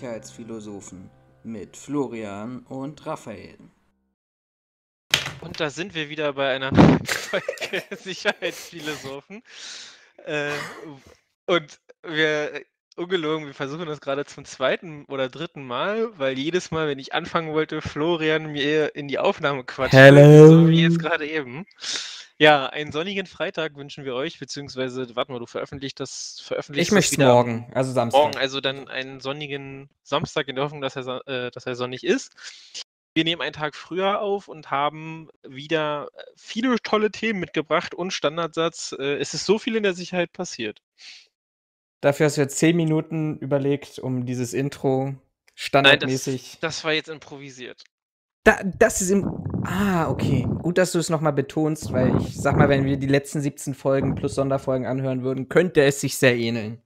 Sicherheitsphilosophen mit Florian und Raphael. Und da sind wir wieder bei einer Folge Sicherheitsphilosophen. Äh, und wir, ungelogen, wir versuchen das gerade zum zweiten oder dritten Mal, weil jedes Mal, wenn ich anfangen wollte, Florian mir in die Aufnahme quatscht. Hello. So wie jetzt gerade eben. Ja, einen sonnigen Freitag wünschen wir euch, beziehungsweise, warte mal, du veröffentlicht das veröffentlicht. Ich möchte morgen, also Samstag. Morgen, also dann einen sonnigen Samstag in der Hoffnung, dass er, äh, dass er sonnig ist. Wir nehmen einen Tag früher auf und haben wieder äh, viele tolle Themen mitgebracht und Standardsatz, äh, es ist so viel in der Sicherheit passiert. Dafür hast du jetzt zehn Minuten überlegt, um dieses Intro standardmäßig. Nein, das, das war jetzt improvisiert. Da, das ist im. Ah, okay. Gut, dass du es nochmal betonst, weil ich sag mal, wenn wir die letzten 17 Folgen plus Sonderfolgen anhören würden, könnte es sich sehr ähneln.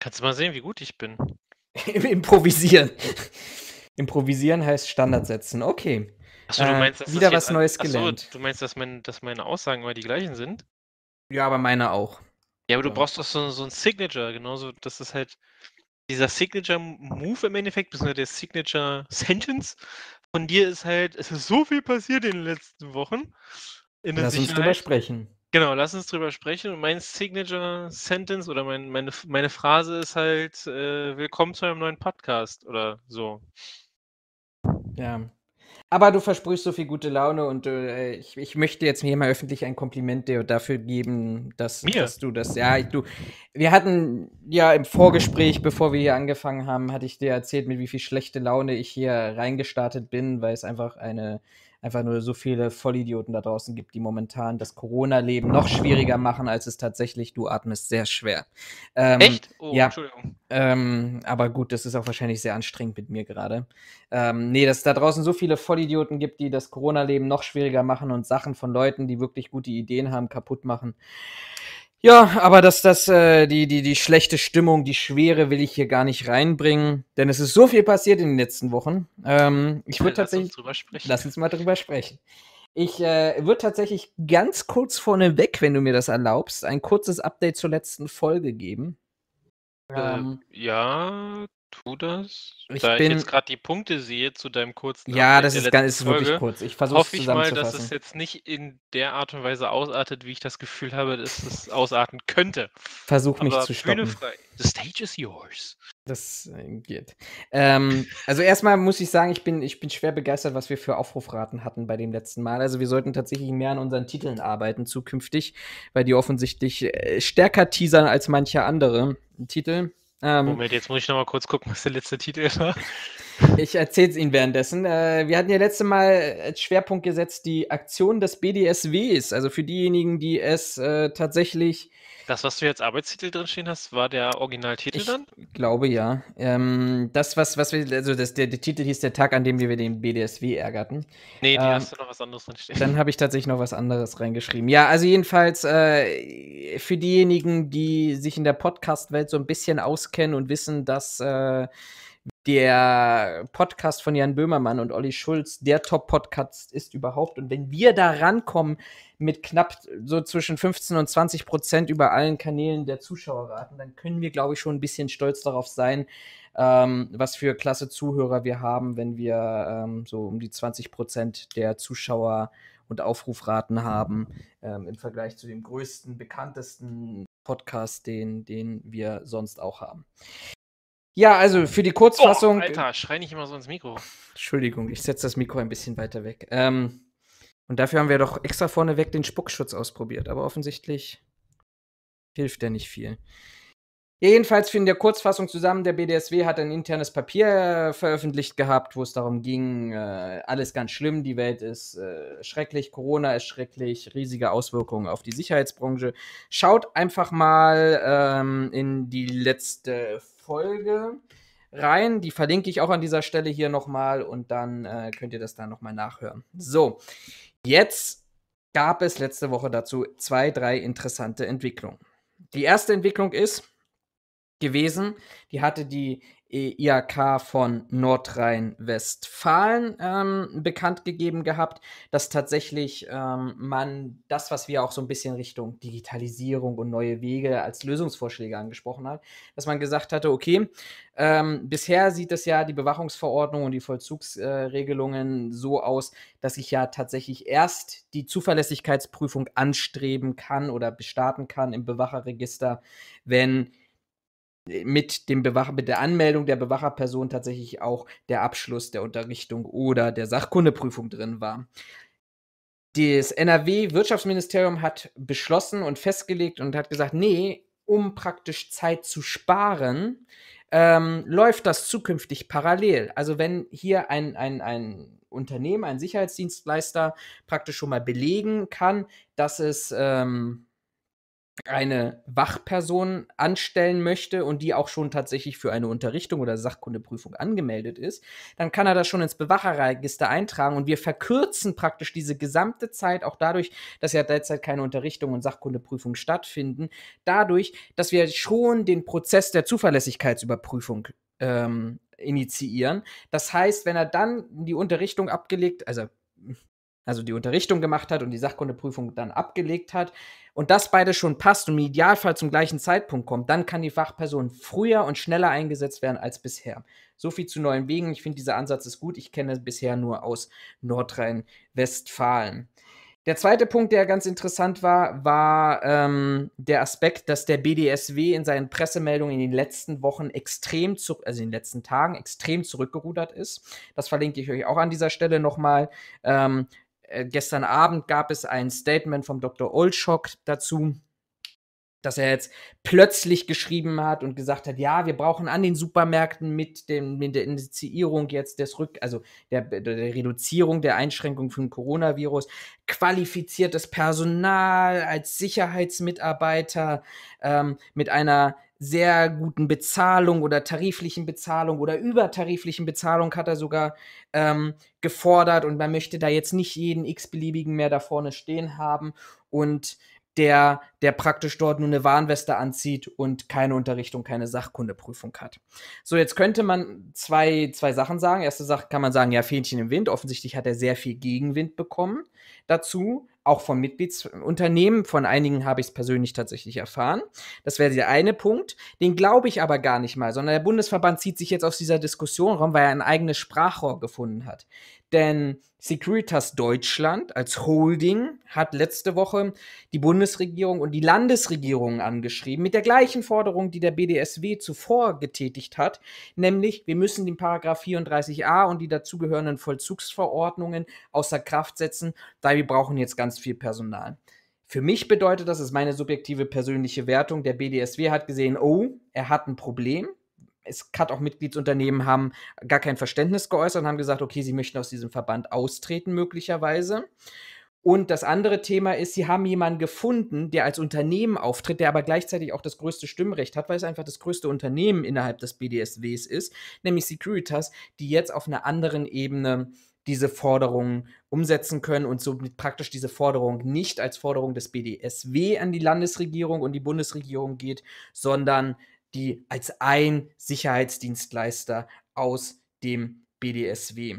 Kannst du mal sehen, wie gut ich bin. Improvisieren. Improvisieren heißt Standard setzen. Okay. Achso, du äh, meinst, äh, wieder was jetzt, Neues achso, gelernt. du meinst, dass, mein, dass meine Aussagen immer die gleichen sind? Ja, aber meine auch. Ja, aber du brauchst doch so, so ein Signature, genauso, dass das halt dieser Signature Move im Endeffekt, beziehungsweise der Signature Sentence von dir ist halt, es ist so viel passiert in den letzten Wochen. lass uns drüber sprechen. Genau, lass uns drüber sprechen. Und mein Signature Sentence oder mein, meine, meine Phrase ist halt, äh, willkommen zu einem neuen Podcast oder so. Ja, aber du versprichst so viel gute Laune und äh, ich, ich, möchte jetzt mir mal öffentlich ein Kompliment dir dafür geben, dass, dass du das, ja, ich, du, wir hatten ja im Vorgespräch, bevor wir hier angefangen haben, hatte ich dir erzählt, mit wie viel schlechte Laune ich hier reingestartet bin, weil es einfach eine einfach nur so viele Vollidioten da draußen gibt, die momentan das Corona-Leben noch schwieriger machen, als es tatsächlich, du atmest sehr schwer. Ähm, Echt? Oh, ja. Entschuldigung. Ähm, aber gut, das ist auch wahrscheinlich sehr anstrengend mit mir gerade. Ähm, nee, dass es da draußen so viele Vollidioten gibt, die das Corona-Leben noch schwieriger machen und Sachen von Leuten, die wirklich gute Ideen haben, kaputt machen. Ja, aber dass das, äh, die, die, die schlechte Stimmung, die Schwere will ich hier gar nicht reinbringen, denn es ist so viel passiert in den letzten Wochen. Ähm, ich würde tatsächlich. Lass uns, sprechen. lass uns mal drüber sprechen. Ich äh, würde tatsächlich ganz kurz vorneweg, wenn du mir das erlaubst, ein kurzes Update zur letzten Folge geben. Ähm, ähm. ja, tu das. Ich da bin, ich jetzt gerade die Punkte sehe zu deinem kurzen. Ja, das ist, ganz, ist wirklich Folge, kurz. Ich versuche ich mal, dass es jetzt nicht in der Art und Weise ausartet, wie ich das Gefühl habe, dass es ausarten könnte. Versuch mich Aber zu stoppen. Frei. The stage is yours. Das äh, geht. Ähm, also erstmal muss ich sagen, ich bin, ich bin schwer begeistert, was wir für Aufrufraten hatten bei dem letzten Mal. Also wir sollten tatsächlich mehr an unseren Titeln arbeiten zukünftig, weil die offensichtlich äh, stärker teasern als manche andere Titel. Ähm, Moment, jetzt muss ich nochmal kurz gucken, was der letzte Titel war. ich erzähle es Ihnen währenddessen. Äh, wir hatten ja letzte Mal als Schwerpunkt gesetzt die Aktion des BDSWs, also für diejenigen, die es äh, tatsächlich das, was du jetzt Arbeitstitel drin stehen hast, war der Originaltitel ich dann? Ich glaube ja. Ähm, das, was, was wir, also das, der, der, Titel hieß der Tag, an dem wir den BDSW ärgerten. Nee, da ähm, hast du noch was anderes drin stehen. Dann habe ich tatsächlich noch was anderes reingeschrieben. Ja, also jedenfalls äh, für diejenigen, die sich in der Podcast-Welt so ein bisschen auskennen und wissen, dass äh, der Podcast von Jan Böhmermann und Olli Schulz der Top-Podcast ist überhaupt. Und wenn wir da rankommen mit knapp so zwischen 15 und 20 Prozent über allen Kanälen der Zuschauerraten, dann können wir, glaube ich, schon ein bisschen stolz darauf sein, ähm, was für klasse Zuhörer wir haben, wenn wir ähm, so um die 20 Prozent der Zuschauer und Aufrufraten haben ähm, im Vergleich zu dem größten, bekanntesten Podcast, den, den wir sonst auch haben. Ja, also für die Kurzfassung. Oh, Alter, schrei nicht immer so ins Mikro. Entschuldigung, ich setze das Mikro ein bisschen weiter weg. Ähm, und dafür haben wir doch extra vorneweg den Spuckschutz ausprobiert, aber offensichtlich hilft der nicht viel. jedenfalls für in der Kurzfassung zusammen, der BDSW hat ein internes Papier äh, veröffentlicht gehabt, wo es darum ging, äh, alles ganz schlimm, die Welt ist äh, schrecklich, Corona ist schrecklich, riesige Auswirkungen auf die Sicherheitsbranche. Schaut einfach mal ähm, in die letzte Folge. Folge rein. Die verlinke ich auch an dieser Stelle hier nochmal und dann äh, könnt ihr das dann nochmal nachhören. So, jetzt gab es letzte Woche dazu zwei, drei interessante Entwicklungen. Die erste Entwicklung ist gewesen, die hatte die E IAK von Nordrhein-Westfalen ähm, bekannt gegeben gehabt, dass tatsächlich ähm, man das, was wir auch so ein bisschen Richtung Digitalisierung und neue Wege als Lösungsvorschläge angesprochen hat, dass man gesagt hatte, okay, ähm, bisher sieht es ja die Bewachungsverordnung und die Vollzugsregelungen äh, so aus, dass ich ja tatsächlich erst die Zuverlässigkeitsprüfung anstreben kann oder bestarten kann im Bewacherregister, wenn mit dem Bewacher, mit der Anmeldung der Bewacherperson tatsächlich auch der Abschluss der Unterrichtung oder der Sachkundeprüfung drin war. Das NRW-Wirtschaftsministerium hat beschlossen und festgelegt und hat gesagt, nee, um praktisch Zeit zu sparen, ähm, läuft das zukünftig parallel. Also wenn hier ein, ein, ein Unternehmen, ein Sicherheitsdienstleister praktisch schon mal belegen kann, dass es ähm, eine Wachperson anstellen möchte und die auch schon tatsächlich für eine Unterrichtung oder Sachkundeprüfung angemeldet ist, dann kann er das schon ins Bewacherregister eintragen und wir verkürzen praktisch diese gesamte Zeit auch dadurch, dass ja derzeit keine Unterrichtung und Sachkundeprüfung stattfinden, dadurch, dass wir schon den Prozess der Zuverlässigkeitsüberprüfung ähm, initiieren. Das heißt, wenn er dann die Unterrichtung abgelegt, also also die Unterrichtung gemacht hat und die Sachkundeprüfung dann abgelegt hat und das beides schon passt und im Idealfall zum gleichen Zeitpunkt kommt, dann kann die Fachperson früher und schneller eingesetzt werden als bisher. So viel zu neuen Wegen. Ich finde, dieser Ansatz ist gut. Ich kenne bisher nur aus Nordrhein-Westfalen. Der zweite Punkt, der ganz interessant war, war ähm, der Aspekt, dass der BDSW in seinen Pressemeldungen in den letzten Wochen extrem, zu, also in den letzten Tagen extrem zurückgerudert ist. Das verlinke ich euch auch an dieser Stelle nochmal. Ähm, äh, gestern Abend gab es ein Statement vom Dr. Olschok dazu dass er jetzt plötzlich geschrieben hat und gesagt hat, ja, wir brauchen an den Supermärkten mit, dem, mit der Initiierung jetzt des Rück, also der, der Reduzierung der Einschränkung von Coronavirus, qualifiziertes Personal als Sicherheitsmitarbeiter ähm, mit einer sehr guten Bezahlung oder tariflichen Bezahlung oder übertariflichen Bezahlung hat er sogar ähm, gefordert und man möchte da jetzt nicht jeden x-beliebigen mehr da vorne stehen haben und der, der praktisch dort nur eine Warnweste anzieht und keine Unterrichtung, keine Sachkundeprüfung hat. So, jetzt könnte man zwei, zwei Sachen sagen. Erste Sache kann man sagen, ja, Fähnchen im Wind. Offensichtlich hat er sehr viel Gegenwind bekommen dazu, auch von Mitgliedsunternehmen. Von einigen habe ich es persönlich tatsächlich erfahren. Das wäre der eine Punkt. Den glaube ich aber gar nicht mal, sondern der Bundesverband zieht sich jetzt aus dieser Diskussion raum, weil er ein eigenes Sprachrohr gefunden hat. Denn Securitas Deutschland als Holding hat letzte Woche die Bundesregierung und die Landesregierungen angeschrieben mit der gleichen Forderung, die der BDSW zuvor getätigt hat, nämlich wir müssen den Paragraph 34a und die dazugehörenden Vollzugsverordnungen außer Kraft setzen, weil wir brauchen jetzt ganz viel Personal. Für mich bedeutet das, das, ist meine subjektive persönliche Wertung, der BDSW hat gesehen, oh, er hat ein Problem, es hat auch Mitgliedsunternehmen haben gar kein Verständnis geäußert und haben gesagt, okay, sie möchten aus diesem Verband austreten möglicherweise. Und das andere Thema ist, sie haben jemanden gefunden, der als Unternehmen auftritt, der aber gleichzeitig auch das größte Stimmrecht hat, weil es einfach das größte Unternehmen innerhalb des BDSWs ist, nämlich Securitas, die jetzt auf einer anderen Ebene diese Forderungen umsetzen können und somit praktisch diese Forderung nicht als Forderung des BDSW an die Landesregierung und die Bundesregierung geht, sondern die als ein Sicherheitsdienstleister aus dem BDSW.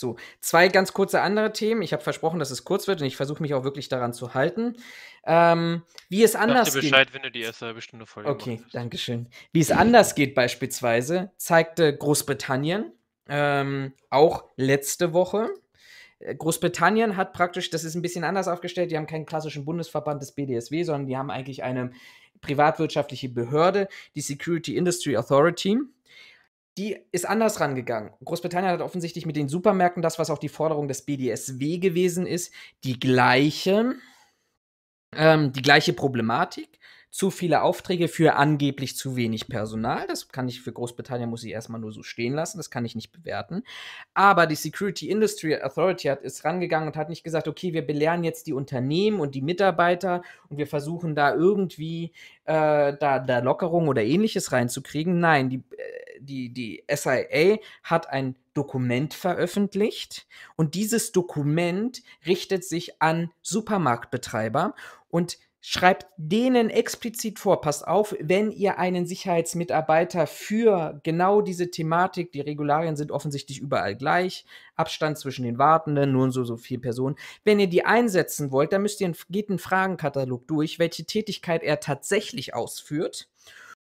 So, zwei ganz kurze andere Themen. Ich habe versprochen, dass es kurz wird und ich versuche mich auch wirklich daran zu halten. Ähm, wie es anders Sag dir Bescheid, geht. wenn du die erste halbe Stunde voll Okay, danke schön. Wie es anders geht beispielsweise, zeigte Großbritannien ähm, auch letzte Woche. Äh, Großbritannien hat praktisch, das ist ein bisschen anders aufgestellt, die haben keinen klassischen Bundesverband des BDSW, sondern die haben eigentlich eine privatwirtschaftliche Behörde, die Security Industry Authority. Die ist anders rangegangen. Großbritannien hat offensichtlich mit den Supermärkten das, was auch die Forderung des BDSW gewesen ist, die gleiche, ähm, die gleiche Problematik zu viele Aufträge für angeblich zu wenig Personal. Das kann ich für Großbritannien, muss ich erstmal nur so stehen lassen, das kann ich nicht bewerten. Aber die Security Industry Authority hat, ist rangegangen und hat nicht gesagt, okay, wir belehren jetzt die Unternehmen und die Mitarbeiter und wir versuchen da irgendwie äh, da, da Lockerungen oder ähnliches reinzukriegen. Nein, die, äh, die, die SIA hat ein Dokument veröffentlicht und dieses Dokument richtet sich an Supermarktbetreiber und schreibt denen explizit vor, passt auf, wenn ihr einen Sicherheitsmitarbeiter für genau diese Thematik, die Regularien sind offensichtlich überall gleich, Abstand zwischen den Wartenden, nur so, so viel Personen, wenn ihr die einsetzen wollt, dann müsst ihr, geht einen Fragenkatalog durch, welche Tätigkeit er tatsächlich ausführt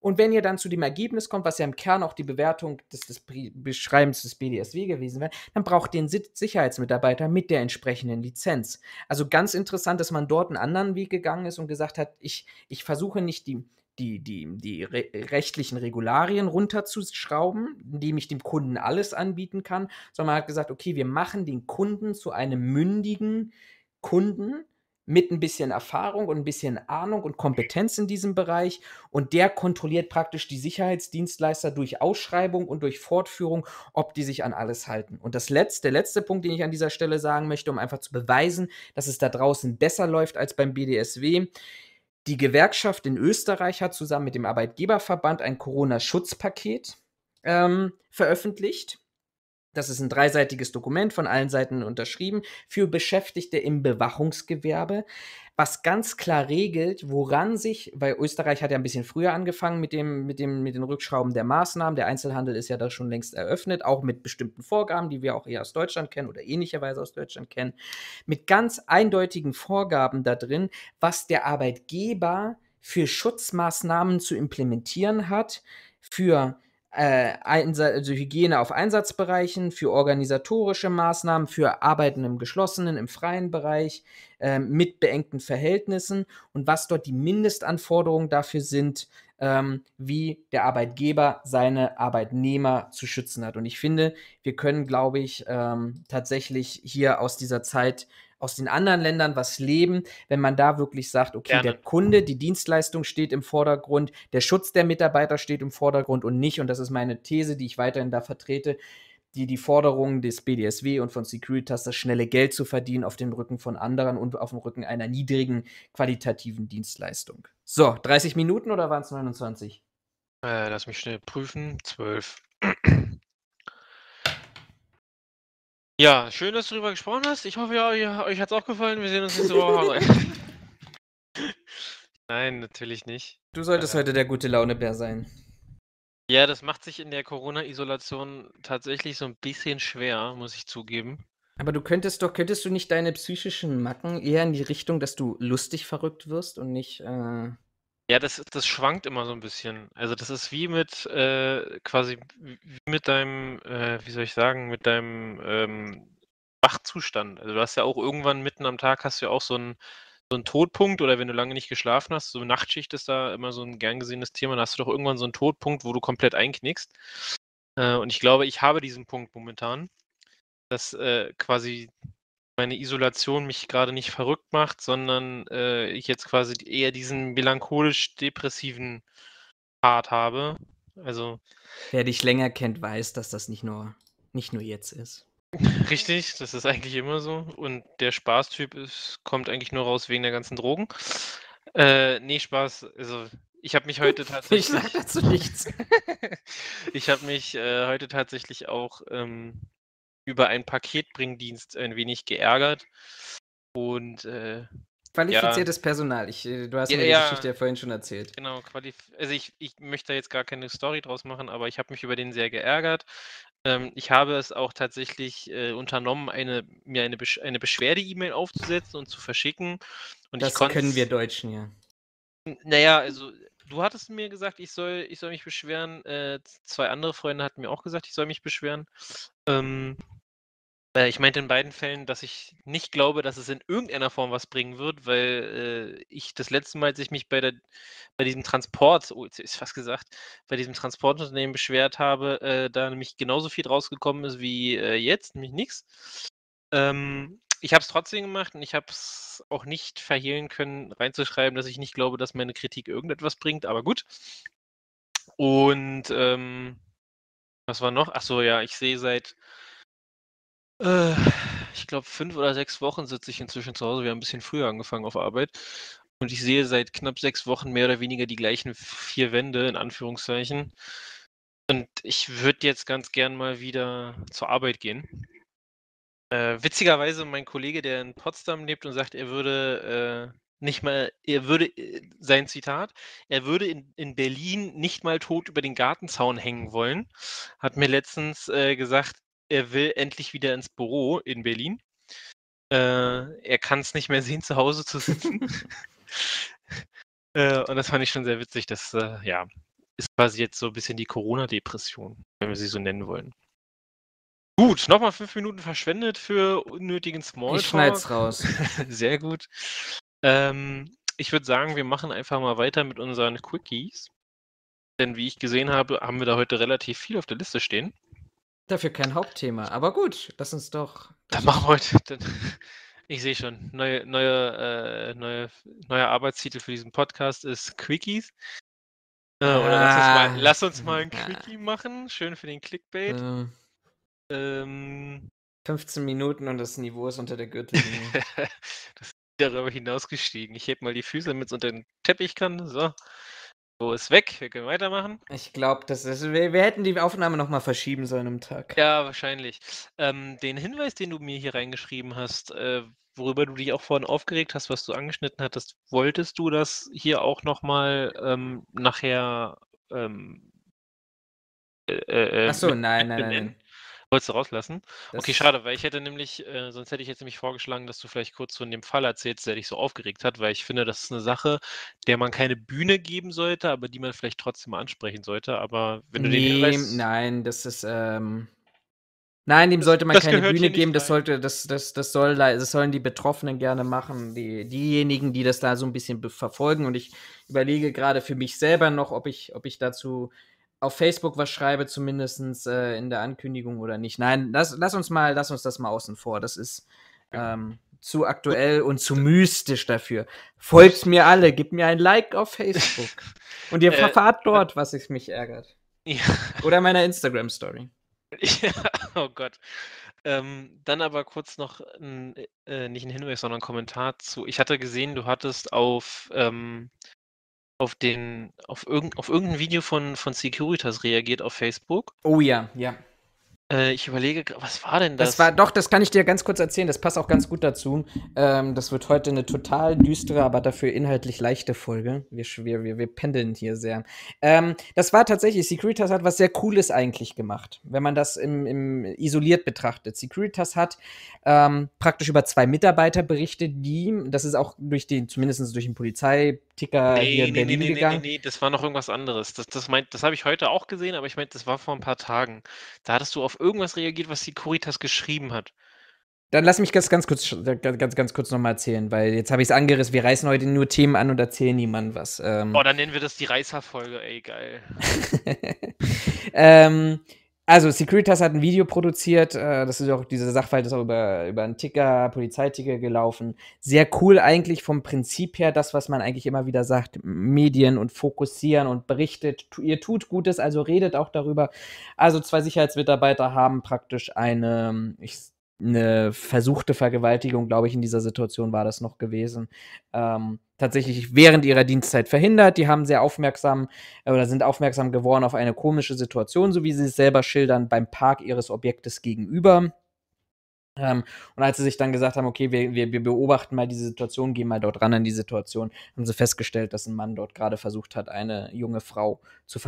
und wenn ihr dann zu dem Ergebnis kommt, was ja im Kern auch die Bewertung des, des Beschreibens des BDSW gewesen wäre, dann braucht den Sicherheitsmitarbeiter mit der entsprechenden Lizenz. Also ganz interessant, dass man dort einen anderen Weg gegangen ist und gesagt hat, ich, ich versuche nicht die, die, die, die re rechtlichen Regularien runterzuschrauben, indem ich dem Kunden alles anbieten kann, sondern man hat gesagt, okay, wir machen den Kunden zu einem mündigen Kunden, mit ein bisschen Erfahrung und ein bisschen Ahnung und Kompetenz in diesem Bereich. Und der kontrolliert praktisch die Sicherheitsdienstleister durch Ausschreibung und durch Fortführung, ob die sich an alles halten. Und das letzte, der letzte Punkt, den ich an dieser Stelle sagen möchte, um einfach zu beweisen, dass es da draußen besser läuft als beim BDSW. Die Gewerkschaft in Österreich hat zusammen mit dem Arbeitgeberverband ein Corona-Schutzpaket ähm, veröffentlicht. Das ist ein dreiseitiges Dokument von allen Seiten unterschrieben für Beschäftigte im Bewachungsgewerbe, was ganz klar regelt, woran sich, weil Österreich hat ja ein bisschen früher angefangen mit, dem, mit, dem, mit den Rückschrauben der Maßnahmen. Der Einzelhandel ist ja da schon längst eröffnet, auch mit bestimmten Vorgaben, die wir auch eher aus Deutschland kennen oder ähnlicherweise aus Deutschland kennen, mit ganz eindeutigen Vorgaben da drin, was der Arbeitgeber für Schutzmaßnahmen zu implementieren hat, für äh, also Hygiene auf Einsatzbereichen, für organisatorische Maßnahmen, für Arbeiten im geschlossenen, im freien Bereich, äh, mit beengten Verhältnissen und was dort die Mindestanforderungen dafür sind, ähm, wie der Arbeitgeber seine Arbeitnehmer zu schützen hat. Und ich finde, wir können, glaube ich, ähm, tatsächlich hier aus dieser Zeit aus den anderen Ländern was leben, wenn man da wirklich sagt, okay, Gerne. der Kunde, die Dienstleistung steht im Vordergrund, der Schutz der Mitarbeiter steht im Vordergrund und nicht, und das ist meine These, die ich weiterhin da vertrete, die die Forderungen des BDSW und von Securitas, das schnelle Geld zu verdienen auf dem Rücken von anderen und auf dem Rücken einer niedrigen qualitativen Dienstleistung. So, 30 Minuten oder waren es 29? Äh, lass mich schnell prüfen. 12. Ja, schön, dass du darüber gesprochen hast. Ich hoffe, ja, ihr, euch hat es auch gefallen. Wir sehen uns nächste Woche. Nein, natürlich nicht. Du solltest äh, heute der gute Launebär sein. Ja, das macht sich in der Corona-Isolation tatsächlich so ein bisschen schwer, muss ich zugeben. Aber du könntest doch, könntest du nicht deine psychischen Macken eher in die Richtung, dass du lustig verrückt wirst und nicht äh, ja, das, das schwankt immer so ein bisschen. Also das ist wie mit äh, quasi wie mit deinem, äh, wie soll ich sagen, mit deinem ähm, Wachzustand. Also du hast ja auch irgendwann mitten am Tag hast du ja auch so einen so einen Todpunkt oder wenn du lange nicht geschlafen hast, so Nachtschicht ist da immer so ein gern gesehenes Thema, dann hast du doch irgendwann so einen Todpunkt, wo du komplett einknickst. Äh, und ich glaube, ich habe diesen Punkt momentan, dass äh, quasi meine Isolation mich gerade nicht verrückt macht, sondern äh, ich jetzt quasi eher diesen melancholisch-depressiven Part habe. Also. Wer dich länger kennt, weiß, dass das nicht nur, nicht nur jetzt ist. Richtig, das ist eigentlich immer so. Und der Spaßtyp ist, kommt eigentlich nur raus wegen der ganzen Drogen. Äh, nee, Spaß. Also, ich habe mich heute tatsächlich. ich sag dazu nichts. ich habe mich äh, heute tatsächlich auch ähm, über einen Paketbringdienst ein wenig geärgert. Und äh, Qualifiziertes ja. Personal. Ich, äh, du hast ja, mir die ja, Geschichte ja vorhin schon erzählt. Genau, also ich, ich möchte da jetzt gar keine Story draus machen, aber ich habe mich über den sehr geärgert. Ähm, ich habe es auch tatsächlich äh, unternommen, eine, mir eine, Besch eine Beschwerde-E-Mail aufzusetzen und zu verschicken. Und das können wir Deutschen, ja. Naja, also du hattest mir gesagt, ich soll, ich soll mich beschweren. Äh, zwei andere Freunde hatten mir auch gesagt, ich soll mich beschweren. Ähm, äh, ich meinte in beiden Fällen, dass ich nicht glaube, dass es in irgendeiner Form was bringen wird, weil äh, ich das letzte Mal, als ich mich bei, der, bei diesem Transport, oh, jetzt ist fast gesagt, bei diesem Transportunternehmen beschwert habe, äh, da nämlich genauso viel rausgekommen ist wie äh, jetzt, nämlich nichts. Ähm, ich habe es trotzdem gemacht und ich habe es auch nicht verhehlen können, reinzuschreiben, dass ich nicht glaube, dass meine Kritik irgendetwas bringt, aber gut. Und ähm, was war noch? Achso, ja, ich sehe seit äh, ich glaube, fünf oder sechs Wochen sitze ich inzwischen zu Hause. Wir haben ein bisschen früher angefangen auf Arbeit. Und ich sehe seit knapp sechs Wochen mehr oder weniger die gleichen vier Wände, in Anführungszeichen. Und ich würde jetzt ganz gern mal wieder zur Arbeit gehen. Äh, witzigerweise mein Kollege, der in Potsdam lebt und sagt, er würde äh, nicht mal, er würde, äh, sein Zitat, er würde in, in Berlin nicht mal tot über den Gartenzaun hängen wollen, hat mir letztens äh, gesagt, er will endlich wieder ins Büro in Berlin. Äh, er kann es nicht mehr sehen, zu Hause zu sitzen. äh, und das fand ich schon sehr witzig. Das äh, ja, ist quasi jetzt so ein bisschen die Corona-Depression, wenn wir sie so nennen wollen. Gut, nochmal fünf Minuten verschwendet für unnötigen Smalltalk. Ich schneid's raus. sehr gut. Ähm, ich würde sagen, wir machen einfach mal weiter mit unseren Quickies. Denn wie ich gesehen habe, haben wir da heute relativ viel auf der Liste stehen. Dafür kein Hauptthema. Aber gut, lass uns doch. Dann machen wir heute. Dann, ich sehe schon, neue, neue, äh, neue, neuer Arbeitstitel für diesen Podcast ist Quickies. Äh, oder ah, lass, uns mal, lass uns mal ein ah. Quickie ah. machen. Schön für den Clickbait. Ja. Ähm, 15 Minuten und das Niveau ist unter der Gürtellinie. das ist darüber hinausgestiegen. Ich heb mal die Füße damit es unter den Teppich kann. So. Wo ist weg? Wir können weitermachen. Ich glaube, das ist. Wir, wir, hätten die Aufnahme nochmal verschieben sollen am Tag. Ja, wahrscheinlich. Ähm, den Hinweis, den du mir hier reingeschrieben hast, äh, worüber du dich auch vorhin aufgeregt hast, was du angeschnitten hattest, wolltest du das hier auch nochmal ähm, nachher. Ähm, äh, äh, Achso, nein, nein, nein, nein. Wolltest du rauslassen? Das okay, schade, weil ich hätte nämlich, äh, sonst hätte ich jetzt nämlich vorgeschlagen, dass du vielleicht kurz von dem Fall erzählst, der dich so aufgeregt hat, weil ich finde, das ist eine Sache, der man keine Bühne geben sollte, aber die man vielleicht trotzdem mal ansprechen sollte. Aber wenn du nee, den Hinweis... Nein, das ist, ähm... Nein, dem sollte man keine Bühne geben. Das sollte, das, das, das soll das sollen die Betroffenen gerne machen, die, diejenigen, die das da so ein bisschen verfolgen. Und ich überlege gerade für mich selber noch, ob ich, ob ich dazu auf Facebook was schreibe, zumindest äh, in der Ankündigung oder nicht. Nein, lass, lass, uns mal, lass uns das mal außen vor. Das ist genau. ähm, zu aktuell und zu mystisch dafür. Folgt mir alle, gebt mir ein Like auf Facebook. Und ihr äh, verfahrt äh, dort, was ich mich ärgert. Ja. Oder meiner Instagram-Story. Ja, oh Gott. Ähm, dann aber kurz noch ein, äh, nicht ein Hinweis, sondern ein Kommentar zu. Ich hatte gesehen, du hattest auf ähm, auf den, auf, irgend, auf irgendein Video von, von Securitas reagiert auf Facebook. Oh ja, ja. Äh, ich überlege, was war denn das? Das war doch, das kann ich dir ganz kurz erzählen, das passt auch ganz gut dazu. Ähm, das wird heute eine total düstere, aber dafür inhaltlich leichte Folge. Wir, wir, wir, wir pendeln hier sehr. Ähm, das war tatsächlich, Securitas hat was sehr Cooles eigentlich gemacht, wenn man das im, im isoliert betrachtet. Securitas hat ähm, praktisch über zwei Mitarbeiter berichtet, die, das ist auch durch den, zumindest durch den Polizei- Ticker nee, hier in nee, Berlin nee, nee, gegangen. Nee, nee, das war noch irgendwas anderes. Das, das, das habe ich heute auch gesehen, aber ich meine, das war vor ein paar Tagen. Da hattest du auf irgendwas reagiert, was die Coritas geschrieben hat. Dann lass mich ganz, ganz kurz, ganz, ganz kurz nochmal erzählen, weil jetzt habe ich es angerissen. Wir reißen heute nur Themen an und erzählen niemandem was. Ähm, oh, dann nennen wir das die Reißerfolge, ey, geil. ähm, also, Securitas hat ein Video produziert. Äh, das ist auch, dieser Sachverhalt ist auch über, über einen Ticker, Polizeiticker gelaufen. Sehr cool eigentlich vom Prinzip her, das, was man eigentlich immer wieder sagt: Medien und fokussieren und berichtet. Ihr tut Gutes, also redet auch darüber. Also, zwei Sicherheitsmitarbeiter haben praktisch eine, ich eine versuchte Vergewaltigung, glaube ich, in dieser Situation war das noch gewesen, ähm, tatsächlich während ihrer Dienstzeit verhindert. Die haben sehr aufmerksam äh, oder sind aufmerksam geworden auf eine komische Situation, so wie sie es selber schildern, beim Park ihres Objektes gegenüber. Ähm, und als sie sich dann gesagt haben, okay, wir, wir, wir beobachten mal diese Situation, gehen mal dort ran an die Situation, haben sie festgestellt, dass ein Mann dort gerade versucht hat, eine junge Frau zu,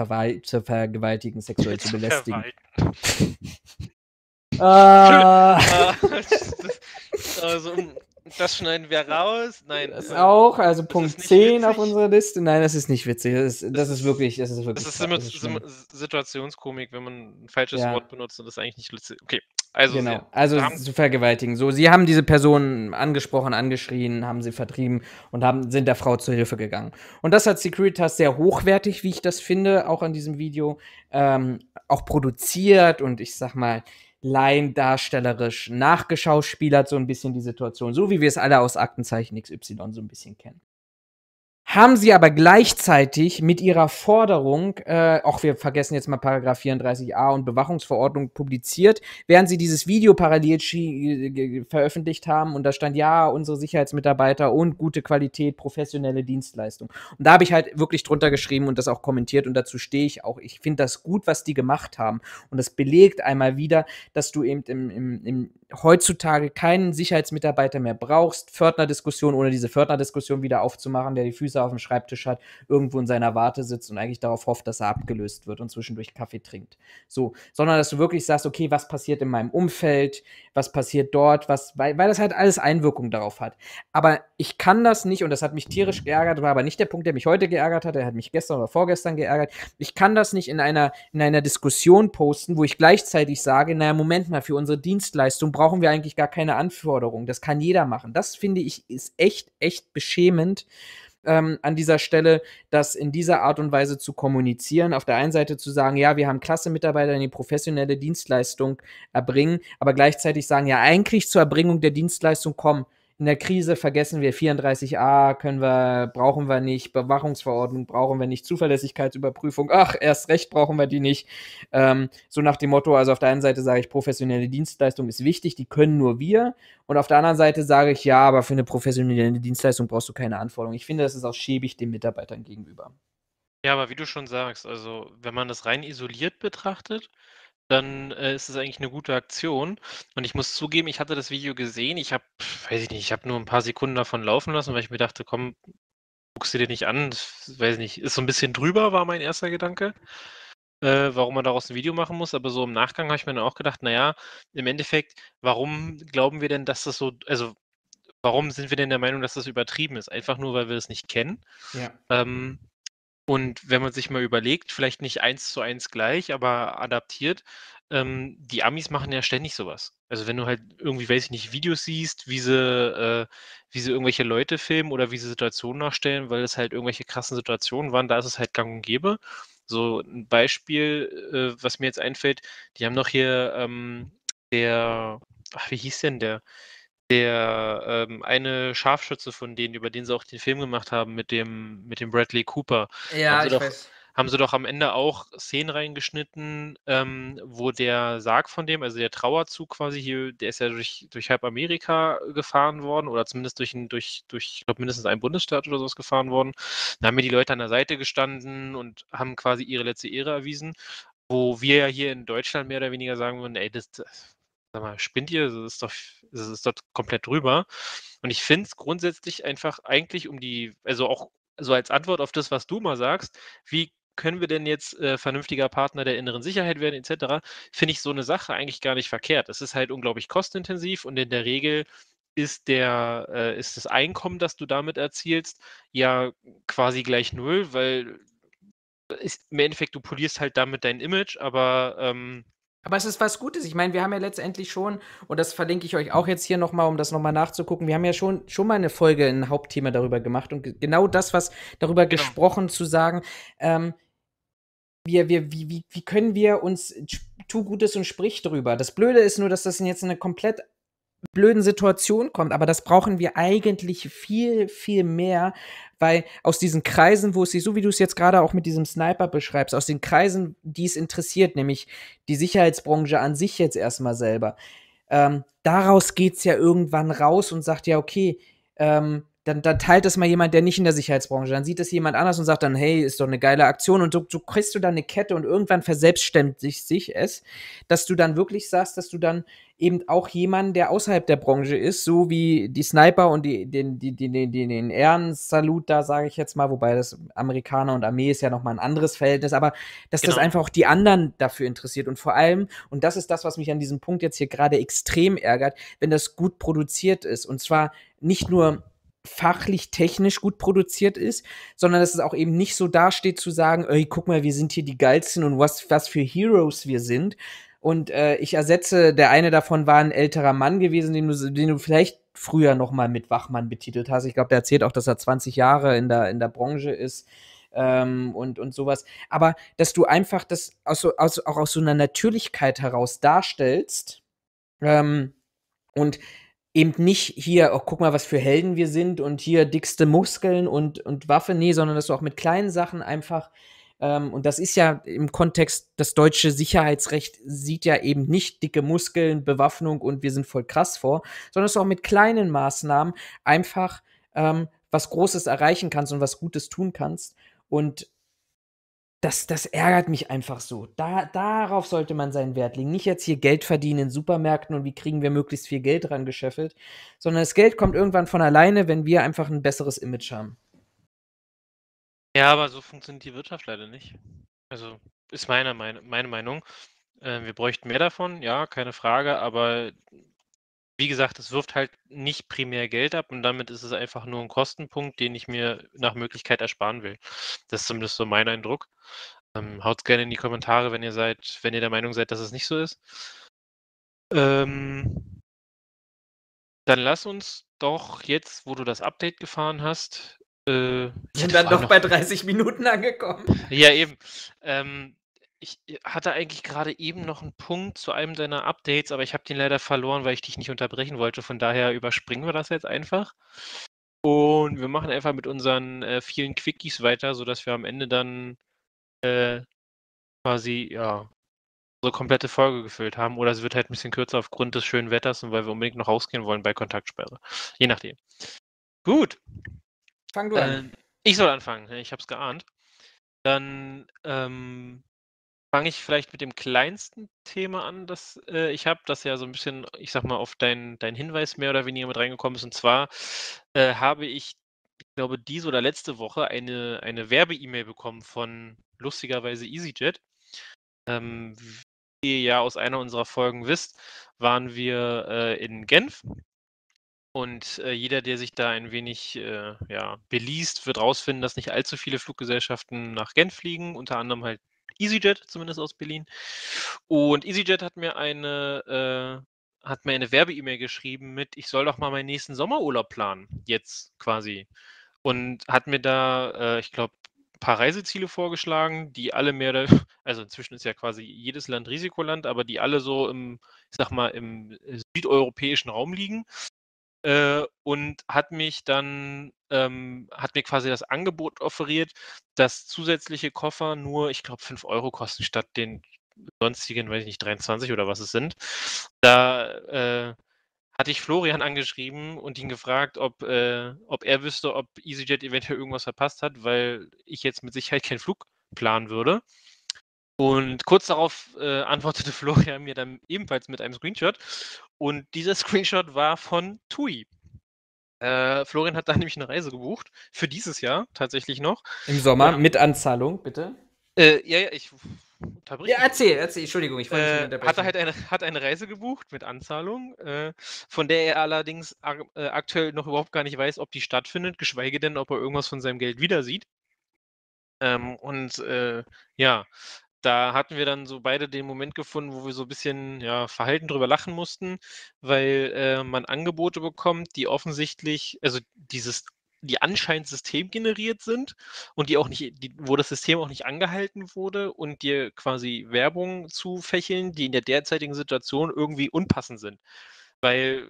zu vergewaltigen, sexuell zu belästigen. Ah. Ah, also, das schneiden wir raus. Nein. Das äh, auch, also Punkt 10 auf unserer Liste. Nein, das ist nicht witzig. Das ist, das ist wirklich, das ist wirklich. Das ist, das ist Situationskomik, wenn man ein falsches ja. Wort benutzt und das ist eigentlich nicht witzig. Okay. Also, genau. Sie, also zu vergewaltigen. So, sie haben diese Person angesprochen, angeschrien, haben sie vertrieben und haben, sind der Frau zur Hilfe gegangen. Und das hat Securitas sehr hochwertig, wie ich das finde, auch an diesem Video, ähm, auch produziert und ich sag mal, laiendarstellerisch nachgeschauspielert, so ein bisschen die Situation, so wie wir es alle aus Aktenzeichen XY so ein bisschen kennen haben sie aber gleichzeitig mit ihrer Forderung, äh, auch wir vergessen jetzt mal Paragraph 34a und Bewachungsverordnung publiziert, während sie dieses Video parallel äh, veröffentlicht haben und da stand ja, unsere Sicherheitsmitarbeiter und gute Qualität, professionelle Dienstleistung. Und da habe ich halt wirklich drunter geschrieben und das auch kommentiert und dazu stehe ich auch. Ich finde das gut, was die gemacht haben und das belegt einmal wieder, dass du eben im, im, im heutzutage keinen Sicherheitsmitarbeiter mehr brauchst. Fördner-Diskussion, ohne diese Fördner-Diskussion wieder aufzumachen, der die Füße auf dem Schreibtisch hat, irgendwo in seiner Warte sitzt und eigentlich darauf hofft, dass er abgelöst wird und zwischendurch Kaffee trinkt. So, sondern dass du wirklich sagst, okay, was passiert in meinem Umfeld, was passiert dort, was, weil, weil das halt alles Einwirkung darauf hat. Aber ich kann das nicht und das hat mich tierisch geärgert, war aber nicht der Punkt, der mich heute geärgert hat, der hat mich gestern oder vorgestern geärgert. Ich kann das nicht in einer, in einer Diskussion posten, wo ich gleichzeitig sage, naja, Moment mal, für unsere Dienstleistung brauchen wir eigentlich gar keine Anforderungen. Das kann jeder machen. Das finde ich ist echt, echt beschämend ähm, an dieser Stelle, das in dieser Art und Weise zu kommunizieren. Auf der einen Seite zu sagen, ja, wir haben klasse Mitarbeiter, die professionelle Dienstleistung erbringen, aber gleichzeitig sagen, ja, eigentlich zur Erbringung der Dienstleistung kommen in der Krise vergessen wir 34a, können wir, brauchen wir nicht, Bewachungsverordnung brauchen wir nicht, Zuverlässigkeitsüberprüfung, ach, erst recht brauchen wir die nicht. Ähm, so nach dem Motto, also auf der einen Seite sage ich, professionelle Dienstleistung ist wichtig, die können nur wir. Und auf der anderen Seite sage ich, ja, aber für eine professionelle Dienstleistung brauchst du keine Anforderungen. Ich finde, das ist auch schäbig den Mitarbeitern gegenüber. Ja, aber wie du schon sagst, also wenn man das rein isoliert betrachtet, dann äh, ist es eigentlich eine gute Aktion. Und ich muss zugeben, ich hatte das Video gesehen. Ich habe, weiß ich nicht, ich habe nur ein paar Sekunden davon laufen lassen, weil ich mir dachte, komm, guckst du dir nicht an. Das, weiß ich nicht, ist so ein bisschen drüber, war mein erster Gedanke, äh, warum man daraus ein Video machen muss. Aber so im Nachgang habe ich mir dann auch gedacht, naja, im Endeffekt, warum glauben wir denn, dass das so, also warum sind wir denn der Meinung, dass das übertrieben ist? Einfach nur, weil wir es nicht kennen. Ja. Ähm, und wenn man sich mal überlegt, vielleicht nicht eins zu eins gleich, aber adaptiert, ähm, die Amis machen ja ständig sowas. Also wenn du halt irgendwie, weiß ich nicht, Videos siehst, wie sie, äh, wie sie irgendwelche Leute filmen oder wie sie Situationen nachstellen, weil es halt irgendwelche krassen Situationen waren, da ist es halt gang und gäbe. So ein Beispiel, äh, was mir jetzt einfällt, die haben noch hier ähm, der, ach, wie hieß denn der? der ähm, eine Scharfschütze von denen, über den sie auch den Film gemacht haben, mit dem, mit dem Bradley Cooper. Ja, ich doch, weiß. Haben sie doch am Ende auch Szenen reingeschnitten, ähm, wo der Sarg von dem, also der Trauerzug quasi hier, der ist ja durch, durch halb Amerika gefahren worden oder zumindest durch, durch, durch ich glaube, mindestens einen Bundesstaat oder sowas gefahren worden. Da haben mir die Leute an der Seite gestanden und haben quasi ihre letzte Ehre erwiesen wo wir ja hier in Deutschland mehr oder weniger sagen würden, ey, das, sag mal, spinnt ihr? Das also, ist doch, das ist dort komplett drüber. Und ich finde es grundsätzlich einfach eigentlich um die, also auch so als Antwort auf das, was du mal sagst, wie können wir denn jetzt äh, vernünftiger Partner der inneren Sicherheit werden, etc., finde ich so eine Sache eigentlich gar nicht verkehrt. Es ist halt unglaublich kostintensiv und in der Regel ist der, äh, ist das Einkommen, das du damit erzielst, ja quasi gleich null, weil ist, im Endeffekt, du polierst halt damit dein Image, aber ähm, aber es ist was Gutes. Ich meine, wir haben ja letztendlich schon, und das verlinke ich euch auch jetzt hier nochmal, um das nochmal nachzugucken, wir haben ja schon, schon mal eine Folge, ein Hauptthema darüber gemacht und genau das, was darüber genau. gesprochen zu sagen, ähm, wir, wir, wie, wie, wie können wir uns tu Gutes und sprich drüber. Das Blöde ist nur, dass das jetzt eine komplett blöden Situation kommt. Aber das brauchen wir eigentlich viel, viel mehr, weil aus diesen Kreisen, wo es sich, so wie du es jetzt gerade auch mit diesem Sniper beschreibst, aus den Kreisen, die es interessiert, nämlich die Sicherheitsbranche an sich jetzt erstmal selber, ähm, daraus geht es ja irgendwann raus und sagt ja, okay, ähm, dann, dann, teilt das mal jemand, der nicht in der Sicherheitsbranche, dann sieht das jemand anders und sagt dann, hey, ist doch eine geile Aktion und so, so kriegst du dann eine Kette und irgendwann verselbstständigt sich es, dass du dann wirklich sagst, dass du dann eben auch jemanden, der außerhalb der Branche ist, so wie die Sniper und die, den, die, die, den, den Ehrensalut da, sage ich jetzt mal, wobei das Amerikaner und Armee ist ja nochmal ein anderes Verhältnis, aber dass genau. das einfach auch die anderen dafür interessiert und vor allem, und das ist das, was mich an diesem Punkt jetzt hier gerade extrem ärgert, wenn das gut produziert ist und zwar nicht nur fachlich technisch gut produziert ist, sondern dass es auch eben nicht so dasteht zu sagen, ey, guck mal, wir sind hier die geilsten und was, was für Heroes wir sind, und äh, ich ersetze, der eine davon war ein älterer Mann gewesen, den du, den du vielleicht früher noch mal mit Wachmann betitelt hast. Ich glaube, der erzählt auch, dass er 20 Jahre in der, in der Branche ist ähm, und, und sowas. Aber dass du einfach das aus so, aus, auch aus so einer Natürlichkeit heraus darstellst ähm, und eben nicht hier, oh, guck mal, was für Helden wir sind und hier dickste Muskeln und, und Waffe, nee, sondern dass du auch mit kleinen Sachen einfach ähm, und das ist ja im Kontext, das deutsche Sicherheitsrecht sieht ja eben nicht dicke Muskeln, Bewaffnung und wir sind voll krass vor, sondern es auch mit kleinen Maßnahmen einfach ähm, was Großes erreichen kannst und was Gutes tun kannst. Und das, das ärgert mich einfach so. Da, darauf sollte man seinen Wert legen. Nicht jetzt hier Geld verdienen in Supermärkten und wie kriegen wir möglichst viel Geld dran gescheffelt, sondern das Geld kommt irgendwann von alleine, wenn wir einfach ein besseres Image haben. Ja, aber so funktioniert die Wirtschaft leider nicht. Also ist meine, meine, meine Meinung. Äh, wir bräuchten mehr davon, ja, keine Frage, aber wie gesagt, es wirft halt nicht primär Geld ab und damit ist es einfach nur ein Kostenpunkt, den ich mir nach Möglichkeit ersparen will. Das ist zumindest so mein Eindruck. Ähm, haut gerne in die Kommentare, wenn ihr seid, wenn ihr der Meinung seid, dass es nicht so ist. Ähm, dann lass uns doch jetzt, wo du das Update gefahren hast, äh, Sind dann doch bei 30 Minuten angekommen. Ja, eben. Ähm, ich hatte eigentlich gerade eben noch einen Punkt zu einem deiner Updates, aber ich habe den leider verloren, weil ich dich nicht unterbrechen wollte. Von daher überspringen wir das jetzt einfach. Und wir machen einfach mit unseren äh, vielen Quickies weiter, sodass wir am Ende dann äh, quasi, ja, unsere komplette Folge gefüllt haben. Oder es wird halt ein bisschen kürzer aufgrund des schönen Wetters und weil wir unbedingt noch rausgehen wollen bei Kontaktsperre. Je nachdem. Gut, Fang du an. Äh, ich soll anfangen, ne? ich habe es geahnt. Dann ähm, fange ich vielleicht mit dem kleinsten Thema an, das äh, ich habe, das ja so ein bisschen, ich sag mal, auf deinen dein Hinweis mehr oder weniger mit reingekommen ist. Und zwar äh, habe ich, ich glaube, diese oder letzte Woche eine, eine Werbe-E-Mail bekommen von lustigerweise EasyJet. Ähm, wie ihr ja aus einer unserer Folgen wisst, waren wir äh, in Genf und äh, jeder, der sich da ein wenig äh, ja, beliest, wird rausfinden, dass nicht allzu viele Fluggesellschaften nach Genf fliegen, unter anderem halt EasyJet, zumindest aus Berlin. Und EasyJet hat mir eine, äh, eine Werbe-E-Mail geschrieben mit, ich soll doch mal meinen nächsten Sommerurlaub planen, jetzt quasi. Und hat mir da, äh, ich glaube, ein paar Reiseziele vorgeschlagen, die alle mehr, also inzwischen ist ja quasi jedes Land Risikoland, aber die alle so im, ich sag mal, im südeuropäischen Raum liegen äh, und hat mich dann, ähm, hat mir quasi das Angebot offeriert, dass zusätzliche Koffer nur, ich glaube, 5 Euro kosten statt den sonstigen, weiß ich nicht, 23 oder was es sind. Da äh, hatte ich Florian angeschrieben und ihn gefragt, ob, äh, ob er wüsste, ob EasyJet eventuell irgendwas verpasst hat, weil ich jetzt mit Sicherheit keinen Flug planen würde. Und kurz darauf äh, antwortete Florian mir dann ebenfalls mit einem Screenshot. Und dieser Screenshot war von TUI. Äh, Florian hat da nämlich eine Reise gebucht, für dieses Jahr tatsächlich noch. Im Sommer, Und, mit Anzahlung, bitte. Äh, ja, ja, ich ja, erzähl, erzähl, Entschuldigung, ich wollte äh, nicht unterbrechen. Hat er halt eine, hat eine Reise gebucht mit Anzahlung, äh, von der er allerdings äh, aktuell noch überhaupt gar nicht weiß, ob die stattfindet, geschweige denn, ob er irgendwas von seinem Geld wieder sieht. Ähm, und äh, ja, da hatten wir dann so beide den Moment gefunden, wo wir so ein bisschen ja, verhalten drüber lachen mussten, weil äh, man Angebote bekommt, die offensichtlich, also dieses die anscheinend systemgeneriert sind und die auch nicht, die, wo das System auch nicht angehalten wurde und dir quasi Werbung zufächeln, die in der derzeitigen Situation irgendwie unpassend sind. Weil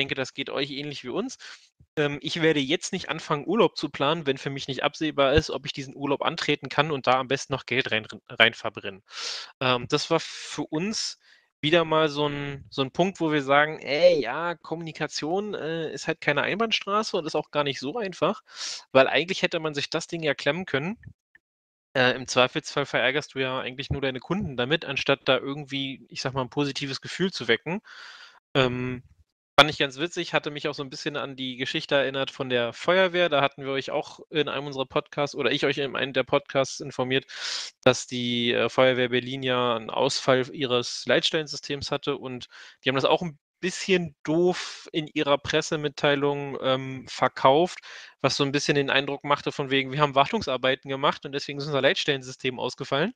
denke, das geht euch ähnlich wie uns. Ähm, ich werde jetzt nicht anfangen, Urlaub zu planen, wenn für mich nicht absehbar ist, ob ich diesen Urlaub antreten kann und da am besten noch Geld rein, rein verbrenne. Ähm, das war für uns wieder mal so ein, so ein Punkt, wo wir sagen, ey, ja, Kommunikation äh, ist halt keine Einbahnstraße und ist auch gar nicht so einfach, weil eigentlich hätte man sich das Ding ja klemmen können. Äh, Im Zweifelsfall verärgerst du ja eigentlich nur deine Kunden damit, anstatt da irgendwie, ich sag mal, ein positives Gefühl zu wecken. Ähm, Fand ich ganz witzig, hatte mich auch so ein bisschen an die Geschichte erinnert von der Feuerwehr. Da hatten wir euch auch in einem unserer Podcasts oder ich euch in einem der Podcasts informiert, dass die äh, Feuerwehr Berlin ja einen Ausfall ihres Leitstellensystems hatte und die haben das auch ein bisschen doof in ihrer Pressemitteilung ähm, verkauft, was so ein bisschen den Eindruck machte von wegen, wir haben Wartungsarbeiten gemacht und deswegen ist unser Leitstellensystem ausgefallen.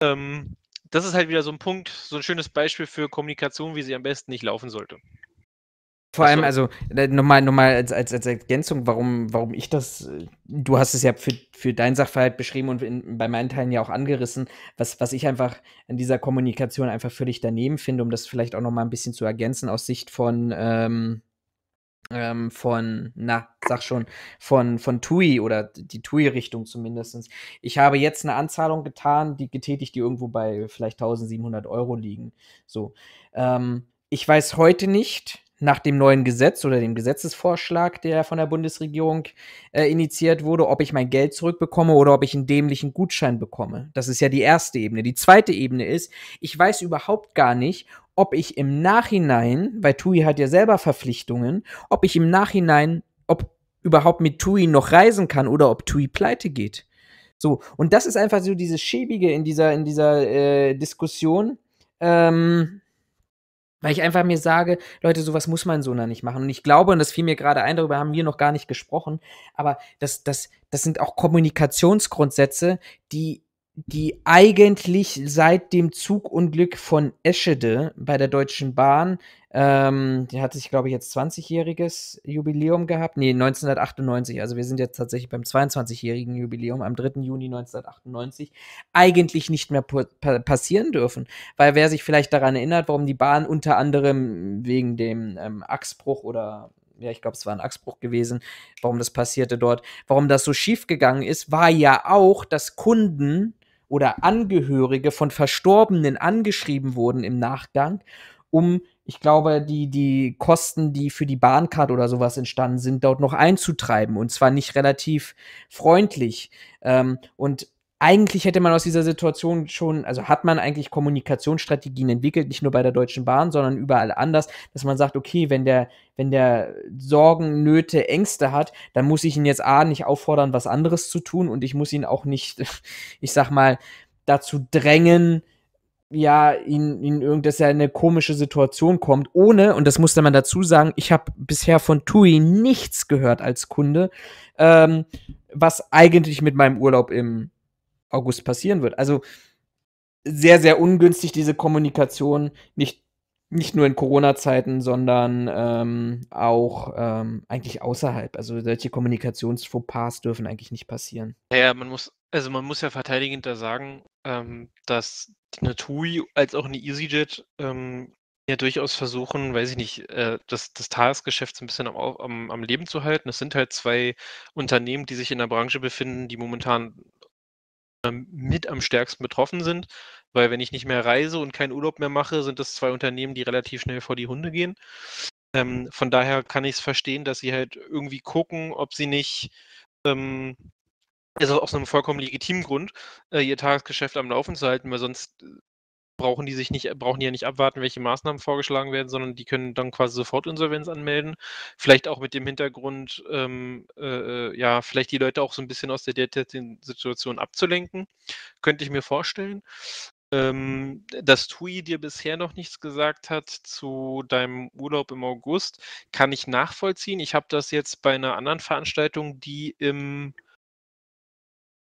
Ähm, das ist halt wieder so ein Punkt, so ein schönes Beispiel für Kommunikation, wie sie am besten nicht laufen sollte. Vor allem, also äh, nochmal noch mal als, als, als Ergänzung, warum, warum ich das, äh, du hast es ja für, für deinen Sachverhalt beschrieben und in, bei meinen Teilen ja auch angerissen, was, was ich einfach an dieser Kommunikation einfach völlig daneben finde, um das vielleicht auch nochmal ein bisschen zu ergänzen aus Sicht von, ähm, ähm, von, na, sag schon, von, von TUI oder die TUI-Richtung zumindest. Ich habe jetzt eine Anzahlung getan, die getätigt, die irgendwo bei vielleicht 1700 Euro liegen. So. Ähm, ich weiß heute nicht, nach dem neuen Gesetz oder dem Gesetzesvorschlag, der von der Bundesregierung äh, initiiert wurde, ob ich mein Geld zurückbekomme oder ob ich einen dämlichen Gutschein bekomme. Das ist ja die erste Ebene. Die zweite Ebene ist, ich weiß überhaupt gar nicht, ob ich im Nachhinein, weil TUI hat ja selber Verpflichtungen, ob ich im Nachhinein, ob überhaupt mit TUI noch reisen kann oder ob TUI pleite geht. So, und das ist einfach so dieses Schäbige in dieser, in dieser äh, Diskussion. Ähm, weil ich einfach mir sage, Leute, sowas muss mein Sohn da nicht machen. Und ich glaube, und das fiel mir gerade ein, darüber haben wir noch gar nicht gesprochen, aber das, das, das sind auch Kommunikationsgrundsätze, die die eigentlich seit dem Zugunglück von Eschede bei der Deutschen Bahn, ähm, die hat sich, glaube ich, jetzt 20-jähriges Jubiläum gehabt. Nee, 1998, also wir sind jetzt tatsächlich beim 22-jährigen Jubiläum am 3. Juni 1998, eigentlich nicht mehr passieren dürfen. Weil wer sich vielleicht daran erinnert, warum die Bahn unter anderem wegen dem ähm, Achsbruch oder ja, ich glaube, es war ein Achsbruch gewesen, warum das passierte dort, warum das so schief gegangen ist, war ja auch, dass Kunden oder Angehörige von Verstorbenen angeschrieben wurden im Nachgang, um, ich glaube, die, die Kosten, die für die Bahncard oder sowas entstanden sind, dort noch einzutreiben. Und zwar nicht relativ freundlich. Ähm, und eigentlich hätte man aus dieser Situation schon, also hat man eigentlich Kommunikationsstrategien entwickelt, nicht nur bei der Deutschen Bahn, sondern überall anders, dass man sagt, okay, wenn der, wenn der Sorgen, Nöte, Ängste hat, dann muss ich ihn jetzt A, nicht auffordern, was anderes zu tun und ich muss ihn auch nicht, ich sag mal, dazu drängen, ja, in, in irgendeine komische Situation kommt, ohne, und das musste man dazu sagen, ich habe bisher von TUI nichts gehört als Kunde, ähm, was eigentlich mit meinem Urlaub im August passieren wird. Also sehr, sehr ungünstig diese Kommunikation, nicht, nicht nur in Corona-Zeiten, sondern ähm, auch ähm, eigentlich außerhalb. Also solche Kommunikationsfauxpas dürfen eigentlich nicht passieren. Ja, man muss, also man muss ja verteidigend da sagen, ähm, dass eine TUI als auch eine EasyJet ähm, ja durchaus versuchen, weiß ich nicht, äh, das, das Tagesgeschäft so ein bisschen am, am, am Leben zu halten. Es sind halt zwei Unternehmen, die sich in der Branche befinden, die momentan mit am stärksten betroffen sind, weil wenn ich nicht mehr reise und keinen Urlaub mehr mache, sind das zwei Unternehmen, die relativ schnell vor die Hunde gehen. Ähm, von daher kann ich es verstehen, dass sie halt irgendwie gucken, ob sie nicht, ähm, also aus einem vollkommen legitimen Grund, äh, ihr Tagesgeschäft am Laufen zu halten, weil sonst äh, brauchen die sich nicht, brauchen die ja nicht abwarten, welche Maßnahmen vorgeschlagen werden, sondern die können dann quasi sofort Insolvenz anmelden. Vielleicht auch mit dem Hintergrund, ähm, äh, äh, ja, vielleicht die Leute auch so ein bisschen aus der derzeitigen Situation abzulenken, könnte ich mir vorstellen. Ähm, dass TUI dir bisher noch nichts gesagt hat zu deinem Urlaub im August, kann ich nachvollziehen. Ich habe das jetzt bei einer anderen Veranstaltung, die im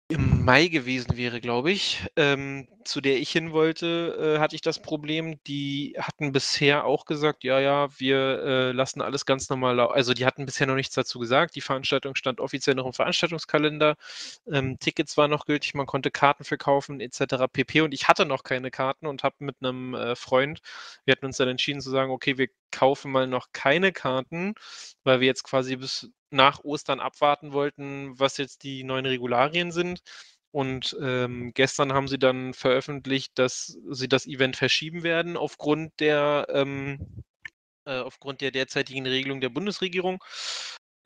im Mai gewesen wäre, glaube ich, ähm, zu der ich hin wollte, äh, hatte ich das Problem. Die hatten bisher auch gesagt, ja, ja, wir äh, lassen alles ganz normal Also die hatten bisher noch nichts dazu gesagt. Die Veranstaltung stand offiziell noch im Veranstaltungskalender. Ähm, Tickets waren noch gültig, man konnte Karten verkaufen etc. pp. Und ich hatte noch keine Karten und habe mit einem äh, Freund, wir hatten uns dann entschieden zu sagen, okay, wir kaufen mal noch keine Karten, weil wir jetzt quasi bis nach Ostern abwarten wollten, was jetzt die neuen Regularien sind. Und ähm, gestern haben sie dann veröffentlicht, dass sie das Event verschieben werden aufgrund der, ähm, äh, aufgrund der derzeitigen Regelung der Bundesregierung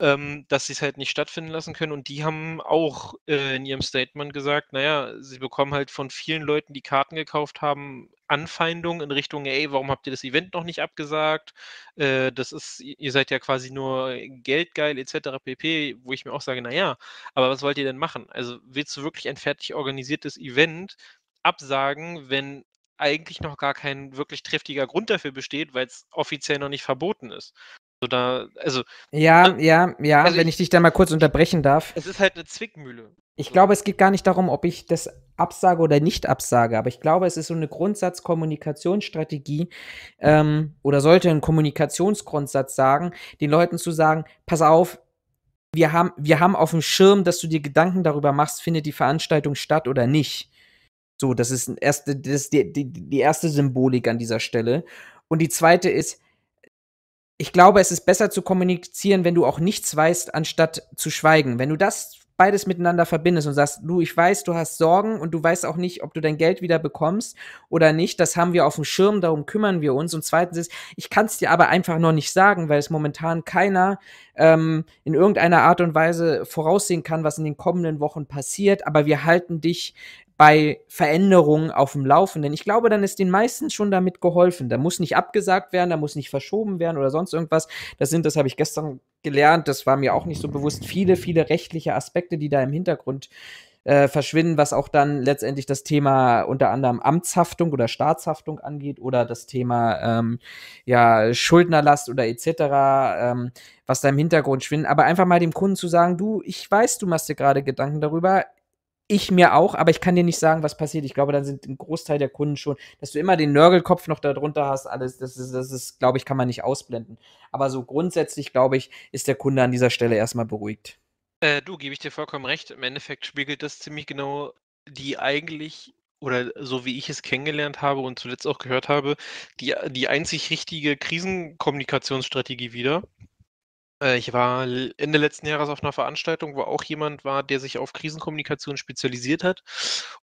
ähm, dass sie es halt nicht stattfinden lassen können. Und die haben auch äh, in ihrem Statement gesagt, naja, sie bekommen halt von vielen Leuten, die Karten gekauft haben, Anfeindungen in Richtung, ey, warum habt ihr das Event noch nicht abgesagt? Äh, das ist, ihr seid ja quasi nur geldgeil etc. pp, wo ich mir auch sage, naja, aber was wollt ihr denn machen? Also willst du wirklich ein fertig organisiertes Event absagen, wenn eigentlich noch gar kein wirklich triftiger Grund dafür besteht, weil es offiziell noch nicht verboten ist. Oder, also, ja, man, ja, ja, also wenn ich, ich, dich da mal kurz unterbrechen darf. Es ist halt eine Zwickmühle. Ich glaube, es geht gar nicht darum, ob ich das absage oder nicht absage, aber ich glaube, es ist so eine Grundsatzkommunikationsstrategie ähm, oder sollte ein Kommunikationsgrundsatz sagen, den Leuten zu sagen, pass auf, wir haben, wir haben auf dem Schirm, dass du dir Gedanken darüber machst, findet die Veranstaltung statt oder nicht. So, das ist, erste, das ist die, die, die erste Symbolik an dieser Stelle. Und die zweite ist, ich glaube, es ist besser zu kommunizieren, wenn du auch nichts weißt, anstatt zu schweigen. Wenn du das beides miteinander verbindest und sagst, du, ich weiß, du hast Sorgen und du weißt auch nicht, ob du dein Geld wieder bekommst oder nicht. Das haben wir auf dem Schirm, darum kümmern wir uns. Und zweitens ist, ich kann es dir aber einfach noch nicht sagen, weil es momentan keiner ähm, in irgendeiner Art und Weise voraussehen kann, was in den kommenden Wochen passiert. Aber wir halten dich bei Veränderungen auf dem Laufenden. Ich glaube, dann ist den meisten schon damit geholfen. Da muss nicht abgesagt werden, da muss nicht verschoben werden oder sonst irgendwas. Das sind, das habe ich gestern gelernt, das war mir auch nicht so bewusst, viele, viele rechtliche Aspekte, die da im Hintergrund äh, verschwinden, was auch dann letztendlich das Thema unter anderem Amtshaftung oder Staatshaftung angeht oder das Thema ähm, ja, Schuldnerlast oder etc., ähm, was da im Hintergrund schwinden. Aber einfach mal dem Kunden zu sagen, du, ich weiß, du machst dir gerade Gedanken darüber, ich mir auch, aber ich kann dir nicht sagen, was passiert. Ich glaube, dann sind ein Großteil der Kunden schon, dass du immer den Nörgelkopf noch darunter hast, alles, das ist, das ist, glaube ich, kann man nicht ausblenden. Aber so grundsätzlich, glaube ich, ist der Kunde an dieser Stelle erstmal beruhigt. Äh, du, gebe ich dir vollkommen recht. Im Endeffekt spiegelt das ziemlich genau die eigentlich oder so wie ich es kennengelernt habe und zuletzt auch gehört habe, die, die einzig richtige Krisenkommunikationsstrategie wieder. Äh, ich war Ende letzten Jahres auf einer Veranstaltung, wo auch jemand war, der sich auf Krisenkommunikation spezialisiert hat.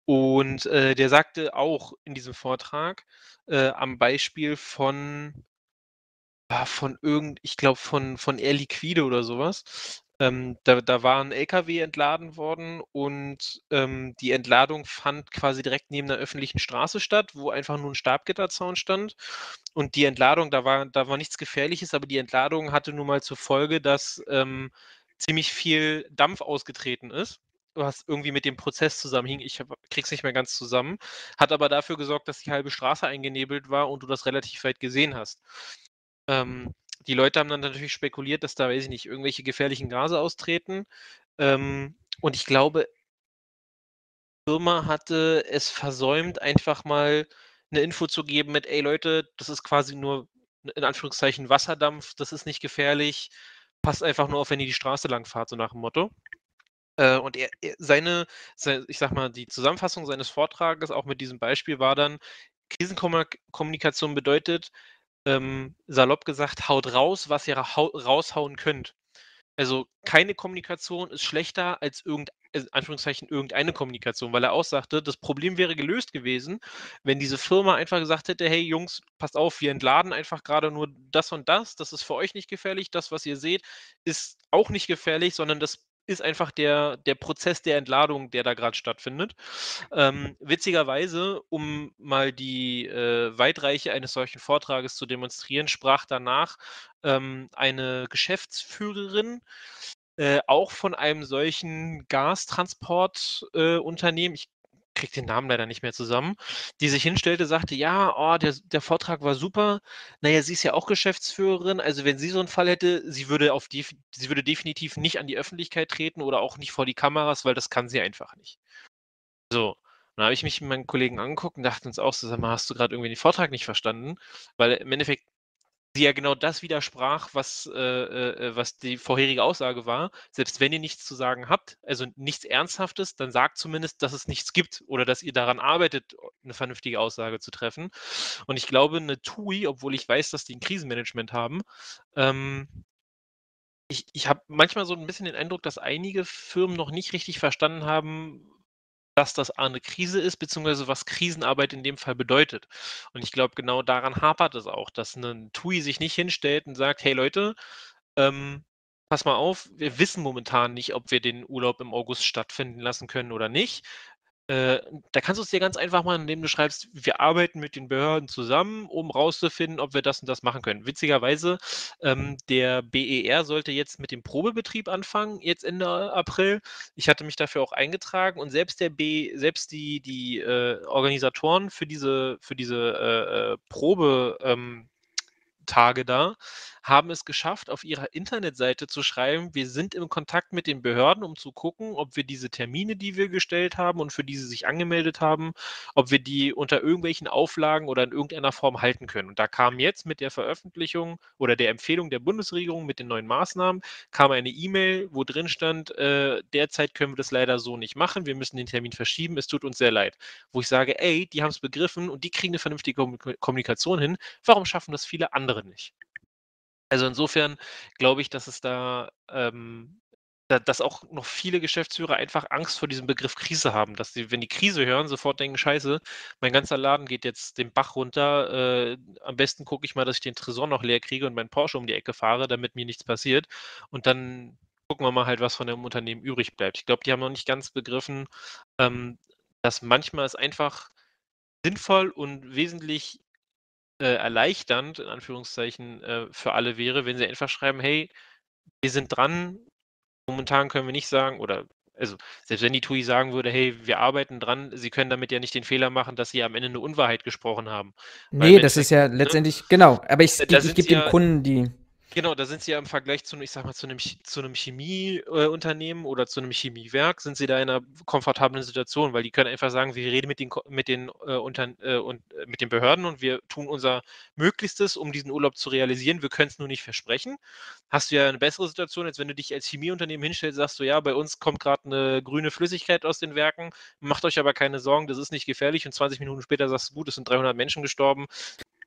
Und äh, der sagte auch in diesem Vortrag äh, am Beispiel von ah, von irgend, ich glaube von von Air Liquide oder sowas, ähm, da, da war ein LKW entladen worden und ähm, die Entladung fand quasi direkt neben der öffentlichen Straße statt, wo einfach nur ein Stabgitterzaun stand. Und die Entladung, da war, da war nichts Gefährliches, aber die Entladung hatte nun mal zur Folge, dass ähm, ziemlich viel Dampf ausgetreten ist was irgendwie mit dem Prozess zusammenhing. Ich krieg's nicht mehr ganz zusammen. Hat aber dafür gesorgt, dass die halbe Straße eingenebelt war und du das relativ weit gesehen hast. Ähm, die Leute haben dann natürlich spekuliert, dass da, weiß ich nicht, irgendwelche gefährlichen Gase austreten. Ähm, und ich glaube, die Firma hatte es versäumt, einfach mal eine Info zu geben mit, ey Leute, das ist quasi nur in Anführungszeichen Wasserdampf, das ist nicht gefährlich, passt einfach nur auf, wenn ihr die Straße lang fahrt, so nach dem Motto. Äh, und er, seine, ich sag mal, die Zusammenfassung seines Vortrages auch mit diesem Beispiel war dann, Krisenkommunikation bedeutet, ähm, salopp gesagt, haut raus, was ihr raushauen könnt. Also keine Kommunikation ist schlechter als irgendein Anführungszeichen irgendeine Kommunikation, weil er auch sagte, das Problem wäre gelöst gewesen, wenn diese Firma einfach gesagt hätte, hey Jungs, passt auf, wir entladen einfach gerade nur das und das, das ist für euch nicht gefährlich, das, was ihr seht, ist auch nicht gefährlich, sondern das ist einfach der, der Prozess der Entladung, der da gerade stattfindet. Ähm, mhm. witzigerweise, um mal die äh, Weitreiche eines solchen Vortrages zu demonstrieren, sprach danach ähm, eine Geschäftsführerin äh, auch von einem solchen Gastransportunternehmen. Äh, ich kriege den Namen leider nicht mehr zusammen, die sich hinstellte, sagte, ja, oh, der, der Vortrag war super. Naja, sie ist ja auch Geschäftsführerin. Also wenn sie so einen Fall hätte, sie würde, auf die, sie würde definitiv nicht an die Öffentlichkeit treten oder auch nicht vor die Kameras, weil das kann sie einfach nicht. So, dann habe ich mich mit meinen Kollegen angeguckt und dachte uns auch, sag mal, hast du gerade irgendwie den Vortrag nicht verstanden? Weil im Endeffekt die ja genau das widersprach, was, äh, äh, äh, was die vorherige Aussage war. Selbst wenn ihr nichts zu sagen habt, also nichts Ernsthaftes, dann sagt zumindest, dass es nichts gibt oder dass ihr daran arbeitet, eine vernünftige Aussage zu treffen. Und ich glaube, eine TUI, obwohl ich weiß, dass die ein Krisenmanagement haben, ähm, ich, ich habe manchmal so ein bisschen den Eindruck, dass einige Firmen noch nicht richtig verstanden haben, dass das eine Krise ist, beziehungsweise was Krisenarbeit in dem Fall bedeutet. Und ich glaube, genau daran hapert es auch, dass ein TUI sich nicht hinstellt und sagt, hey Leute, ähm, pass mal auf, wir wissen momentan nicht, ob wir den Urlaub im August stattfinden lassen können oder nicht. Äh, da kannst du es dir ganz einfach machen, indem du schreibst, wir arbeiten mit den Behörden zusammen, um rauszufinden, ob wir das und das machen können. Witzigerweise, ähm, der BER sollte jetzt mit dem Probebetrieb anfangen, jetzt Ende April. Ich hatte mich dafür auch eingetragen und selbst der B, selbst die, die äh, Organisatoren für diese, für diese äh, äh Probe, ähm, Tage da, haben es geschafft, auf ihrer Internetseite zu schreiben, wir sind im Kontakt mit den Behörden, um zu gucken, ob wir diese Termine, die wir gestellt haben und für die sie sich angemeldet haben, ob wir die unter irgendwelchen Auflagen oder in irgendeiner Form halten können. Und da kam jetzt mit der Veröffentlichung oder der Empfehlung der Bundesregierung mit den neuen Maßnahmen, kam eine E-Mail, wo drin stand, äh, derzeit können wir das leider so nicht machen, wir müssen den Termin verschieben, es tut uns sehr leid. Wo ich sage, ey, die haben es begriffen und die kriegen eine vernünftige Kommunikation hin, warum schaffen das viele andere? anderen nicht. Also insofern glaube ich, dass es da, ähm, da, dass auch noch viele Geschäftsführer einfach Angst vor diesem Begriff Krise haben, dass sie, wenn die Krise hören, sofort denken, scheiße, mein ganzer Laden geht jetzt den Bach runter, äh, am besten gucke ich mal, dass ich den Tresor noch leer kriege und meinen Porsche um die Ecke fahre, damit mir nichts passiert und dann gucken wir mal halt, was von dem Unternehmen übrig bleibt. Ich glaube, die haben noch nicht ganz begriffen, ähm, dass manchmal es einfach sinnvoll und wesentlich äh, erleichternd, in Anführungszeichen, äh, für alle wäre, wenn sie einfach schreiben, hey, wir sind dran, momentan können wir nicht sagen, oder also selbst wenn die TUI sagen würde, hey, wir arbeiten dran, sie können damit ja nicht den Fehler machen, dass sie am Ende eine Unwahrheit gesprochen haben. Nee, das ist ja ne, letztendlich, ne? genau, aber ich, ich, ich gebe ja, dem Kunden die. Genau, da sind sie ja im Vergleich zu, ich sag mal, zu einem, zu einem Chemieunternehmen äh, oder zu einem Chemiewerk, sind sie da in einer komfortablen Situation, weil die können einfach sagen, wir reden mit den, mit den, äh, unter, äh, und, äh, mit den Behörden und wir tun unser Möglichstes, um diesen Urlaub zu realisieren. Wir können es nur nicht versprechen. Hast du ja eine bessere Situation, als wenn du dich als Chemieunternehmen hinstellst, sagst du, ja, bei uns kommt gerade eine grüne Flüssigkeit aus den Werken, macht euch aber keine Sorgen, das ist nicht gefährlich und 20 Minuten später sagst du, gut, es sind 300 Menschen gestorben,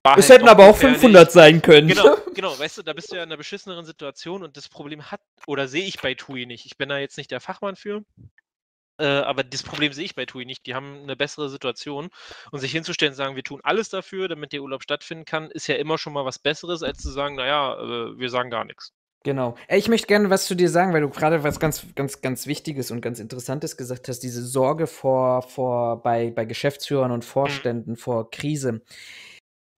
war es halt hätten aber auch 500 sein können. Genau, genau, weißt du, da bist du ja in einer beschisseneren Situation und das Problem hat oder sehe ich bei TUI nicht. Ich bin da jetzt nicht der Fachmann für. Äh, aber das Problem sehe ich bei TUI nicht. Die haben eine bessere Situation. Und sich hinzustellen und sagen, wir tun alles dafür, damit der Urlaub stattfinden kann, ist ja immer schon mal was Besseres, als zu sagen, naja, äh, wir sagen gar nichts. Genau. Ich möchte gerne was zu dir sagen, weil du gerade was ganz, ganz, ganz Wichtiges und ganz Interessantes gesagt hast, diese Sorge vor, vor bei, bei Geschäftsführern und hm. Vorständen vor Krise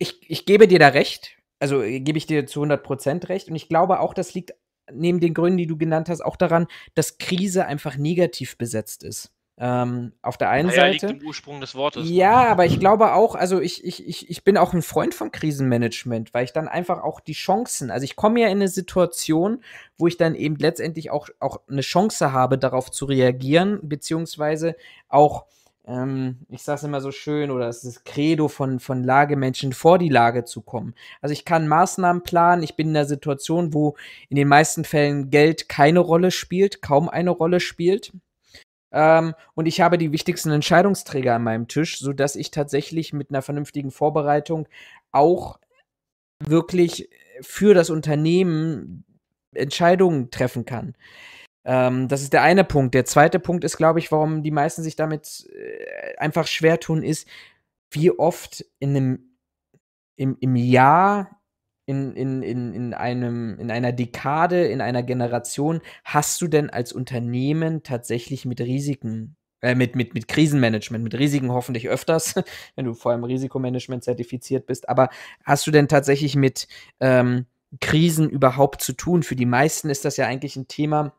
ich, ich gebe dir da recht, also äh, gebe ich dir zu 100 recht. Und ich glaube auch, das liegt neben den Gründen, die du genannt hast, auch daran, dass Krise einfach negativ besetzt ist. Ähm, auf der einen naja, Seite. Liegt im Ursprung des Wortes. Ne? Ja, aber ich glaube auch, also ich, ich, ich, ich bin auch ein Freund vom Krisenmanagement, weil ich dann einfach auch die Chancen, also ich komme ja in eine Situation, wo ich dann eben letztendlich auch, auch eine Chance habe, darauf zu reagieren, beziehungsweise auch ähm, ich sage es immer so schön, oder es ist das Credo von, von Lagemenschen, vor die Lage zu kommen. Also ich kann Maßnahmen planen, ich bin in einer Situation, wo in den meisten Fällen Geld keine Rolle spielt, kaum eine Rolle spielt. Ähm, und ich habe die wichtigsten Entscheidungsträger an meinem Tisch, sodass ich tatsächlich mit einer vernünftigen Vorbereitung auch wirklich für das Unternehmen Entscheidungen treffen kann. Ähm, das ist der eine Punkt. Der zweite Punkt ist, glaube ich, warum die meisten sich damit äh, einfach schwer tun, ist, wie oft in einem, im, im Jahr, in, in, in, in, einem, in einer Dekade, in einer Generation hast du denn als Unternehmen tatsächlich mit Risiken äh, mit, mit, mit Krisenmanagement, mit Risiken hoffentlich öfters, wenn du vor allem Risikomanagement zertifiziert bist. Aber hast du denn tatsächlich mit ähm, Krisen überhaupt zu tun? Für die meisten ist das ja eigentlich ein Thema,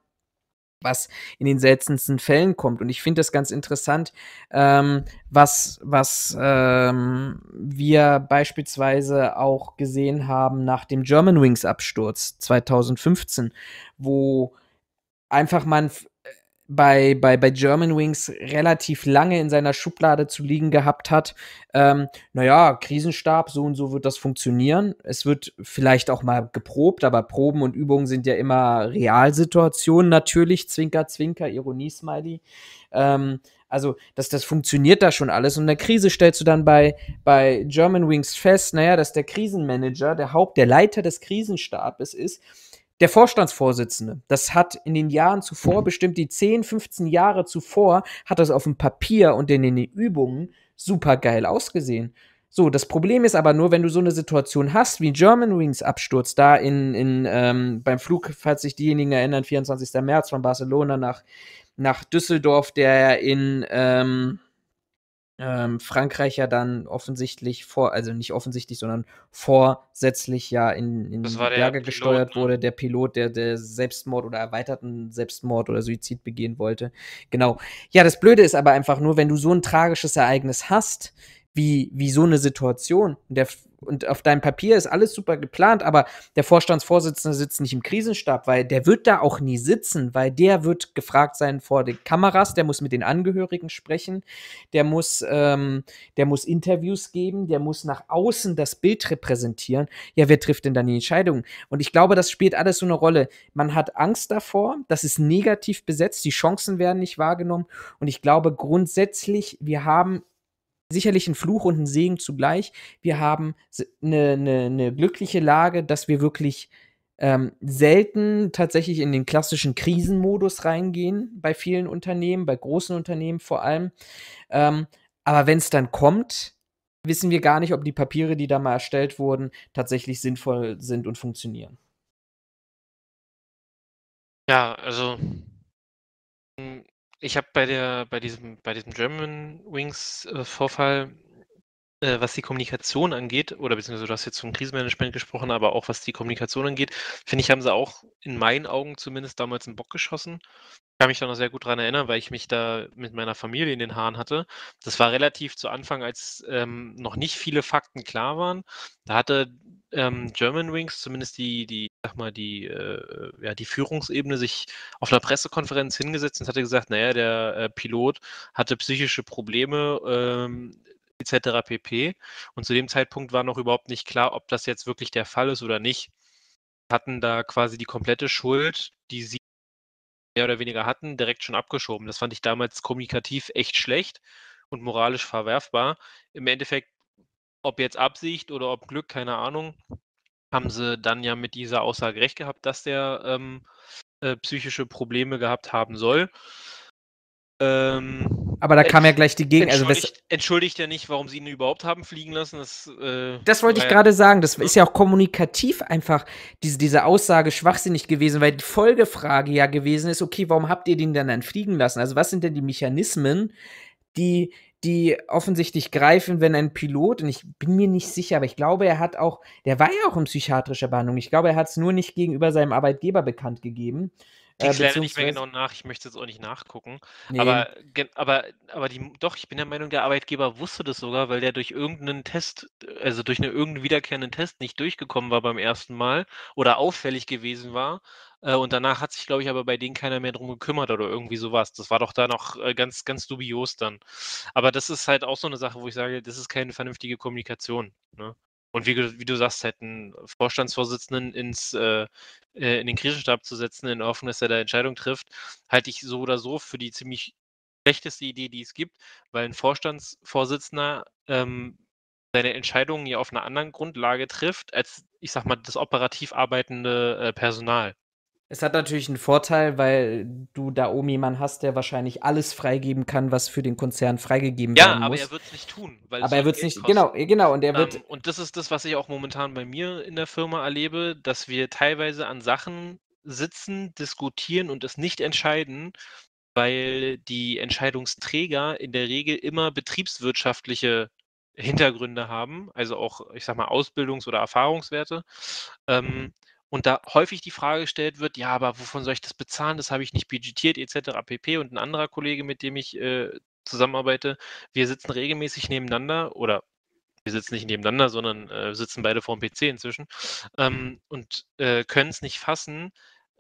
was in den seltensten Fällen kommt. Und ich finde das ganz interessant, ähm, was, was ähm, wir beispielsweise auch gesehen haben nach dem German Wings absturz 2015, wo einfach man bei, bei, bei German Wings relativ lange in seiner Schublade zu liegen gehabt hat. Ähm, naja, Krisenstab, so und so wird das funktionieren. Es wird vielleicht auch mal geprobt, aber Proben und Übungen sind ja immer Realsituationen natürlich. Zwinker, Zwinker, Ironie, Smiley. Ähm, also, das, das funktioniert da schon alles. Und in der Krise stellst du dann bei, bei German Wings fest, naja, dass der Krisenmanager, der Haupt, der Leiter des Krisenstabes ist der Vorstandsvorsitzende, das hat in den Jahren zuvor, mhm. bestimmt die 10, 15 Jahre zuvor, hat das auf dem Papier und in den Übungen super geil ausgesehen. So, das Problem ist aber nur, wenn du so eine Situation hast wie Germanwings Absturz da in, in ähm, beim Flug, falls sich diejenigen erinnern, 24. März von Barcelona nach, nach Düsseldorf, der in ähm, ähm, Frankreich ja dann offensichtlich vor, also nicht offensichtlich, sondern vorsätzlich ja in, in die Berge Pilot, gesteuert ne? wurde, der Pilot, der, der Selbstmord oder erweiterten Selbstmord oder Suizid begehen wollte. Genau. Ja, das Blöde ist aber einfach nur, wenn du so ein tragisches Ereignis hast, wie, wie so eine Situation, der und auf deinem Papier ist alles super geplant, aber der Vorstandsvorsitzende sitzt nicht im Krisenstab, weil der wird da auch nie sitzen, weil der wird gefragt sein vor den Kameras, der muss mit den Angehörigen sprechen, der muss, ähm, der muss Interviews geben, der muss nach außen das Bild repräsentieren. Ja, wer trifft denn dann die Entscheidungen? Und ich glaube, das spielt alles so eine Rolle. Man hat Angst davor, das ist negativ besetzt, die Chancen werden nicht wahrgenommen und ich glaube grundsätzlich, wir haben sicherlich ein Fluch und ein Segen zugleich. Wir haben eine, eine, eine glückliche Lage, dass wir wirklich ähm, selten tatsächlich in den klassischen Krisenmodus reingehen, bei vielen Unternehmen, bei großen Unternehmen vor allem. Ähm, aber wenn es dann kommt, wissen wir gar nicht, ob die Papiere, die da mal erstellt wurden, tatsächlich sinnvoll sind und funktionieren. Ja, also hm, ich habe bei der, bei diesem, bei diesem German Wings äh, Vorfall, äh, was die Kommunikation angeht, oder beziehungsweise du hast jetzt vom Krisenmanagement gesprochen, aber auch was die Kommunikation angeht, finde ich, haben sie auch in meinen Augen zumindest damals einen Bock geschossen kann mich da noch sehr gut dran erinnern, weil ich mich da mit meiner Familie in den Haaren hatte. Das war relativ zu Anfang, als ähm, noch nicht viele Fakten klar waren. Da hatte ähm, German Wings zumindest die, die, sag mal, die, äh, ja, die Führungsebene sich auf einer Pressekonferenz hingesetzt und hatte gesagt, naja, der äh, Pilot hatte psychische Probleme, ähm, etc. pp. Und zu dem Zeitpunkt war noch überhaupt nicht klar, ob das jetzt wirklich der Fall ist oder nicht hatten da quasi die komplette Schuld, die sie mehr oder weniger hatten, direkt schon abgeschoben. Das fand ich damals kommunikativ echt schlecht und moralisch verwerfbar. Im Endeffekt, ob jetzt Absicht oder ob Glück, keine Ahnung, haben sie dann ja mit dieser Aussage recht gehabt, dass der ähm, äh, psychische Probleme gehabt haben soll. Ähm, aber da kam ja gleich die Gegend. Also entschuldigt, also entschuldigt ja nicht, warum sie ihn überhaupt haben fliegen lassen. Das, äh, das wollte ich gerade sagen. Das ist ja auch kommunikativ einfach diese, diese Aussage schwachsinnig gewesen, weil die Folgefrage ja gewesen ist: Okay, warum habt ihr den denn dann fliegen lassen? Also, was sind denn die Mechanismen, die, die offensichtlich greifen, wenn ein Pilot, und ich bin mir nicht sicher, aber ich glaube, er hat auch, der war ja auch in psychiatrischer Behandlung. Ich glaube, er hat es nur nicht gegenüber seinem Arbeitgeber bekannt gegeben. Äh, ich äh, leider nicht mehr genau nach, ich möchte jetzt auch nicht nachgucken. Nee. Aber, aber, aber die, doch, ich bin der Meinung, der Arbeitgeber wusste das sogar, weil der durch irgendeinen Test, also durch einen irgendeinen wiederkehrenden Test nicht durchgekommen war beim ersten Mal oder auffällig gewesen war. Äh, und danach hat sich, glaube ich, aber bei denen keiner mehr drum gekümmert oder irgendwie sowas. Das war doch da noch äh, ganz, ganz dubios dann. Aber das ist halt auch so eine Sache, wo ich sage, das ist keine vernünftige Kommunikation. Ne? Und wie, wie, du sagst, halt einen Vorstandsvorsitzenden ins, äh, äh, in den Krisenstab zu setzen, in der Hoffnung, dass er da Entscheidungen trifft, halte ich so oder so für die ziemlich schlechteste Idee, die es gibt, weil ein Vorstandsvorsitzender ähm, seine Entscheidungen ja auf einer anderen Grundlage trifft, als ich sag mal, das operativ arbeitende äh, Personal. Es hat natürlich einen Vorteil, weil du da oben jemanden hast, der wahrscheinlich alles freigeben kann, was für den Konzern freigegeben ja, werden muss. Ja, aber er wird es nicht tun. aber er wird es nicht, kosten. genau, eh, genau. Und, er wird ähm, und das ist das, was ich auch momentan bei mir in der Firma erlebe, dass wir teilweise an Sachen sitzen, diskutieren und es nicht entscheiden, weil die Entscheidungsträger in der Regel immer betriebswirtschaftliche Hintergründe haben, also auch, ich sag mal, Ausbildungs- oder Erfahrungswerte. Ähm, und da häufig die Frage gestellt wird, ja, aber wovon soll ich das bezahlen? Das habe ich nicht budgetiert etc. pp. Und ein anderer Kollege, mit dem ich äh, zusammenarbeite, wir sitzen regelmäßig nebeneinander oder wir sitzen nicht nebeneinander, sondern äh, sitzen beide vor dem PC inzwischen ähm, und äh, können es nicht fassen,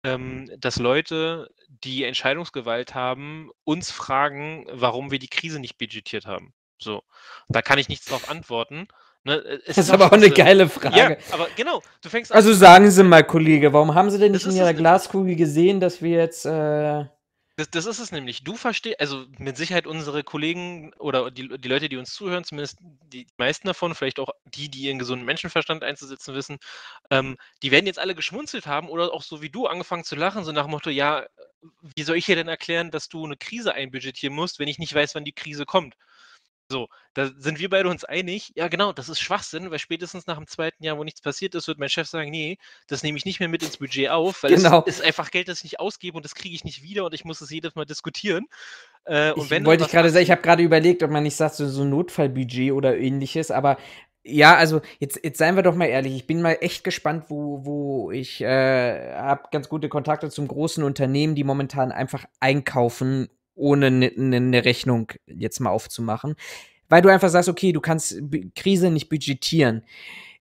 ähm, dass Leute, die Entscheidungsgewalt haben, uns fragen, warum wir die Krise nicht budgetiert haben. So, da kann ich nichts drauf antworten, Ne, äh, das ist aber auch eine geile Frage. Ja, aber genau, du fängst an. Also sagen Sie mal, Kollege, warum haben Sie denn nicht in Ihrer Glaskugel gesehen, dass wir jetzt. Äh das, das, ist es nämlich. Du verstehst, also mit Sicherheit unsere Kollegen oder die, die Leute, die uns zuhören, zumindest die meisten davon, vielleicht auch die, die ihren gesunden Menschenverstand einzusetzen wissen, ähm, die werden jetzt alle geschmunzelt haben oder auch so wie du angefangen zu lachen, so nach dem Motto, ja, wie soll ich dir denn erklären, dass du eine Krise einbudgetieren musst, wenn ich nicht weiß, wann die Krise kommt? So, da sind wir beide uns einig, ja genau, das ist Schwachsinn, weil spätestens nach dem zweiten Jahr, wo nichts passiert ist, wird mein Chef sagen, nee, das nehme ich nicht mehr mit ins Budget auf, weil genau. es ist einfach Geld, das ich nicht ausgebe und das kriege ich nicht wieder und ich muss es jedes Mal diskutieren. Äh, ich wollte ich gerade sagen, ich habe gerade überlegt, ob man nicht sagt, so, so ein Notfallbudget oder ähnliches, aber ja, also jetzt, jetzt seien wir doch mal ehrlich, ich bin mal echt gespannt, wo, wo ich äh, habe ganz gute Kontakte zum großen Unternehmen, die momentan einfach einkaufen ohne eine ne, ne Rechnung jetzt mal aufzumachen. Weil du einfach sagst, okay, du kannst B Krise nicht budgetieren.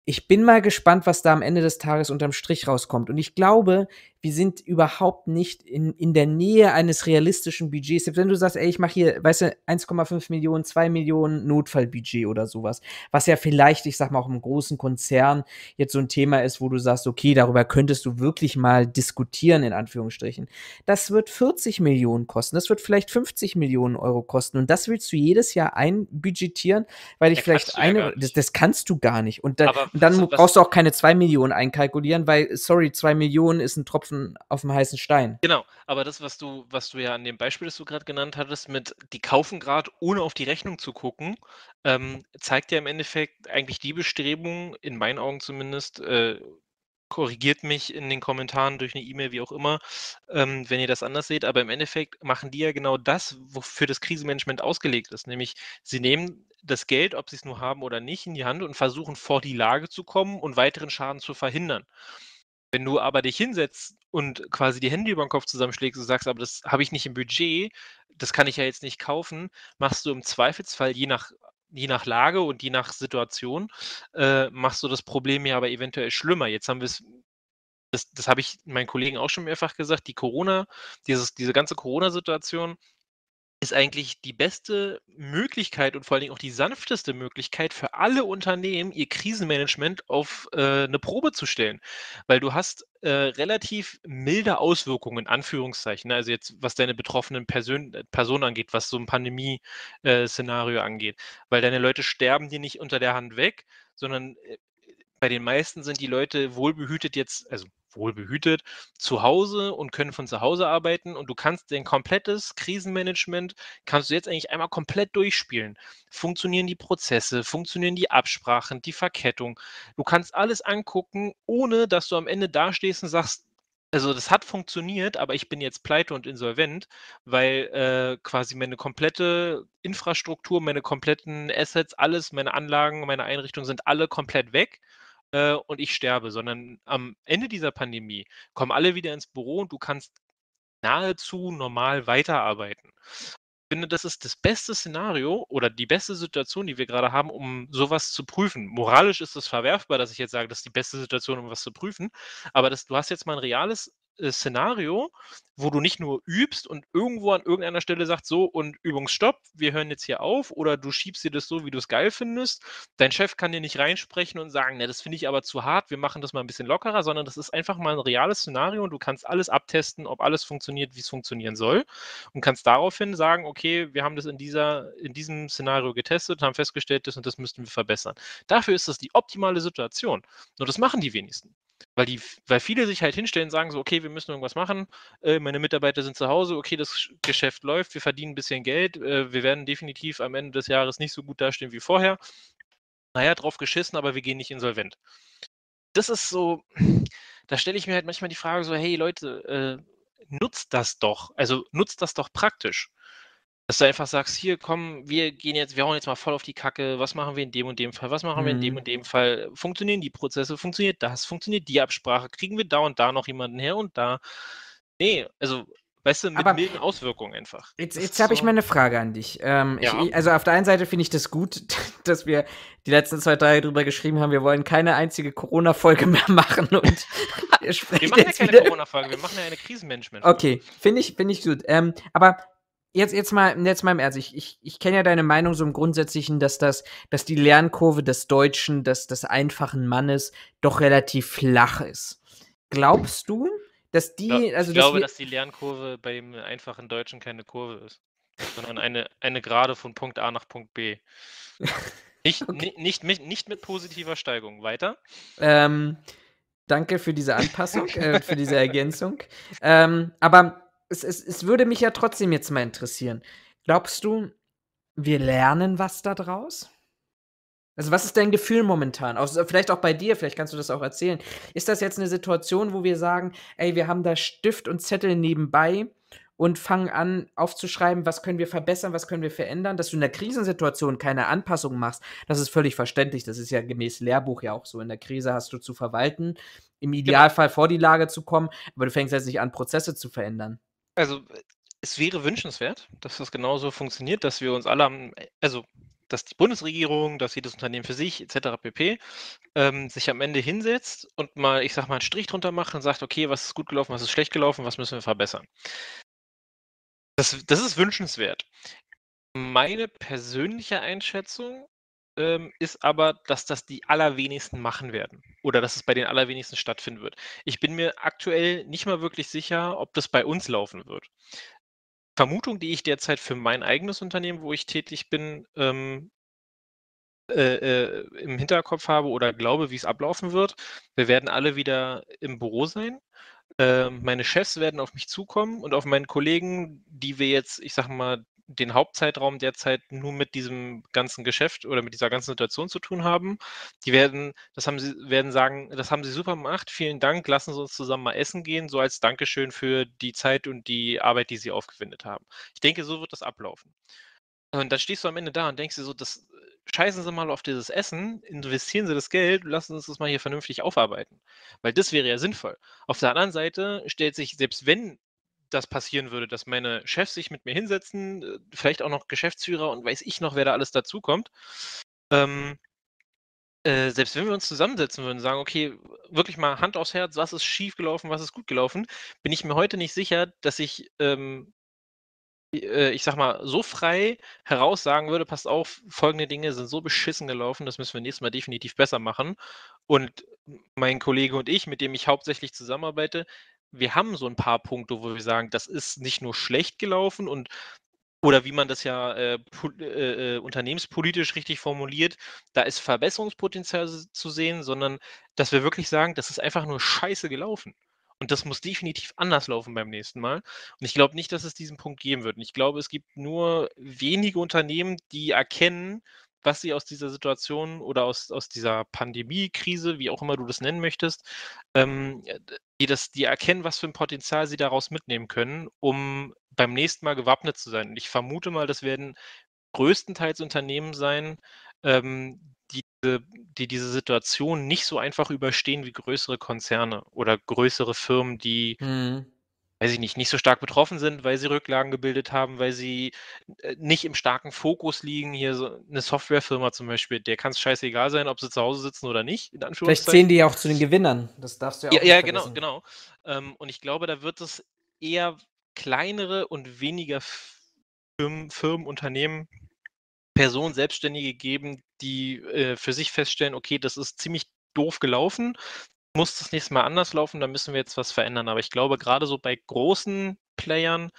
Ich bin mal gespannt, was da am Ende des Tages unterm Strich rauskommt. Und ich glaube, wir sind überhaupt nicht in, in der Nähe eines realistischen Budgets. Selbst wenn du sagst, ey, ich mache hier, weißt du, 1,5 Millionen, 2 Millionen Notfallbudget oder sowas, was ja vielleicht, ich sag mal, auch im großen Konzern jetzt so ein Thema ist, wo du sagst, okay, darüber könntest du wirklich mal diskutieren, in Anführungsstrichen. Das wird 40 Millionen kosten, das wird vielleicht 50 Millionen Euro kosten und das willst du jedes Jahr einbudgetieren, weil ich das vielleicht eine, ja das, das, kannst du gar nicht. Und, da, und dann was, brauchst du auch keine 2 Millionen einkalkulieren, weil, sorry, 2 Millionen ist ein Tropfen Tropfen auf dem heißen Stein. Genau, aber das, was du, was du ja an dem Beispiel, das du gerade genannt hattest, mit die kaufen gerade, ohne auf die Rechnung zu gucken, ähm, zeigt ja im Endeffekt eigentlich die Bestrebung, in meinen Augen zumindest, äh, korrigiert mich in den Kommentaren durch eine E-Mail, wie auch immer, ähm, wenn ihr das anders seht. Aber im Endeffekt machen die ja genau das, wofür das Krisenmanagement ausgelegt ist. Nämlich, sie nehmen das Geld, ob sie es nur haben oder nicht, in die Hand und versuchen, vor die Lage zu kommen und weiteren Schaden zu verhindern. Wenn du aber dich hinsetzt und quasi die Hände über den Kopf zusammenschlägst und sagst, aber das habe ich nicht im Budget, das kann ich ja jetzt nicht kaufen, machst du im Zweifelsfall je nach je nach Lage und je nach Situation äh, machst du das Problem ja aber eventuell schlimmer. Jetzt haben wir es, das, das habe ich meinen Kollegen auch schon mehrfach gesagt, die Corona, dieses, diese ganze Corona-Situation ist eigentlich die beste Möglichkeit und vor allen Dingen auch die sanfteste Möglichkeit für alle Unternehmen, ihr Krisenmanagement auf äh, eine Probe zu stellen. Weil du hast äh, relativ milde Auswirkungen, in Anführungszeichen. Ne? Also jetzt, was deine betroffenen Person, äh, Personen angeht, was so ein Pandemie-Szenario äh, angeht. Weil deine Leute sterben dir nicht unter der Hand weg, sondern äh, bei den meisten sind die Leute wohlbehütet jetzt, also wohlbehütet zu Hause und können von zu Hause arbeiten und du kannst dein komplettes Krisenmanagement, kannst du jetzt eigentlich einmal komplett durchspielen. Funktionieren die Prozesse, funktionieren die Absprachen, die Verkettung. Du kannst alles angucken, ohne dass du am Ende dastehst und sagst, also das hat funktioniert, aber ich bin jetzt pleite und insolvent, weil äh, quasi meine komplette Infrastruktur, meine kompletten Assets, alles, meine Anlagen, meine Einrichtungen sind alle komplett weg äh, und ich sterbe, sondern am Ende dieser Pandemie kommen alle wieder ins Büro und du kannst nahezu normal weiterarbeiten. Ich finde, das ist das beste Szenario oder die beste Situation, die wir gerade haben, um sowas zu prüfen. Moralisch ist es verwerfbar, dass ich jetzt sage, das ist die beste Situation, um was zu prüfen, aber das, du hast jetzt mal ein reales äh, Szenario, wo du nicht nur übst und irgendwo an irgendeiner Stelle sagst, so und Übungsstopp, wir hören jetzt hier auf, oder du schiebst dir das so, wie du es geil findest. Dein Chef kann dir nicht reinsprechen und sagen, ne, das finde ich aber zu hart, wir machen das mal ein bisschen lockerer, sondern das ist einfach mal ein reales Szenario und du kannst alles abtesten, ob alles funktioniert, wie es funktionieren soll. Und kannst daraufhin sagen, okay, wir haben das in, dieser, in diesem Szenario getestet, haben festgestellt, das und das müssten wir verbessern. Dafür ist das die optimale Situation. Nur das machen die wenigsten. Weil, die, weil viele sich halt hinstellen und sagen so, okay, wir müssen irgendwas machen, äh, meine Mitarbeiter sind zu Hause, okay, das Geschäft läuft, wir verdienen ein bisschen Geld, äh, wir werden definitiv am Ende des Jahres nicht so gut dastehen wie vorher. Naja, drauf geschissen, aber wir gehen nicht insolvent. Das ist so, da stelle ich mir halt manchmal die Frage so, hey Leute, äh, nutzt das doch, also nutzt das doch praktisch. Dass du einfach sagst, hier komm, wir gehen jetzt, wir hauen jetzt mal voll auf die Kacke, was machen wir in dem und dem Fall, was machen mhm. wir in dem mhm. und dem Fall, funktionieren die Prozesse, funktioniert das, funktioniert die Absprache, kriegen wir da und da noch jemanden her und da. Nee, also Weißt du, mit Aber milden Auswirkungen einfach. Jetzt, jetzt habe so. ich mal eine Frage an dich. Ähm, ja. ich, also auf der einen Seite finde ich das gut, dass wir die letzten zwei, drei darüber geschrieben haben, wir wollen keine einzige Corona-Folge mehr machen. Und wir, machen ja keine Corona-Folge, wir machen ja eine Krisenmanagement. -Folge. Okay, finde ich, find ich gut. Ähm, aber jetzt, jetzt mal, jetzt mal im Ernst, ich, ich, ich kenne ja deine Meinung so im Grundsätzlichen, dass das, dass die Lernkurve des Deutschen, des, des einfachen Mannes doch relativ flach ist. Glaubst du, dass die, ich also. Ich glaube, dass, dass die Lernkurve beim einfachen Deutschen keine Kurve ist, sondern eine, eine Gerade von Punkt A nach Punkt B. Nicht, okay. nicht, nicht, nicht mit positiver Steigung. Weiter. Ähm, danke für diese Anpassung, äh, für diese Ergänzung. Ähm, aber es, es, es würde mich ja trotzdem jetzt mal interessieren. Glaubst du, wir lernen was daraus? Also, was ist dein Gefühl momentan? Auch, vielleicht auch bei dir, vielleicht kannst du das auch erzählen. Ist das jetzt eine Situation, wo wir sagen, ey, wir haben da Stift und Zettel nebenbei und fangen an aufzuschreiben, was können wir verbessern, was können wir verändern? Dass du in der Krisensituation keine Anpassung machst, das ist völlig verständlich. Das ist ja gemäß Lehrbuch ja auch so. In der Krise hast du zu verwalten, im genau. Idealfall vor die Lage zu kommen, aber du fängst jetzt nicht an, Prozesse zu verändern. Also äh, es wäre wünschenswert, dass das genauso funktioniert, dass wir uns alle äh, also dass die Bundesregierung, dass jedes Unternehmen für sich etc. pp. Ähm, sich am Ende hinsetzt und mal, ich sag mal, einen Strich drunter macht und sagt, okay, was ist gut gelaufen, was ist schlecht gelaufen, was müssen wir verbessern. Das, das ist wünschenswert. Meine persönliche Einschätzung ähm, ist aber, dass das die allerwenigsten machen werden oder dass es bei den allerwenigsten stattfinden wird. Ich bin mir aktuell nicht mal wirklich sicher, ob das bei uns laufen wird. Vermutung, die ich derzeit für mein eigenes Unternehmen, wo ich tätig bin, ähm, äh, äh im Hinterkopf habe oder glaube, wie es ablaufen wird. Wir werden alle wieder im Büro sein. Äh, meine Chefs werden auf mich zukommen und auf meinen Kollegen, die wir jetzt, ich sag mal, den Hauptzeitraum derzeit nur mit diesem ganzen Geschäft oder mit dieser ganzen Situation zu tun haben. Die werden, das haben sie, werden sagen, das haben sie super gemacht, vielen Dank, lassen Sie uns zusammen mal essen gehen, so als Dankeschön für die Zeit und die Arbeit, die sie aufgewendet haben. Ich denke, so wird das ablaufen. Und dann stehst du am Ende da und denkst dir so, das äh, scheißen Sie mal auf dieses Essen, investieren Sie das Geld, lassen Sie uns das mal hier vernünftig aufarbeiten. Weil das wäre ja sinnvoll. Auf der anderen Seite stellt sich, selbst wenn das passieren würde, dass meine Chefs sich mit mir hinsetzen, äh, vielleicht auch noch Geschäftsführer und weiß ich noch, wer da alles dazukommt. Ähm, äh, selbst wenn wir uns zusammensetzen würden, sagen, okay, wirklich mal Hand aufs Herz, was ist schief gelaufen, was ist gut gelaufen, bin ich mir heute nicht sicher, dass ich, ähm, äh, ich sag mal, so frei heraus sagen würde, passt auf, folgende Dinge sind so beschissen gelaufen, das müssen wir nächstes Mal definitiv besser machen. Und mein Kollege und ich, mit dem ich hauptsächlich zusammenarbeite, wir haben so ein paar Punkte, wo wir sagen, das ist nicht nur schlecht gelaufen und oder wie man das ja äh, äh, äh, unternehmenspolitisch richtig formuliert, da ist Verbesserungspotenzial zu sehen, sondern dass wir wirklich sagen, das ist einfach nur scheiße gelaufen. Und das muss definitiv anders laufen beim nächsten Mal. Und ich glaube nicht, dass es diesen Punkt geben wird. Und ich glaube, es gibt nur wenige Unternehmen, die erkennen, was sie aus dieser Situation oder aus, aus dieser Pandemie, Krise, wie auch immer du das nennen möchtest, ähm, äh, die, das, die erkennen, was für ein Potenzial sie daraus mitnehmen können, um beim nächsten Mal gewappnet zu sein. Und ich vermute mal, das werden größtenteils Unternehmen sein, ähm, die, die diese Situation nicht so einfach überstehen wie größere Konzerne oder größere Firmen, die mhm weiß ich nicht, nicht so stark betroffen sind, weil sie Rücklagen gebildet haben, weil sie äh, nicht im starken Fokus liegen. Hier so eine Softwarefirma zum Beispiel, der kann es scheißegal sein, ob sie zu Hause sitzen oder nicht. Vielleicht zählen die ja auch zu den Gewinnern. Das darfst du ja auch ja, nicht Ja, genau, genau. Ähm, und ich glaube, da wird es eher kleinere und weniger Firmen, Firmen Unternehmen Personen, Selbstständige geben, die äh, für sich feststellen, okay, das ist ziemlich doof gelaufen, muss das nächste Mal anders laufen, da müssen wir jetzt was verändern. Aber ich glaube, gerade so bei großen Playern,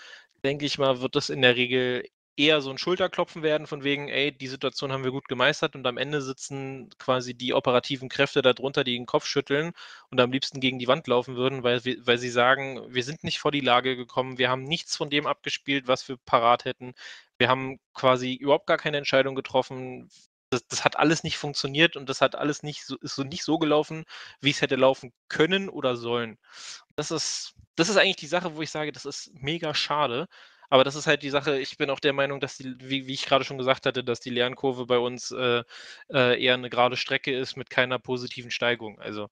denke ich mal, wird das in der Regel eher so ein Schulterklopfen werden, von wegen, ey, die Situation haben wir gut gemeistert und am Ende sitzen quasi die operativen Kräfte darunter, die den Kopf schütteln und am liebsten gegen die Wand laufen würden, weil, weil sie sagen, wir sind nicht vor die Lage gekommen, wir haben nichts von dem abgespielt, was wir parat hätten, wir haben quasi überhaupt gar keine Entscheidung getroffen, das, das, hat alles nicht funktioniert und das hat alles nicht so, ist so nicht so gelaufen, wie es hätte laufen können oder sollen. Das ist, das ist eigentlich die Sache, wo ich sage, das ist mega schade. Aber das ist halt die Sache, ich bin auch der Meinung, dass die, wie, wie ich gerade schon gesagt hatte, dass die Lernkurve bei uns äh, äh, eher eine gerade Strecke ist mit keiner positiven Steigung. Also.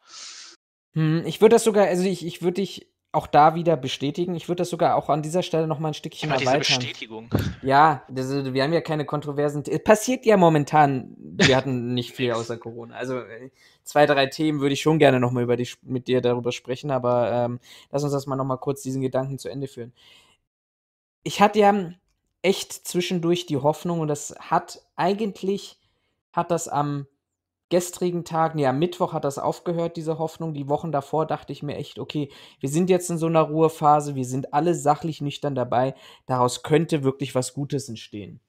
Hm, ich würde das sogar, also ich, ich würde dich auch da wieder bestätigen. Ich würde das sogar auch an dieser Stelle noch mal ein Stückchen ja, erweitern. Diese Bestätigung. Ja, das, wir haben ja keine Kontroversen. Es passiert ja momentan. Wir hatten nicht viel außer Corona. Also äh, zwei, drei Themen würde ich schon gerne noch mal über die, mit dir darüber sprechen. Aber ähm, lass uns das mal noch mal kurz diesen Gedanken zu Ende führen. Ich hatte ja echt zwischendurch die Hoffnung und das hat eigentlich hat das am gestrigen Tag, nee, am Mittwoch hat das aufgehört, diese Hoffnung. Die Wochen davor dachte ich mir echt, okay, wir sind jetzt in so einer Ruhephase, wir sind alle sachlich nüchtern dabei, daraus könnte wirklich was Gutes entstehen.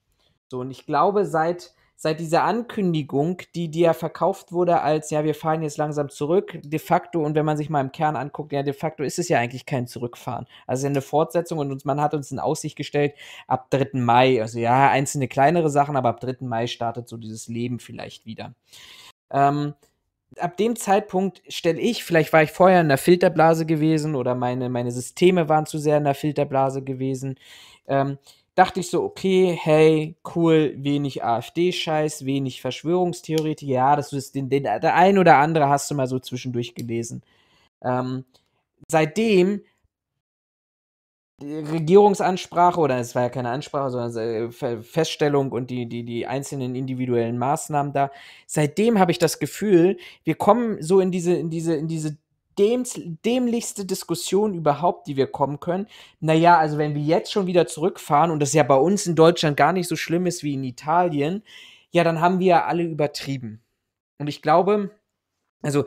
So, und ich glaube, seit, seit dieser Ankündigung, die dir ja verkauft wurde, als ja, wir fahren jetzt langsam zurück, de facto, und wenn man sich mal im Kern anguckt, ja, de facto ist es ja eigentlich kein Zurückfahren. Also eine Fortsetzung und uns, man hat uns in Aussicht gestellt, ab 3. Mai, also ja, einzelne kleinere Sachen, aber ab 3. Mai startet so dieses Leben vielleicht wieder. Ähm, ab dem Zeitpunkt stelle ich, vielleicht war ich vorher in der Filterblase gewesen oder meine, meine Systeme waren zu sehr in der Filterblase gewesen, ähm, dachte ich so, okay, hey, cool, wenig AfD-Scheiß, wenig Verschwörungstheoretik, ja, das ist den, den, der ein oder andere hast du mal so zwischendurch gelesen. Ähm, seitdem Regierungsansprache, oder es war ja keine Ansprache, sondern Feststellung und die, die, die einzelnen individuellen Maßnahmen da. Seitdem habe ich das Gefühl, wir kommen so in diese, in diese, in diese dämlichste Diskussion überhaupt, die wir kommen können. Naja, also wenn wir jetzt schon wieder zurückfahren und das ja bei uns in Deutschland gar nicht so schlimm ist wie in Italien, ja, dann haben wir ja alle übertrieben. Und ich glaube, also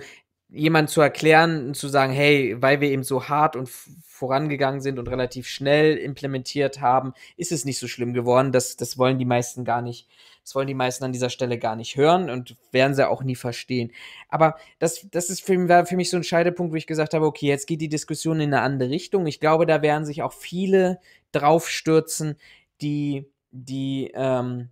jemand zu erklären und zu sagen, hey, weil wir eben so hart und vorangegangen sind und relativ schnell implementiert haben, ist es nicht so schlimm geworden. Das, das wollen die meisten gar nicht. Das wollen die meisten an dieser Stelle gar nicht hören und werden sie auch nie verstehen. Aber das, das ist für, war für mich so ein Scheidepunkt, wo ich gesagt habe, okay, jetzt geht die Diskussion in eine andere Richtung. Ich glaube, da werden sich auch viele draufstürzen, die, die, ähm,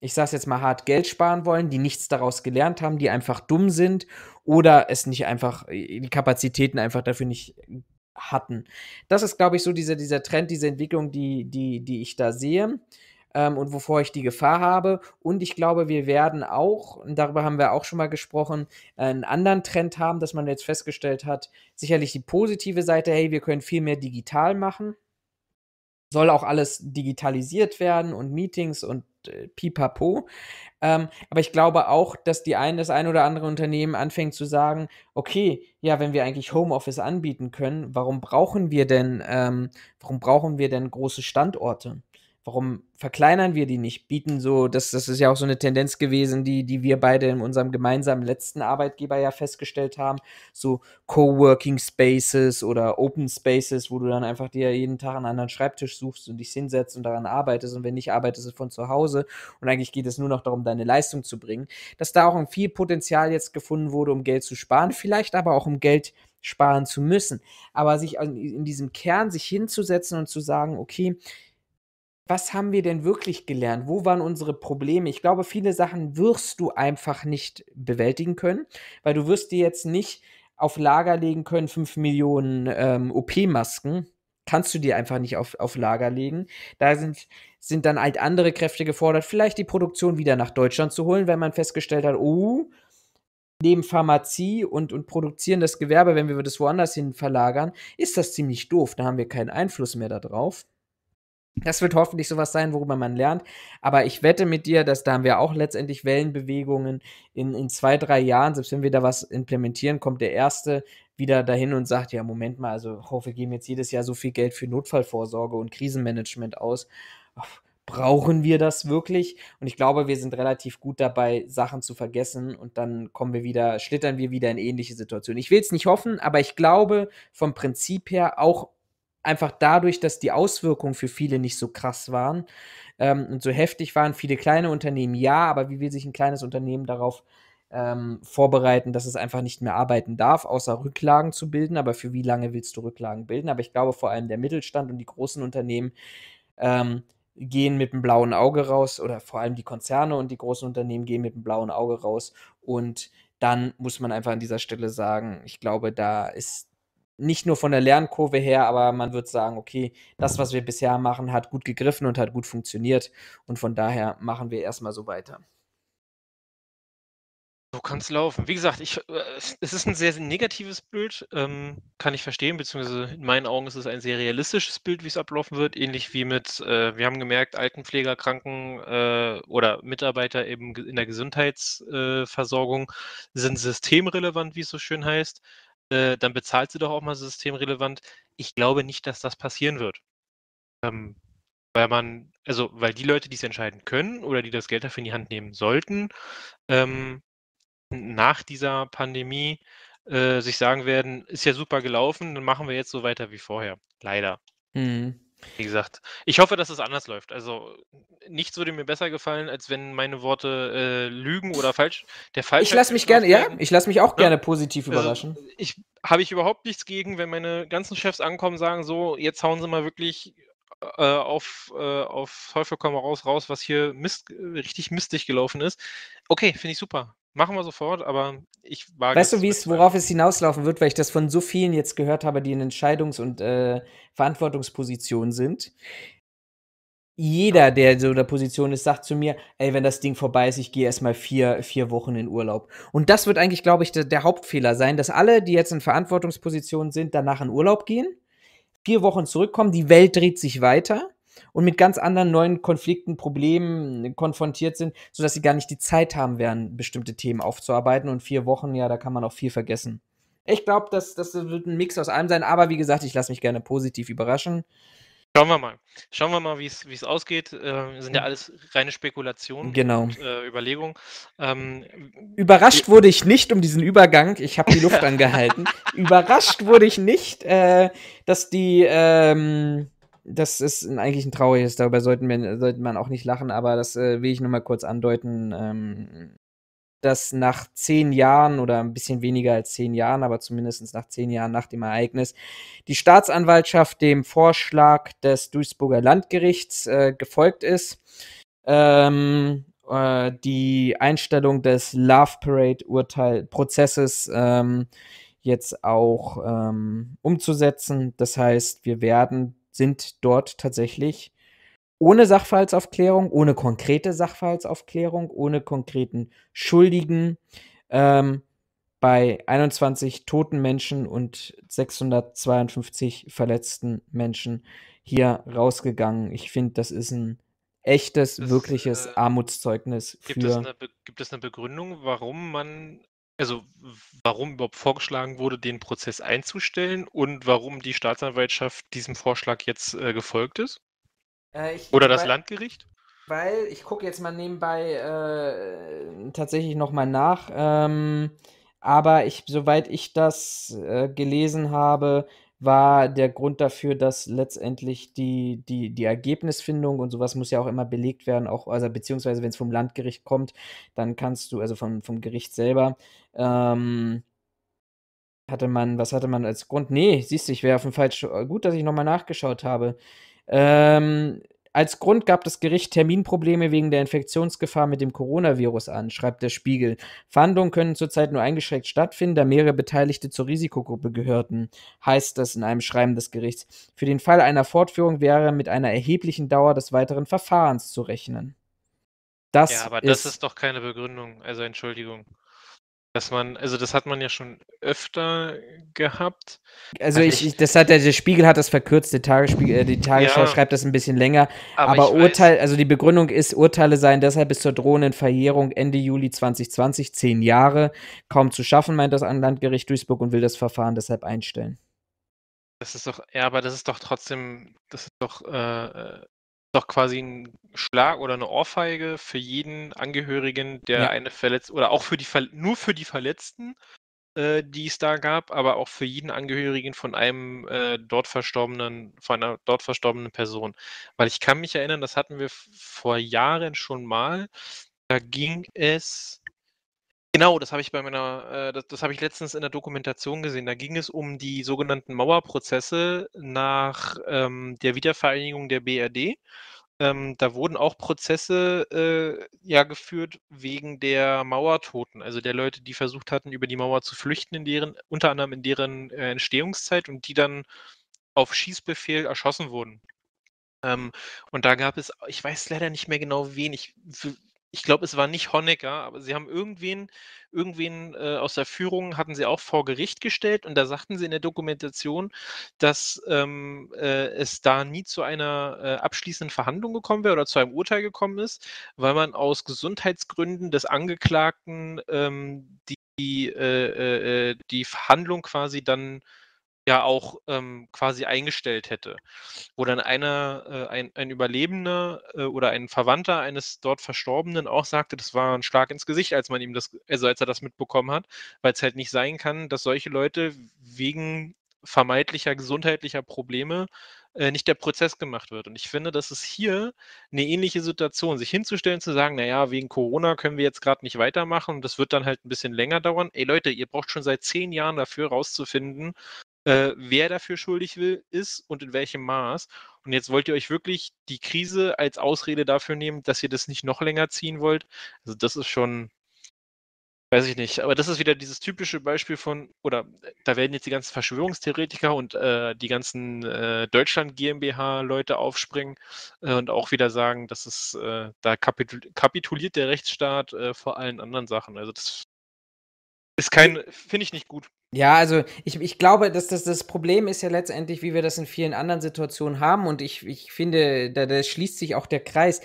ich sage es jetzt mal hart, Geld sparen wollen, die nichts daraus gelernt haben, die einfach dumm sind oder es nicht einfach, äh, die Kapazitäten einfach dafür nicht hatten. Das ist, glaube ich, so dieser, dieser Trend, diese Entwicklung, die, die, die ich da sehe ähm, und wovor ich die Gefahr habe. Und ich glaube, wir werden auch, und darüber haben wir auch schon mal gesprochen, einen anderen Trend haben, dass man jetzt festgestellt hat, sicherlich die positive Seite, hey, wir können viel mehr digital machen soll auch alles digitalisiert werden und Meetings und äh, pipapo. Ähm, aber ich glaube auch, dass die ein, das ein oder andere Unternehmen anfängt zu sagen, okay, ja, wenn wir eigentlich Homeoffice anbieten können, warum brauchen wir denn, ähm, warum brauchen wir denn große Standorte? warum verkleinern wir die nicht, bieten so, das, das ist ja auch so eine Tendenz gewesen, die, die wir beide in unserem gemeinsamen letzten Arbeitgeber ja festgestellt haben, so Coworking Spaces oder Open Spaces, wo du dann einfach dir jeden Tag einen anderen Schreibtisch suchst und dich hinsetzt und daran arbeitest und wenn nicht, arbeitest du von zu Hause und eigentlich geht es nur noch darum, deine Leistung zu bringen, dass da auch ein viel Potenzial jetzt gefunden wurde, um Geld zu sparen, vielleicht aber auch um Geld sparen zu müssen, aber sich in diesem Kern sich hinzusetzen und zu sagen, okay, was haben wir denn wirklich gelernt? Wo waren unsere Probleme? Ich glaube, viele Sachen wirst du einfach nicht bewältigen können, weil du wirst dir jetzt nicht auf Lager legen können, 5 Millionen ähm, OP-Masken. Kannst du dir einfach nicht auf, auf Lager legen. Da sind, sind dann halt andere Kräfte gefordert, vielleicht die Produktion wieder nach Deutschland zu holen, wenn man festgestellt hat, oh, neben Pharmazie und, und das Gewerbe, wenn wir das woanders hin verlagern, ist das ziemlich doof. Da haben wir keinen Einfluss mehr darauf. Das wird hoffentlich sowas sein, worüber man lernt. Aber ich wette mit dir, dass da haben wir auch letztendlich Wellenbewegungen in, in zwei, drei Jahren, selbst wenn wir da was implementieren, kommt der erste wieder dahin und sagt, ja, Moment mal, also ich oh, hoffe, wir geben jetzt jedes Jahr so viel Geld für Notfallvorsorge und Krisenmanagement aus. Brauchen wir das wirklich? Und ich glaube, wir sind relativ gut dabei, Sachen zu vergessen und dann kommen wir wieder, schlittern wir wieder in ähnliche Situationen. Ich will es nicht hoffen, aber ich glaube vom Prinzip her auch einfach dadurch, dass die Auswirkungen für viele nicht so krass waren ähm, und so heftig waren, viele kleine Unternehmen ja, aber wie will sich ein kleines Unternehmen darauf ähm, vorbereiten, dass es einfach nicht mehr arbeiten darf, außer Rücklagen zu bilden. Aber für wie lange willst du Rücklagen bilden? Aber ich glaube vor allem der Mittelstand und die großen Unternehmen ähm, gehen mit dem blauen Auge raus oder vor allem die Konzerne und die großen Unternehmen gehen mit dem blauen Auge raus und dann muss man einfach an dieser Stelle sagen, ich glaube, da ist nicht nur von der Lernkurve her, aber man wird sagen, okay, das, was wir bisher machen, hat gut gegriffen und hat gut funktioniert. Und von daher machen wir erstmal so weiter. So kann es laufen. Wie gesagt, ich, äh, es ist ein sehr, negatives Bild, ähm, kann ich verstehen, beziehungsweise in meinen Augen ist es ein sehr realistisches Bild, wie es ablaufen wird. Ähnlich wie mit, äh, wir haben gemerkt, Altenpfleger, Kranken äh, oder Mitarbeiter eben in der Gesundheitsversorgung äh, sind systemrelevant, wie es so schön heißt äh, dann bezahlt sie doch auch mal systemrelevant. Ich glaube nicht, dass das passieren wird. Ähm, weil man, also weil die Leute, die es entscheiden können oder die das Geld dafür in die Hand nehmen sollten, ähm, nach dieser Pandemie äh, sich sagen werden, ist ja super gelaufen, dann machen wir jetzt so weiter wie vorher. Leider. Mhm. Wie gesagt, ich hoffe, dass es anders läuft. Also nichts würde mir besser gefallen, als wenn meine Worte äh, lügen oder falsch. Der falsch. Ich lasse mich gerne, ja, ich lasse mich auch ja. Ne? gerne positiv also, überraschen. Also, ich habe ich überhaupt nichts gegen, wenn meine ganzen Chefs ankommen, sagen so, jetzt hauen sie mal wirklich äh, auf äh, auf Teufel komm raus raus, was hier Mist, äh, richtig mistig gelaufen ist. Okay, finde ich super. Machen wir sofort, aber ich war. Weißt du, wie es, worauf es hinauslaufen wird, weil ich das von so vielen jetzt gehört habe, die in Entscheidungs- und äh, Verantwortungspositionen sind. Jeder, der so in der Position ist, sagt zu mir, ey, wenn das Ding vorbei ist, ich gehe erstmal vier, vier Wochen in Urlaub. Und das wird eigentlich, glaube ich, der, der Hauptfehler sein, dass alle, die jetzt in Verantwortungspositionen sind, danach in Urlaub gehen, vier Wochen zurückkommen, die Welt dreht sich weiter und mit ganz anderen neuen Konflikten, Problemen konfrontiert sind, sodass sie gar nicht die Zeit haben werden, bestimmte Themen aufzuarbeiten. Und vier Wochen, ja, da kann man auch viel vergessen. Ich glaube, das, das wird ein Mix aus allem sein, aber wie gesagt, ich lasse mich gerne positiv überraschen. Schauen wir mal. Schauen wir mal, wie es ausgeht. Äh, sind ja alles reine Spekulationen genau. und äh, Überlegungen. Ähm, Überrascht wurde ich nicht um diesen Übergang. Ich habe die Luft angehalten. Überrascht wurde ich nicht, äh, dass die ähm, das ist eigentlich ein trauriges, darüber sollten wir sollte man auch nicht lachen, aber das äh, will ich nur mal kurz andeuten, ähm, dass nach zehn Jahren oder ein bisschen weniger als zehn Jahren, aber zumindest nach zehn Jahren nach dem Ereignis, die Staatsanwaltschaft dem Vorschlag des Duisburger Landgerichts äh, gefolgt ist. Ähm, äh, die Einstellung des Love Parade-Urteil-Prozesses ähm, jetzt auch ähm, umzusetzen. Das heißt, wir werden sind dort tatsächlich ohne Sachverhaltsaufklärung, ohne konkrete Sachverhaltsaufklärung, ohne konkreten Schuldigen ähm, bei 21 toten Menschen und 652 verletzten Menschen hier rausgegangen. Ich finde, das ist ein echtes, das, wirkliches äh, Armutszeugnis. Gibt, es eine, gibt es eine Begründung, warum man also warum überhaupt vorgeschlagen wurde, den Prozess einzustellen und warum die Staatsanwaltschaft diesem Vorschlag jetzt äh, gefolgt ist? Äh, ich, Oder das weil, Landgericht? Weil ich gucke jetzt mal nebenbei äh, tatsächlich nochmal nach. Ähm, aber ich, soweit ich das äh, gelesen habe, war der Grund dafür, dass letztendlich die, die, die Ergebnisfindung und sowas muss ja auch immer belegt werden, auch, also beziehungsweise wenn es vom Landgericht kommt, dann kannst du, also vom, vom Gericht selber, ähm, hatte man, was hatte man als Grund? Nee, siehst du, ich wäre auf dem falschen. Äh, gut, dass ich nochmal nachgeschaut habe. Ähm, als Grund gab das Gericht Terminprobleme wegen der Infektionsgefahr mit dem Coronavirus an, schreibt der Spiegel. Verhandlungen können zurzeit nur eingeschränkt stattfinden, da mehrere Beteiligte zur Risikogruppe gehörten, heißt das in einem Schreiben des Gerichts. Für den Fall einer Fortführung wäre mit einer erheblichen Dauer des weiteren Verfahrens zu rechnen. Das ja, aber ist das ist doch keine Begründung, also Entschuldigung. Dass man, also das hat man ja schon öfter gehabt. Also, also ich, ich, das hat der, der, Spiegel hat das verkürzt, der Tagesspiegel, äh, die Tagesschau ja, schreibt das ein bisschen länger. Aber, aber Urteil, weiß. also die Begründung ist, Urteile seien deshalb bis zur drohenden Verjährung Ende Juli 2020, zehn Jahre, kaum zu schaffen, meint das Landgericht Duisburg und will das Verfahren deshalb einstellen. Das ist doch, ja, aber das ist doch trotzdem, das ist doch äh, äh doch quasi ein Schlag oder eine Ohrfeige für jeden Angehörigen, der ja. eine verletzt oder auch für die Ver nur für die Verletzten, äh, die es da gab, aber auch für jeden Angehörigen von einem äh, dort verstorbenen, von einer dort verstorbenen Person. Weil ich kann mich erinnern, das hatten wir vor Jahren schon mal. Da ging es Genau, das habe ich bei meiner, äh, das, das habe ich letztens in der Dokumentation gesehen. Da ging es um die sogenannten Mauerprozesse nach ähm, der Wiedervereinigung der BRD. Ähm, da wurden auch Prozesse äh, ja geführt wegen der Mauertoten, also der Leute, die versucht hatten, über die Mauer zu flüchten, in deren, unter anderem in deren äh, Entstehungszeit und die dann auf Schießbefehl erschossen wurden. Ähm, und da gab es, ich weiß leider nicht mehr genau wen, ich ich glaube, es war nicht Honecker, aber sie haben irgendwen, irgendwen äh, aus der Führung hatten sie auch vor Gericht gestellt und da sagten sie in der Dokumentation, dass ähm, äh, es da nie zu einer äh, abschließenden Verhandlung gekommen wäre oder zu einem Urteil gekommen ist, weil man aus Gesundheitsgründen des Angeklagten ähm, die, äh, äh, äh, die Verhandlung quasi dann ja auch ähm, quasi eingestellt hätte, wo dann einer, äh, ein, ein Überlebender äh, oder ein Verwandter eines dort Verstorbenen auch sagte, das war ein Schlag ins Gesicht, als man ihm das, also als er das mitbekommen hat, weil es halt nicht sein kann, dass solche Leute wegen vermeintlicher gesundheitlicher Probleme äh, nicht der Prozess gemacht wird. Und ich finde, das ist hier eine ähnliche Situation, sich hinzustellen, zu sagen, naja, wegen Corona können wir jetzt gerade nicht weitermachen und das wird dann halt ein bisschen länger dauern. Ey Leute, ihr braucht schon seit zehn Jahren dafür rauszufinden, äh, wer dafür schuldig will, ist und in welchem Maß. Und jetzt wollt ihr euch wirklich die Krise als Ausrede dafür nehmen, dass ihr das nicht noch länger ziehen wollt. Also das ist schon, weiß ich nicht, aber das ist wieder dieses typische Beispiel von, oder äh, da werden jetzt die ganzen Verschwörungstheoretiker und äh, die ganzen äh, Deutschland GmbH-Leute aufspringen äh, und auch wieder sagen, dass es, äh, da kapituliert der Rechtsstaat äh, vor allen anderen Sachen. Also das ist kein, finde ich nicht gut. Ja, also ich, ich glaube, dass das, das Problem ist ja letztendlich, wie wir das in vielen anderen Situationen haben und ich, ich finde, da, da schließt sich auch der Kreis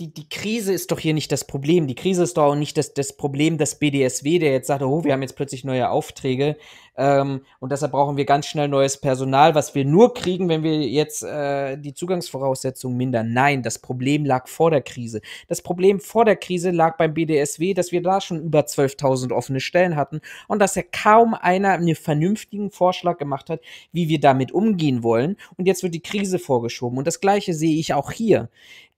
die, die Krise ist doch hier nicht das Problem. Die Krise ist doch auch nicht das, das Problem des BDSW, der jetzt sagt, oh, wir haben jetzt plötzlich neue Aufträge ähm, und deshalb brauchen wir ganz schnell neues Personal, was wir nur kriegen, wenn wir jetzt äh, die Zugangsvoraussetzungen mindern. Nein, das Problem lag vor der Krise. Das Problem vor der Krise lag beim BDSW, dass wir da schon über 12.000 offene Stellen hatten und dass ja kaum einer einen vernünftigen Vorschlag gemacht hat, wie wir damit umgehen wollen. Und jetzt wird die Krise vorgeschoben. Und das gleiche sehe ich auch hier.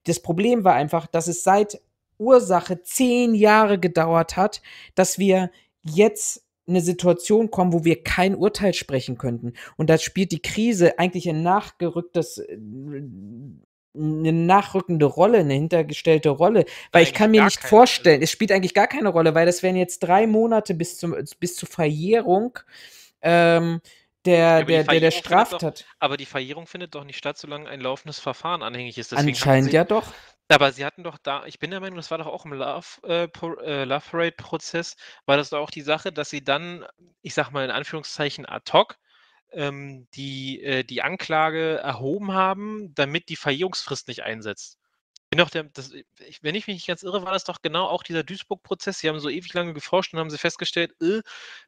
Das Problem war einfach, dass es seit Ursache zehn Jahre gedauert hat, dass wir jetzt eine Situation kommen, wo wir kein Urteil sprechen könnten. Und da spielt die Krise eigentlich ein nachgerücktes, äh, eine nachrückende Rolle, eine hintergestellte Rolle. Weil eigentlich ich kann mir nicht vorstellen, Rolle. es spielt eigentlich gar keine Rolle, weil das wären jetzt drei Monate bis, zum, bis zur Verjährung. Ähm, der, ja, der, der, der straft hat. Aber die Verjährung findet doch nicht statt, solange ein laufendes Verfahren anhängig ist. Deswegen Anscheinend sie, ja doch. Aber sie hatten doch da, ich bin der Meinung, das war doch auch im Love, äh, äh Love Parade-Prozess, war das doch auch die Sache, dass sie dann, ich sag mal in Anführungszeichen ad hoc, ähm, die, äh, die Anklage erhoben haben, damit die Verjährungsfrist nicht einsetzt doch der, das, ich, wenn ich mich nicht ganz irre, war das doch genau auch dieser Duisburg-Prozess. Sie haben so ewig lange geforscht und haben sie festgestellt, äh,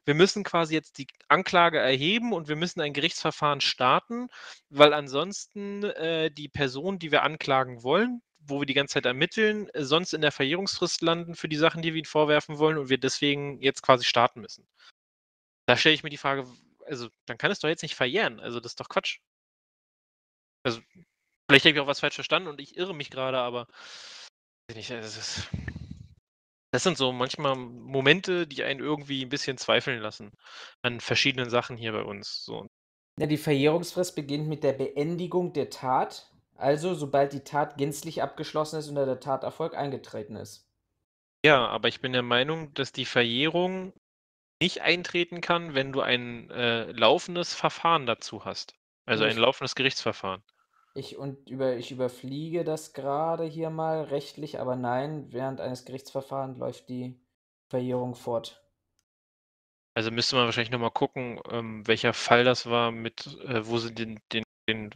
wir müssen quasi jetzt die Anklage erheben und wir müssen ein Gerichtsverfahren starten, weil ansonsten äh, die Person, die wir anklagen wollen, wo wir die ganze Zeit ermitteln, äh, sonst in der Verjährungsfrist landen für die Sachen, die wir ihnen vorwerfen wollen und wir deswegen jetzt quasi starten müssen. Da stelle ich mir die Frage, also dann kann es doch jetzt nicht verjähren. Also das ist doch Quatsch. Also Vielleicht habe ich auch was falsch verstanden und ich irre mich gerade, aber nicht, ist, das sind so manchmal Momente, die einen irgendwie ein bisschen zweifeln lassen an verschiedenen Sachen hier bei uns. So. Ja, die Verjährungsfrist beginnt mit der Beendigung der Tat, also sobald die Tat gänzlich abgeschlossen ist und der Taterfolg eingetreten ist. Ja, aber ich bin der Meinung, dass die Verjährung nicht eintreten kann, wenn du ein äh, laufendes Verfahren dazu hast. Also ein laufendes Gerichtsverfahren. Ich, und über, ich überfliege das gerade hier mal rechtlich, aber nein, während eines Gerichtsverfahrens läuft die Verjährung fort. Also müsste man wahrscheinlich nochmal gucken, ähm, welcher Fall das war, mit äh, wo sie den, den, den,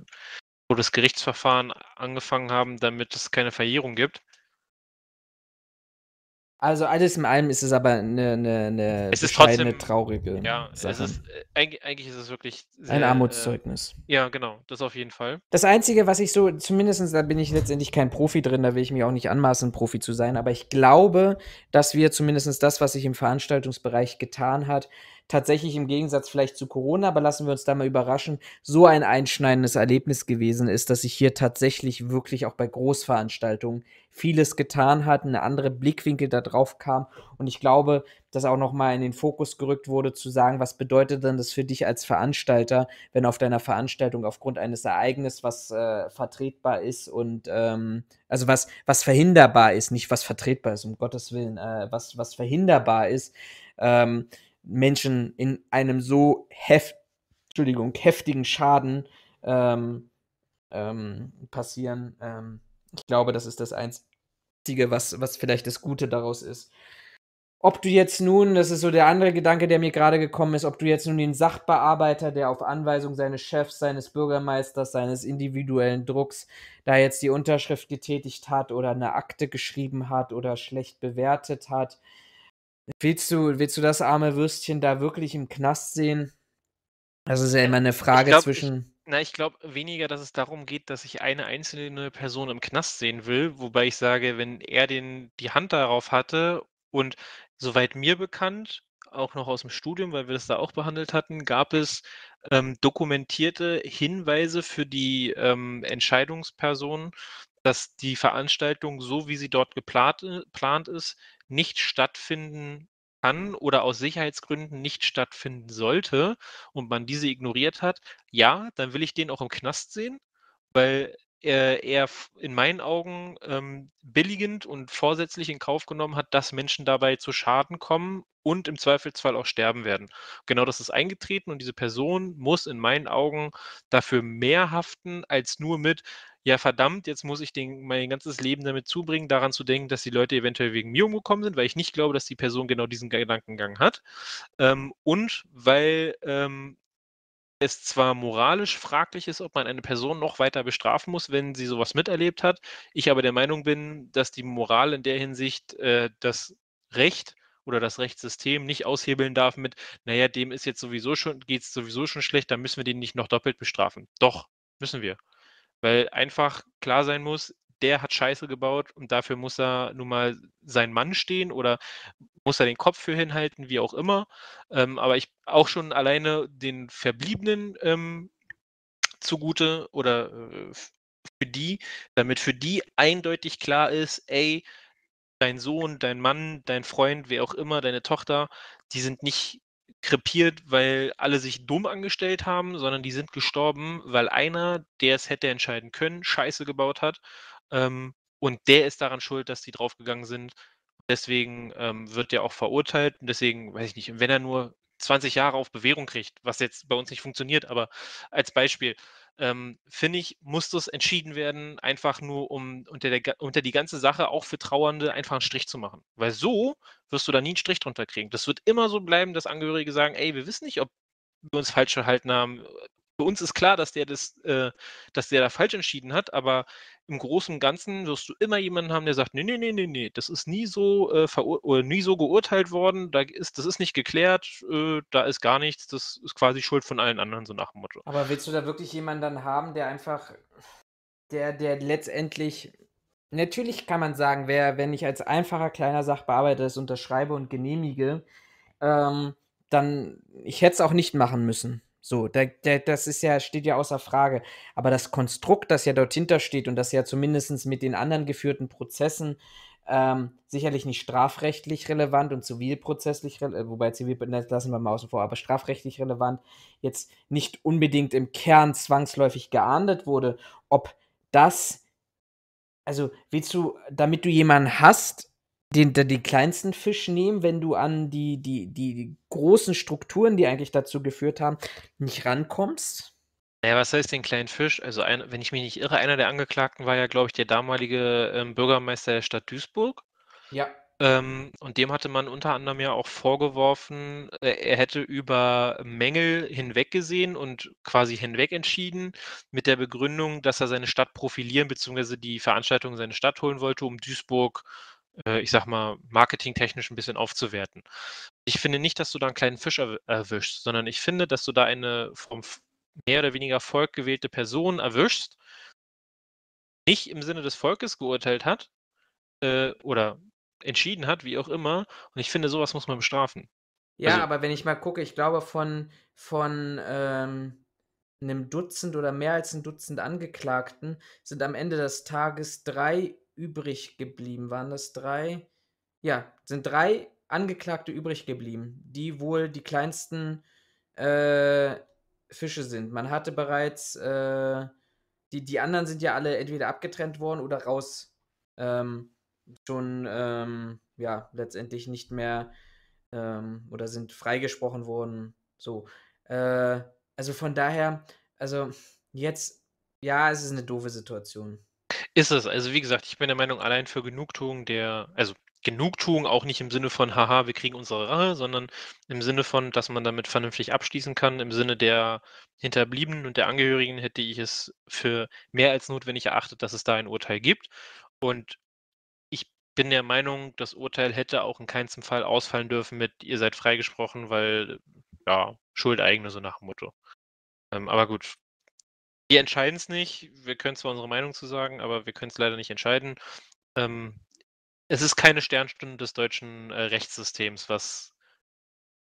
wo das Gerichtsverfahren angefangen haben, damit es keine Verjährung gibt. Also alles in allem ist es aber eine, eine, eine es ist trotzdem, traurige ja, Sache. Es ist, eigentlich ist es wirklich sehr, ein äh, Armutszeugnis. Äh, ja, genau, das auf jeden Fall. Das Einzige, was ich so, zumindest da bin ich letztendlich kein Profi drin, da will ich mich auch nicht anmaßen, Profi zu sein, aber ich glaube, dass wir zumindest das, was sich im Veranstaltungsbereich getan hat, tatsächlich im Gegensatz vielleicht zu Corona, aber lassen wir uns da mal überraschen, so ein einschneidendes Erlebnis gewesen ist, dass sich hier tatsächlich wirklich auch bei Großveranstaltungen vieles getan hat, eine andere Blickwinkel da drauf kam und ich glaube, dass auch noch mal in den Fokus gerückt wurde zu sagen, was bedeutet denn das für dich als Veranstalter, wenn auf deiner Veranstaltung aufgrund eines Ereignisses, was äh, vertretbar ist und ähm, also was was verhinderbar ist, nicht was vertretbar ist, um Gottes Willen, äh, was was verhinderbar ist, ähm, Menschen in einem so hef Entschuldigung, heftigen Schaden ähm, ähm, passieren. Ähm, ich glaube, das ist das Einzige, was, was vielleicht das Gute daraus ist. Ob du jetzt nun, das ist so der andere Gedanke, der mir gerade gekommen ist, ob du jetzt nun den Sachbearbeiter, der auf Anweisung seines Chefs, seines Bürgermeisters, seines individuellen Drucks da jetzt die Unterschrift getätigt hat oder eine Akte geschrieben hat oder schlecht bewertet hat, Willst du, willst du das arme Würstchen da wirklich im Knast sehen? Das ist ja immer eine Frage glaub, zwischen. Ich, na, ich glaube weniger, dass es darum geht, dass ich eine einzelne Person im Knast sehen will, wobei ich sage, wenn er den, die Hand darauf hatte und soweit mir bekannt, auch noch aus dem Studium, weil wir das da auch behandelt hatten, gab es ähm, dokumentierte Hinweise für die ähm, Entscheidungspersonen, dass die Veranstaltung so, wie sie dort geplant, äh, geplant ist, nicht stattfinden kann oder aus Sicherheitsgründen nicht stattfinden sollte und man diese ignoriert hat, ja, dann will ich den auch im Knast sehen, weil er, er in meinen Augen ähm, billigend und vorsätzlich in Kauf genommen hat, dass Menschen dabei zu Schaden kommen und im Zweifelsfall auch sterben werden. Genau das ist eingetreten und diese Person muss in meinen Augen dafür mehr haften als nur mit, ja verdammt, jetzt muss ich den, mein ganzes Leben damit zubringen, daran zu denken, dass die Leute eventuell wegen mir umgekommen sind, weil ich nicht glaube, dass die Person genau diesen Gedankengang hat. Ähm, und weil ähm, es zwar moralisch fraglich ist, ob man eine Person noch weiter bestrafen muss, wenn sie sowas miterlebt hat, ich aber der Meinung bin, dass die Moral in der Hinsicht äh, das Recht oder das Rechtssystem nicht aushebeln darf mit, naja, dem ist jetzt sowieso schon, geht es sowieso schon schlecht, dann müssen wir den nicht noch doppelt bestrafen. Doch, müssen wir. Weil einfach klar sein muss, der hat Scheiße gebaut und dafür muss er nun mal sein Mann stehen oder muss er den Kopf für hinhalten, wie auch immer. Ähm, aber ich auch schon alleine den Verbliebenen ähm, zugute oder äh, für die, damit für die eindeutig klar ist, ey, dein Sohn, dein Mann, dein Freund, wer auch immer, deine Tochter, die sind nicht krepiert, weil alle sich dumm angestellt haben, sondern die sind gestorben, weil einer, der es hätte entscheiden können, Scheiße gebaut hat. Ähm, und der ist daran schuld, dass die draufgegangen sind. Deswegen ähm, wird der auch verurteilt. Und deswegen, weiß ich nicht, wenn er nur 20 Jahre auf Bewährung kriegt, was jetzt bei uns nicht funktioniert, aber als Beispiel, ähm, finde ich, muss das entschieden werden, einfach nur um unter, der, unter die ganze Sache auch für Trauernde einfach einen Strich zu machen. Weil so wirst du da nie einen Strich drunter kriegen. Das wird immer so bleiben, dass Angehörige sagen, ey, wir wissen nicht, ob wir uns falsch verhalten haben. Für uns ist klar, dass der das, äh, dass der da falsch entschieden hat, aber im Großen und Ganzen wirst du immer jemanden haben, der sagt, nee, nee, ne, nee, nee, nee, das ist nie so, äh, oder nie so geurteilt worden, da ist, das ist nicht geklärt, äh, da ist gar nichts, das ist quasi Schuld von allen anderen, so nach dem Motto. Aber willst du da wirklich jemanden dann haben, der einfach, der, der letztendlich, natürlich kann man sagen, wer, wenn ich als einfacher kleiner Sachbearbeiter das unterschreibe und genehmige, ähm, dann, ich hätte es auch nicht machen müssen. So, da, da, das ist ja, steht ja außer Frage. Aber das Konstrukt, das ja dort hinter steht und das ja zumindest mit den anderen geführten Prozessen ähm, sicherlich nicht strafrechtlich relevant und zivilprozesslich, relevant, äh, wobei zivil, das lassen wir mal außen vor, aber strafrechtlich relevant, jetzt nicht unbedingt im Kern zwangsläufig geahndet wurde, ob das, also willst du, damit du jemanden hast, den, den kleinsten Fisch nehmen, wenn du an die, die, die großen Strukturen, die eigentlich dazu geführt haben, nicht rankommst? Naja, was heißt den kleinen Fisch? Also, ein, wenn ich mich nicht irre, einer der Angeklagten war ja, glaube ich, der damalige ähm, Bürgermeister der Stadt Duisburg. Ja. Ähm, und dem hatte man unter anderem ja auch vorgeworfen, äh, er hätte über Mängel hinweggesehen und quasi hinweg entschieden, mit der Begründung, dass er seine Stadt profilieren bzw. die Veranstaltung seine Stadt holen wollte, um Duisburg äh, ich sag mal, marketingtechnisch ein bisschen aufzuwerten. Ich finde nicht, dass du da einen kleinen Fisch erwischst, sondern ich finde, dass du da eine vom mehr oder weniger Volk gewählte Person erwischst, nicht im Sinne des Volkes geurteilt hat äh, oder entschieden hat, wie auch immer. Und ich finde, sowas muss man bestrafen. Ja, also, aber wenn ich mal gucke, ich glaube, von, von ähm, einem Dutzend oder mehr als ein Dutzend Angeklagten sind am Ende des Tages drei übrig geblieben? Waren das drei? Ja, sind drei Angeklagte übrig geblieben, die wohl die kleinsten äh, Fische sind. Man hatte bereits, äh, die, die anderen sind ja alle entweder abgetrennt worden oder raus. Ähm, schon, ähm, ja, letztendlich nicht mehr ähm, oder sind freigesprochen worden. So. Äh, also von daher, also jetzt, ja, es ist eine doofe Situation. Ist es. Also wie gesagt, ich bin der Meinung, allein für Genugtuung der, also Genugtuung auch nicht im Sinne von, haha, wir kriegen unsere Rache, sondern im Sinne von, dass man damit vernünftig abschließen kann. Im Sinne der Hinterbliebenen und der Angehörigen hätte ich es für mehr als notwendig erachtet, dass es da ein Urteil gibt. Und ich bin der Meinung, das Urteil hätte auch in keinem Fall ausfallen dürfen mit, ihr seid freigesprochen, weil, ja, Schuldeigene, so nach dem Motto. Ähm, aber gut, wir entscheiden es nicht. Wir können zwar unsere Meinung zu sagen, aber wir können es leider nicht entscheiden. Ähm, es ist keine Sternstunde des deutschen äh, Rechtssystems, was,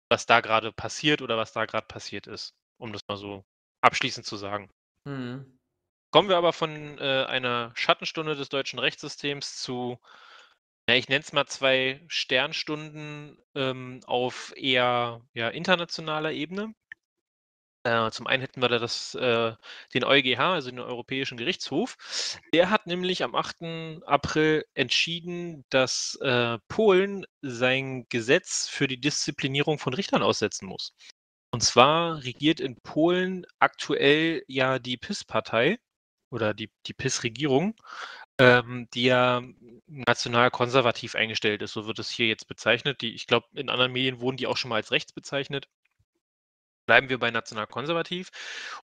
was da gerade passiert oder was da gerade passiert ist, um das mal so abschließend zu sagen. Mhm. Kommen wir aber von äh, einer Schattenstunde des deutschen Rechtssystems zu, ja, ich nenne es mal zwei Sternstunden ähm, auf eher ja, internationaler Ebene. Äh, zum einen hätten wir da das, äh, den EuGH, also den Europäischen Gerichtshof. Der hat nämlich am 8. April entschieden, dass äh, Polen sein Gesetz für die Disziplinierung von Richtern aussetzen muss. Und zwar regiert in Polen aktuell ja die PIS-Partei oder die, die PIS-Regierung, ähm, die ja national konservativ eingestellt ist. So wird es hier jetzt bezeichnet. Die, ich glaube, in anderen Medien wurden die auch schon mal als rechts bezeichnet bleiben wir bei nationalkonservativ.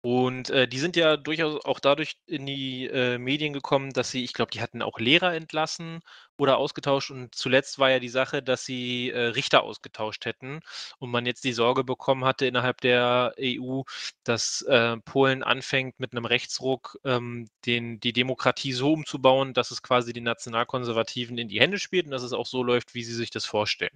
Und äh, die sind ja durchaus auch dadurch in die äh, Medien gekommen, dass sie, ich glaube, die hatten auch Lehrer entlassen oder ausgetauscht. Und zuletzt war ja die Sache, dass sie äh, Richter ausgetauscht hätten und man jetzt die Sorge bekommen hatte innerhalb der EU, dass äh, Polen anfängt mit einem Rechtsruck ähm, den, die Demokratie so umzubauen, dass es quasi den Nationalkonservativen in die Hände spielt und dass es auch so läuft, wie sie sich das vorstellen.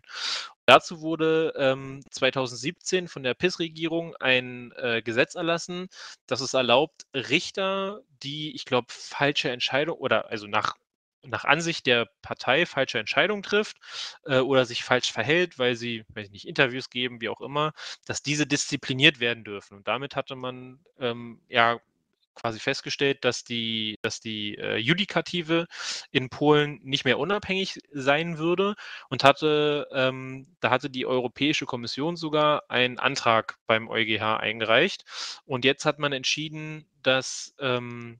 Dazu wurde ähm, 2017 von der PIS-Regierung ein äh, Gesetz erlassen, das es erlaubt, Richter, die, ich glaube, falsche Entscheidung oder also nach, nach Ansicht der Partei falsche Entscheidung trifft äh, oder sich falsch verhält, weil sie, weiß ich nicht, Interviews geben, wie auch immer, dass diese diszipliniert werden dürfen. Und damit hatte man ähm, ja quasi festgestellt, dass die, dass die äh, Judikative in Polen nicht mehr unabhängig sein würde und hatte, ähm, da hatte die Europäische Kommission sogar einen Antrag beim EuGH eingereicht. Und jetzt hat man entschieden, dass ähm,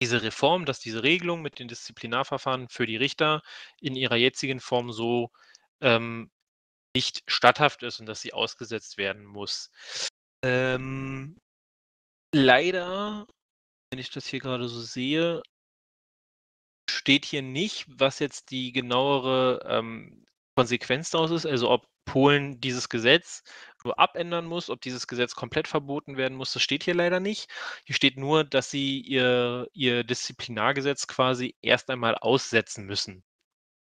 diese Reform, dass diese Regelung mit den Disziplinarverfahren für die Richter in ihrer jetzigen Form so ähm, nicht statthaft ist und dass sie ausgesetzt werden muss. Ähm, Leider, wenn ich das hier gerade so sehe, steht hier nicht, was jetzt die genauere ähm, Konsequenz daraus ist, also ob Polen dieses Gesetz nur abändern muss, ob dieses Gesetz komplett verboten werden muss, das steht hier leider nicht. Hier steht nur, dass sie ihr, ihr Disziplinargesetz quasi erst einmal aussetzen müssen.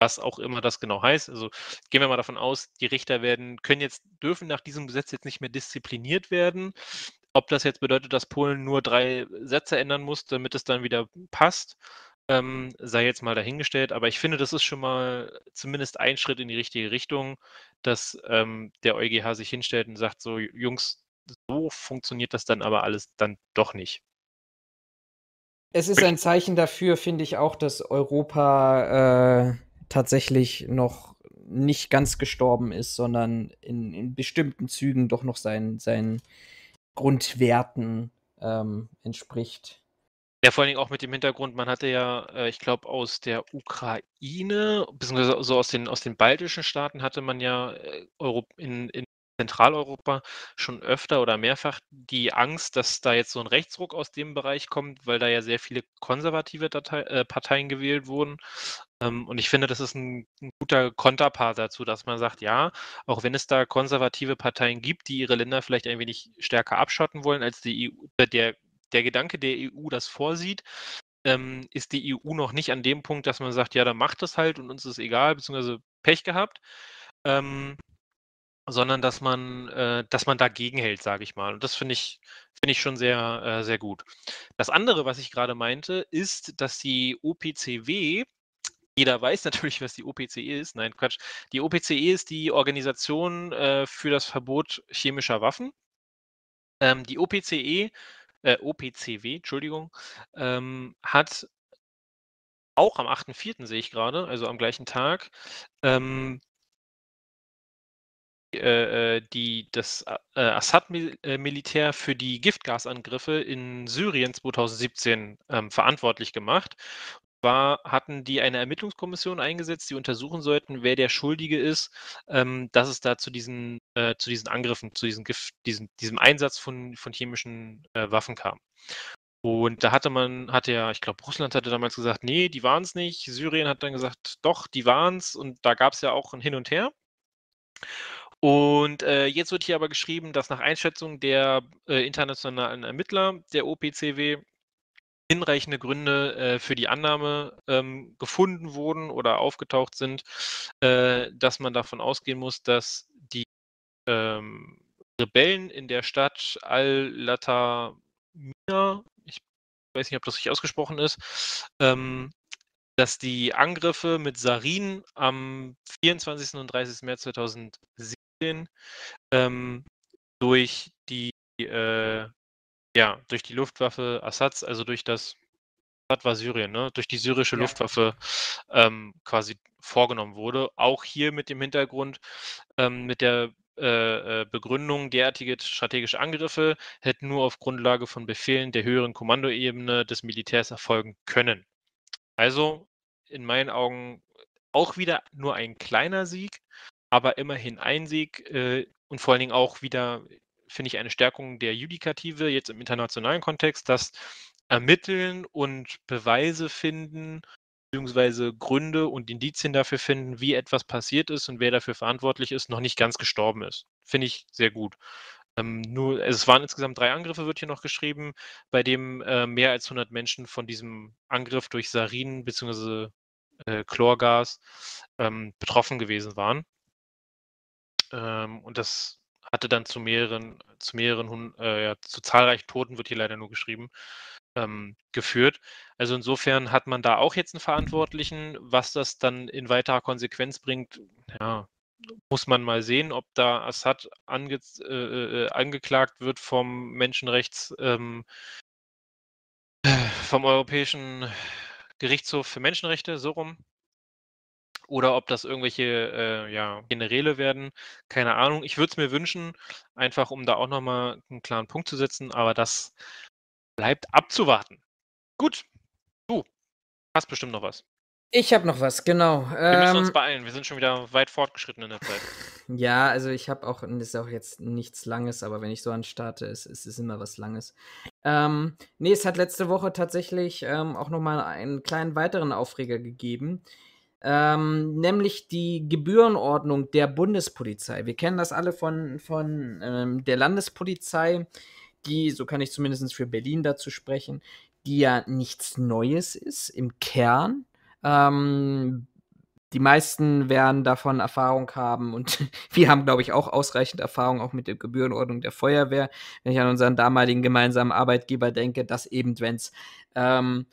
Was auch immer das genau heißt. Also gehen wir mal davon aus, die Richter werden, können jetzt, dürfen nach diesem Gesetz jetzt nicht mehr diszipliniert werden. Ob das jetzt bedeutet, dass Polen nur drei Sätze ändern muss, damit es dann wieder passt, ähm, sei jetzt mal dahingestellt. Aber ich finde, das ist schon mal zumindest ein Schritt in die richtige Richtung, dass ähm, der EuGH sich hinstellt und sagt, so Jungs, so funktioniert das dann aber alles dann doch nicht. Es ist ein Zeichen dafür, finde ich auch, dass Europa äh, tatsächlich noch nicht ganz gestorben ist, sondern in, in bestimmten Zügen doch noch sein, sein, Grundwerten ähm, entspricht. Ja, vor allen Dingen auch mit dem Hintergrund, man hatte ja, äh, ich glaube, aus der Ukraine, beziehungsweise so aus den, aus den baltischen Staaten hatte man ja äh, in, in Zentraleuropa schon öfter oder mehrfach die Angst, dass da jetzt so ein Rechtsruck aus dem Bereich kommt, weil da ja sehr viele konservative Datei, äh, Parteien gewählt wurden ähm, und ich finde, das ist ein, ein, guter Konterpart dazu, dass man sagt, ja, auch wenn es da konservative Parteien gibt, die ihre Länder vielleicht ein wenig stärker abschotten wollen, als die EU, äh, der, der Gedanke der EU das vorsieht, ähm, ist die EU noch nicht an dem Punkt, dass man sagt, ja, dann macht es halt und uns ist egal, beziehungsweise Pech gehabt. Ähm, sondern dass man, äh, dass man dagegen hält, sage ich mal. Und das finde ich, finde ich schon sehr, äh, sehr gut. Das andere, was ich gerade meinte, ist, dass die OPCW jeder weiß natürlich, was die OPCE ist. Nein, Quatsch. Die OPCE ist die Organisation äh, für das Verbot chemischer Waffen. Ähm, die OPCE, äh, OPCW, Entschuldigung, ähm, hat auch am 8.4. sehe ich gerade, also am gleichen Tag, ähm, äh, äh, die, das äh, Assad-Militär für die Giftgasangriffe in Syrien 2017 ähm, verantwortlich gemacht war, hatten die eine Ermittlungskommission eingesetzt, die untersuchen sollten, wer der Schuldige ist, ähm, dass es da zu diesen, äh, zu diesen Angriffen, zu diesen Gift, diesen, diesem Einsatz von, von chemischen äh, Waffen kam. Und da hatte man, hatte ja, ich glaube, Russland hatte damals gesagt, nee, die waren es nicht. Syrien hat dann gesagt, doch, die waren es. Und da gab es ja auch ein Hin und Her. Und äh, jetzt wird hier aber geschrieben, dass nach Einschätzung der äh, internationalen Ermittler der OPCW hinreichende Gründe äh, für die Annahme ähm, gefunden wurden oder aufgetaucht sind, äh, dass man davon ausgehen muss, dass die ähm, Rebellen in der Stadt Al-Latamina, ich weiß nicht, ob das richtig ausgesprochen ist, ähm, dass die Angriffe mit Sarin am 24. und 30. März 2017 ähm, durch die äh, ja, durch die Luftwaffe Assads, also durch das, das war Syrien, ne? durch die syrische ja. Luftwaffe ähm, quasi vorgenommen wurde. Auch hier mit dem Hintergrund, ähm, mit der äh, äh, Begründung, derartige strategische Angriffe hätten nur auf Grundlage von Befehlen der höheren Kommandoebene des Militärs erfolgen können. Also in meinen Augen auch wieder nur ein kleiner Sieg, aber immerhin ein Sieg äh, und vor allen Dingen auch wieder finde ich, eine Stärkung der Judikative jetzt im internationalen Kontext, dass Ermitteln und Beweise finden, beziehungsweise Gründe und Indizien dafür finden, wie etwas passiert ist und wer dafür verantwortlich ist, noch nicht ganz gestorben ist. Finde ich sehr gut. Ähm, nur, es waren insgesamt drei Angriffe, wird hier noch geschrieben, bei dem äh, mehr als 100 Menschen von diesem Angriff durch Sarin bzw. Äh, Chlorgas ähm, betroffen gewesen waren. Ähm, und das hatte dann zu mehreren, zu mehreren, äh, ja, zu zahlreichen Toten wird hier leider nur geschrieben, ähm, geführt. Also insofern hat man da auch jetzt einen Verantwortlichen. Was das dann in weiterer Konsequenz bringt, ja, muss man mal sehen, ob da Assad ange äh, äh, äh, angeklagt wird vom Menschenrechts, ähm, vom Europäischen Gerichtshof für Menschenrechte, so rum oder ob das irgendwelche äh, ja, Generäle werden, keine Ahnung. Ich würde es mir wünschen, einfach um da auch nochmal einen klaren Punkt zu setzen, aber das bleibt abzuwarten. Gut, du hast bestimmt noch was. Ich habe noch was, genau. Wir müssen uns ähm. beeilen, wir sind schon wieder weit fortgeschritten in der Zeit. Ja, also ich habe auch, das ist auch jetzt nichts Langes, aber wenn ich so anstarte, ist es immer was Langes. Ähm, nee, es hat letzte Woche tatsächlich ähm, auch nochmal einen kleinen weiteren Aufreger gegeben ähm, nämlich die Gebührenordnung der Bundespolizei. Wir kennen das alle von, von ähm, der Landespolizei, die, so kann ich zumindest für Berlin dazu sprechen, die ja nichts Neues ist im Kern. Ähm, die meisten werden davon Erfahrung haben und wir haben, glaube ich, auch ausreichend Erfahrung, auch mit der Gebührenordnung der Feuerwehr. Wenn ich an unseren damaligen gemeinsamen Arbeitgeber denke, dass eben, wenn es ähm,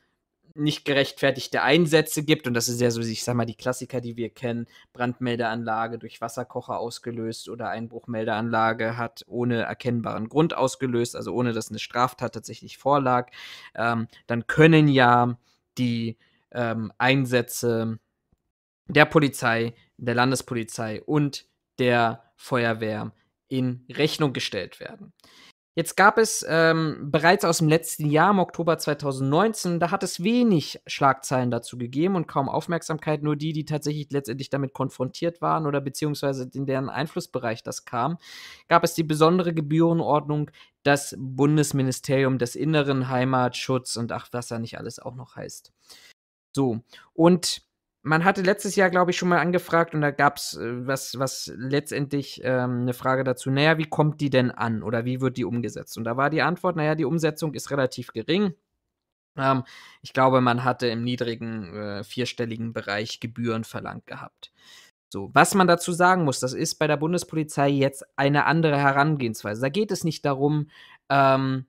nicht gerechtfertigte Einsätze gibt. Und das ist ja so, ich sag mal, die Klassiker, die wir kennen. Brandmeldeanlage durch Wasserkocher ausgelöst oder Einbruchmeldeanlage hat ohne erkennbaren Grund ausgelöst, also ohne dass eine Straftat tatsächlich vorlag. Ähm, dann können ja die ähm, Einsätze der Polizei, der Landespolizei und der Feuerwehr in Rechnung gestellt werden. Jetzt gab es ähm, bereits aus dem letzten Jahr, im Oktober 2019, da hat es wenig Schlagzeilen dazu gegeben und kaum Aufmerksamkeit, nur die, die tatsächlich letztendlich damit konfrontiert waren oder beziehungsweise in deren Einflussbereich das kam, gab es die besondere Gebührenordnung, das Bundesministerium des Inneren, Heimatschutz und ach, was da nicht alles auch noch heißt. So, und man hatte letztes Jahr, glaube ich, schon mal angefragt und da gab es äh, was, was letztendlich ähm, eine Frage dazu, naja, wie kommt die denn an oder wie wird die umgesetzt? Und da war die Antwort, naja, die Umsetzung ist relativ gering. Ähm, ich glaube, man hatte im niedrigen äh, vierstelligen Bereich Gebühren verlangt gehabt. So, was man dazu sagen muss, das ist bei der Bundespolizei jetzt eine andere Herangehensweise. Da geht es nicht darum, ähm,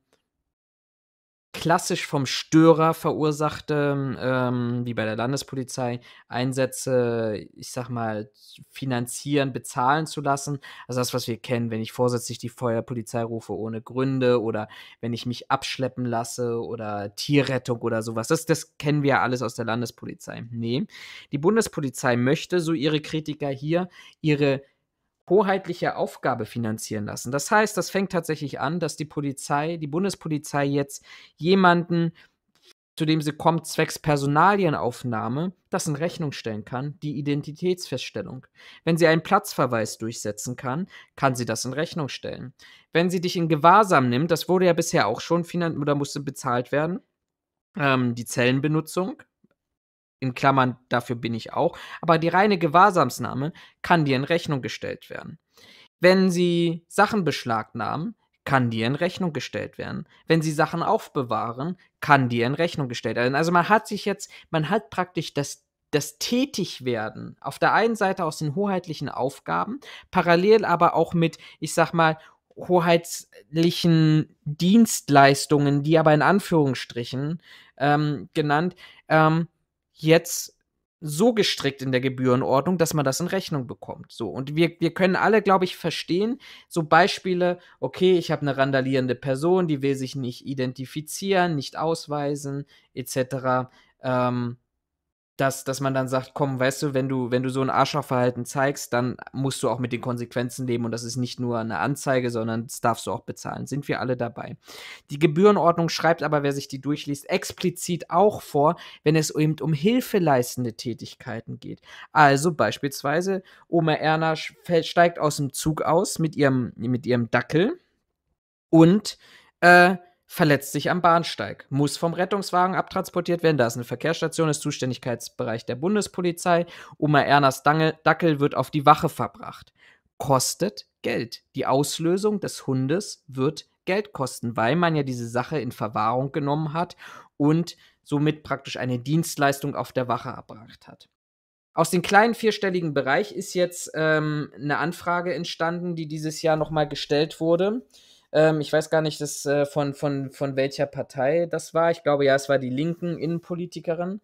klassisch vom Störer verursachte, ähm, wie bei der Landespolizei, Einsätze, ich sag mal, finanzieren, bezahlen zu lassen. Also das, was wir kennen, wenn ich vorsätzlich die Feuerpolizei rufe ohne Gründe oder wenn ich mich abschleppen lasse oder Tierrettung oder sowas. Das, das kennen wir ja alles aus der Landespolizei. Nee, die Bundespolizei möchte, so ihre Kritiker hier, ihre hoheitliche Aufgabe finanzieren lassen. Das heißt, das fängt tatsächlich an, dass die Polizei, die Bundespolizei jetzt jemanden, zu dem sie kommt, zwecks Personalienaufnahme, das in Rechnung stellen kann, die Identitätsfeststellung. Wenn sie einen Platzverweis durchsetzen kann, kann sie das in Rechnung stellen. Wenn sie dich in Gewahrsam nimmt, das wurde ja bisher auch schon finanziert oder musste bezahlt werden, ähm, die Zellenbenutzung, in Klammern, dafür bin ich auch, aber die reine Gewahrsamsnahme kann dir in Rechnung gestellt werden. Wenn sie Sachen beschlagnahmen, kann dir in Rechnung gestellt werden. Wenn sie Sachen aufbewahren, kann dir in Rechnung gestellt werden. Also man hat sich jetzt, man hat praktisch das, das Tätigwerden auf der einen Seite aus den hoheitlichen Aufgaben, parallel aber auch mit, ich sag mal, hoheitlichen Dienstleistungen, die aber in Anführungsstrichen ähm, genannt, ähm, jetzt so gestrickt in der Gebührenordnung, dass man das in Rechnung bekommt. So und wir, wir können alle, glaube ich, verstehen, so Beispiele, okay, ich habe eine randalierende Person, die will sich nicht identifizieren, nicht ausweisen, etc. Ähm, dass, dass man dann sagt, komm, weißt du, wenn du, wenn du so ein Arschlochverhalten zeigst, dann musst du auch mit den Konsequenzen leben und das ist nicht nur eine Anzeige, sondern das darfst du auch bezahlen. Sind wir alle dabei. Die Gebührenordnung schreibt aber, wer sich die durchliest, explizit auch vor, wenn es eben um hilfeleistende Tätigkeiten geht. Also beispielsweise Oma Erna steigt aus dem Zug aus mit ihrem, mit ihrem Dackel und äh, verletzt sich am Bahnsteig, muss vom Rettungswagen abtransportiert werden. Da ist eine Verkehrsstation, ist Zuständigkeitsbereich der Bundespolizei. Oma Ernas Dackel wird auf die Wache verbracht. Kostet Geld. Die Auslösung des Hundes wird Geld kosten, weil man ja diese Sache in Verwahrung genommen hat und somit praktisch eine Dienstleistung auf der Wache erbracht hat. Aus dem kleinen vierstelligen Bereich ist jetzt ähm, eine Anfrage entstanden, die dieses Jahr nochmal gestellt wurde ähm, ich weiß gar nicht, dass, äh, von, von, von welcher Partei das war. Ich glaube, ja, es war die linken Innenpolitikerin.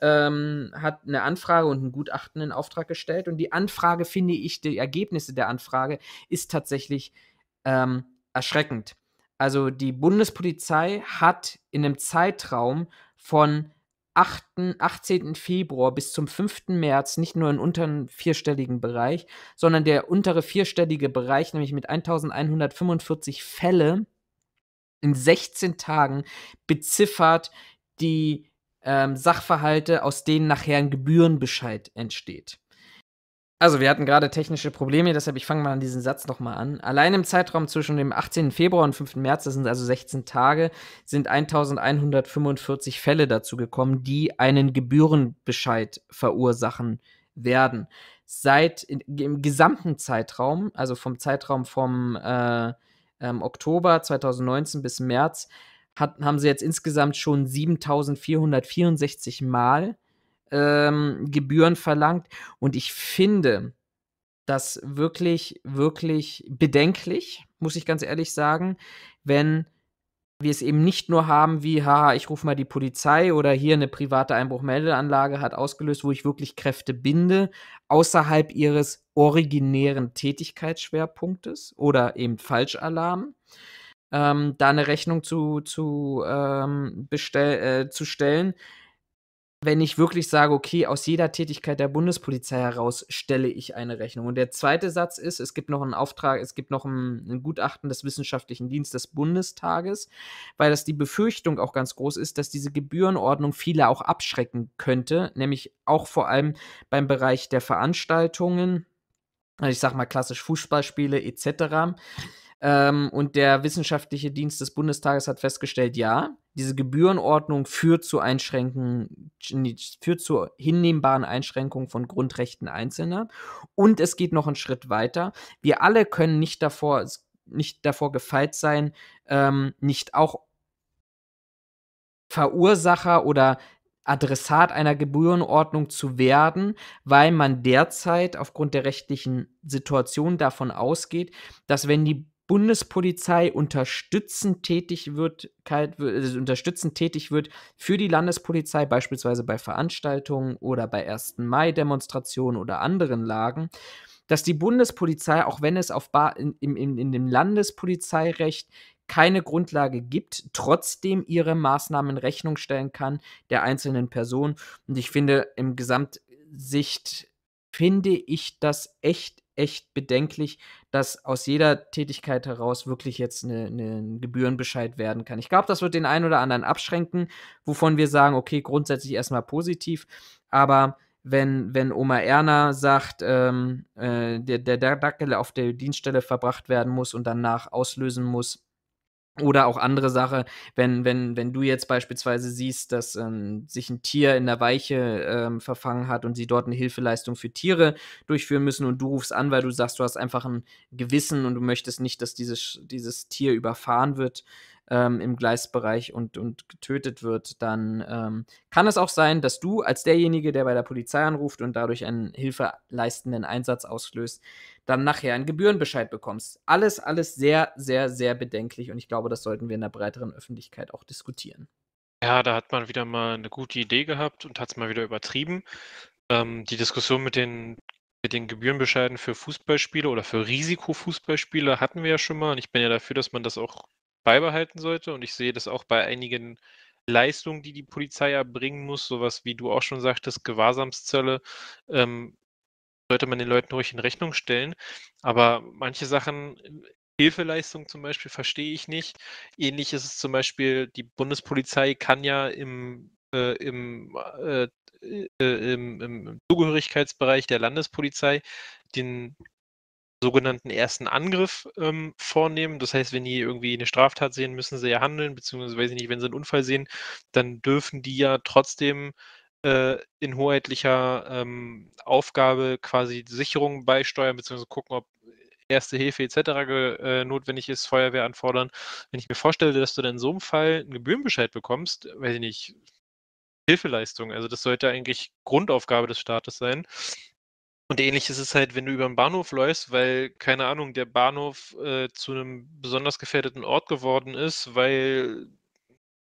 Ähm, hat eine Anfrage und ein Gutachten in Auftrag gestellt. Und die Anfrage, finde ich, die Ergebnisse der Anfrage ist tatsächlich ähm, erschreckend. Also die Bundespolizei hat in einem Zeitraum von 8., 18. Februar bis zum 5. März nicht nur im unteren vierstelligen Bereich, sondern der untere vierstellige Bereich, nämlich mit 1145 Fälle in 16 Tagen, beziffert die ähm, Sachverhalte, aus denen nachher ein Gebührenbescheid entsteht. Also, wir hatten gerade technische Probleme, deshalb ich fange mal an diesen Satz nochmal an. Allein im Zeitraum zwischen dem 18. Februar und 5. März, das sind also 16 Tage, sind 1145 Fälle dazu gekommen, die einen Gebührenbescheid verursachen werden. Seit in, im gesamten Zeitraum, also vom Zeitraum vom äh, ähm, Oktober 2019 bis März, hat, haben sie jetzt insgesamt schon 7464 Mal ähm, Gebühren verlangt. Und ich finde das wirklich, wirklich bedenklich, muss ich ganz ehrlich sagen, wenn wir es eben nicht nur haben wie, haha, ich rufe mal die Polizei oder hier eine private Einbruchmeldeanlage hat ausgelöst, wo ich wirklich Kräfte binde, außerhalb ihres originären Tätigkeitsschwerpunktes oder eben Falschalarm, ähm, da eine Rechnung zu, zu, ähm, bestell, äh, zu stellen, wenn ich wirklich sage, okay, aus jeder Tätigkeit der Bundespolizei heraus stelle ich eine Rechnung. Und der zweite Satz ist, es gibt noch einen Auftrag, es gibt noch ein, ein, Gutachten des Wissenschaftlichen Dienstes des Bundestages, weil das die Befürchtung auch ganz groß ist, dass diese Gebührenordnung viele auch abschrecken könnte, nämlich auch vor allem beim Bereich der Veranstaltungen, also ich sage mal klassisch Fußballspiele etc. Ähm, und der Wissenschaftliche Dienst des Bundestages hat festgestellt, ja, diese Gebührenordnung führt zu Einschränkungen, führt zu hinnehmbaren Einschränkungen von Grundrechten Einzelner. Und es geht noch einen Schritt weiter. Wir alle können nicht davor, nicht davor gefeit sein, ähm, nicht auch Verursacher oder Adressat einer Gebührenordnung zu werden, weil man derzeit aufgrund der rechtlichen Situation davon ausgeht, dass wenn die Bundespolizei unterstützend tätig wird, also äh, unterstützend tätig wird für die Landespolizei, beispielsweise bei Veranstaltungen oder bei 1. Mai-Demonstrationen oder anderen Lagen, dass die Bundespolizei, auch wenn es auf ba in, in, in dem Landespolizeirecht keine Grundlage gibt, trotzdem ihre Maßnahmen Rechnung stellen kann der einzelnen Person. Und ich finde, im Gesamtsicht finde ich das echt echt bedenklich, dass aus jeder Tätigkeit heraus wirklich jetzt ein ne, ne, Gebührenbescheid werden kann. Ich glaube, das wird den einen oder anderen abschränken, wovon wir sagen, okay, grundsätzlich erstmal positiv, aber wenn, wenn Oma Erna sagt, ähm, äh, der, der Dackel auf der Dienststelle verbracht werden muss und danach auslösen muss, oder auch andere Sache, wenn, wenn, wenn du jetzt beispielsweise siehst, dass ähm, sich ein Tier in der Weiche ähm, verfangen hat und sie dort eine Hilfeleistung für Tiere durchführen müssen und du rufst an, weil du sagst, du hast einfach ein Gewissen und du möchtest nicht, dass dieses, dieses Tier überfahren wird, ähm, im Gleisbereich und, und getötet wird, dann ähm, kann es auch sein, dass du als derjenige, der bei der Polizei anruft und dadurch einen hilfeleistenden Einsatz auslöst, dann nachher einen Gebührenbescheid bekommst. Alles, alles sehr, sehr, sehr bedenklich und ich glaube, das sollten wir in der breiteren Öffentlichkeit auch diskutieren. Ja, da hat man wieder mal eine gute Idee gehabt und hat es mal wieder übertrieben. Ähm, die Diskussion mit den mit den Gebührenbescheiden für Fußballspiele oder für Risikofußballspiele hatten wir ja schon mal. Und ich bin ja dafür, dass man das auch beibehalten sollte. Und ich sehe das auch bei einigen Leistungen, die die Polizei erbringen muss, sowas wie du auch schon sagtest, Gewahrsamszölle, ähm, sollte man den Leuten ruhig in Rechnung stellen. Aber manche Sachen, Hilfeleistung zum Beispiel, verstehe ich nicht. Ähnlich ist es zum Beispiel, die Bundespolizei kann ja im, äh, im, äh, äh, äh im, im Zugehörigkeitsbereich der Landespolizei den sogenannten ersten Angriff ähm, vornehmen. Das heißt, wenn die irgendwie eine Straftat sehen, müssen sie ja handeln, beziehungsweise weiß ich nicht, wenn sie einen Unfall sehen, dann dürfen die ja trotzdem äh, in hoheitlicher ähm, Aufgabe quasi Sicherung beisteuern, beziehungsweise gucken, ob Erste Hilfe etc. Äh, notwendig ist, Feuerwehr anfordern. Wenn ich mir vorstelle, dass du dann in so einem Fall einen Gebührenbescheid bekommst, weiß ich nicht, Hilfeleistung, also das sollte eigentlich Grundaufgabe des Staates sein, und ähnlich ist es halt, wenn du über den Bahnhof läufst, weil, keine Ahnung, der Bahnhof äh, zu einem besonders gefährdeten Ort geworden ist, weil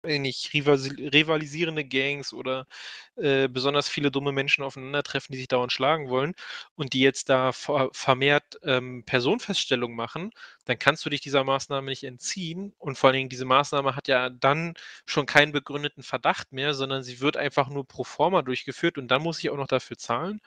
nicht rivalisierende Gangs oder äh, besonders viele dumme Menschen aufeinandertreffen, die sich dauernd schlagen wollen und die jetzt da vermehrt ähm, Personenfeststellung machen, dann kannst du dich dieser Maßnahme nicht entziehen und vor allen Dingen diese Maßnahme hat ja dann schon keinen begründeten Verdacht mehr, sondern sie wird einfach nur pro forma durchgeführt und dann muss ich auch noch dafür zahlen.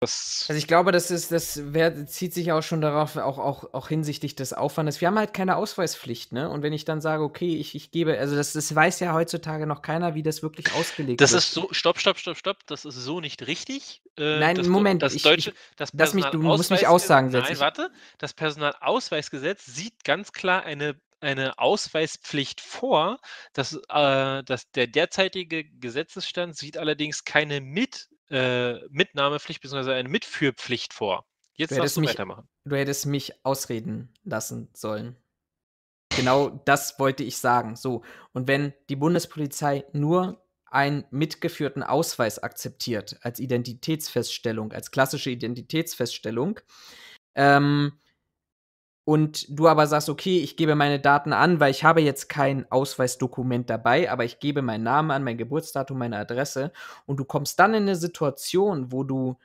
Das also ich glaube, das ist, das wär, zieht sich auch schon darauf, auch, auch, auch hinsichtlich des Aufwandes. Wir haben halt keine Ausweispflicht, ne? Und wenn ich dann sage, okay, ich, ich gebe, also das, das weiß ja heutzutage noch keiner, wie das wirklich ausgelegt das wird. Das ist so, stopp, stopp, stopp, stopp, das ist so nicht richtig. Äh, nein, das, Moment, das ich, deutsche, das ich, mich, du musst mich aussagen setzen. Nein, warte, das Personalausweisgesetz sieht ganz klar eine eine Ausweispflicht vor. Das, äh, das, der derzeitige Gesetzesstand sieht allerdings keine mit äh, Mitnahmepflicht bzw. eine Mitführpflicht vor. Jetzt du darfst du mich, weitermachen. Du hättest mich ausreden lassen sollen. Genau das wollte ich sagen. So. Und wenn die Bundespolizei nur einen mitgeführten Ausweis akzeptiert als Identitätsfeststellung, als klassische Identitätsfeststellung, ähm, und du aber sagst, okay, ich gebe meine Daten an, weil ich habe jetzt kein Ausweisdokument dabei, aber ich gebe meinen Namen an, mein Geburtsdatum, meine Adresse und du kommst dann in eine Situation, wo du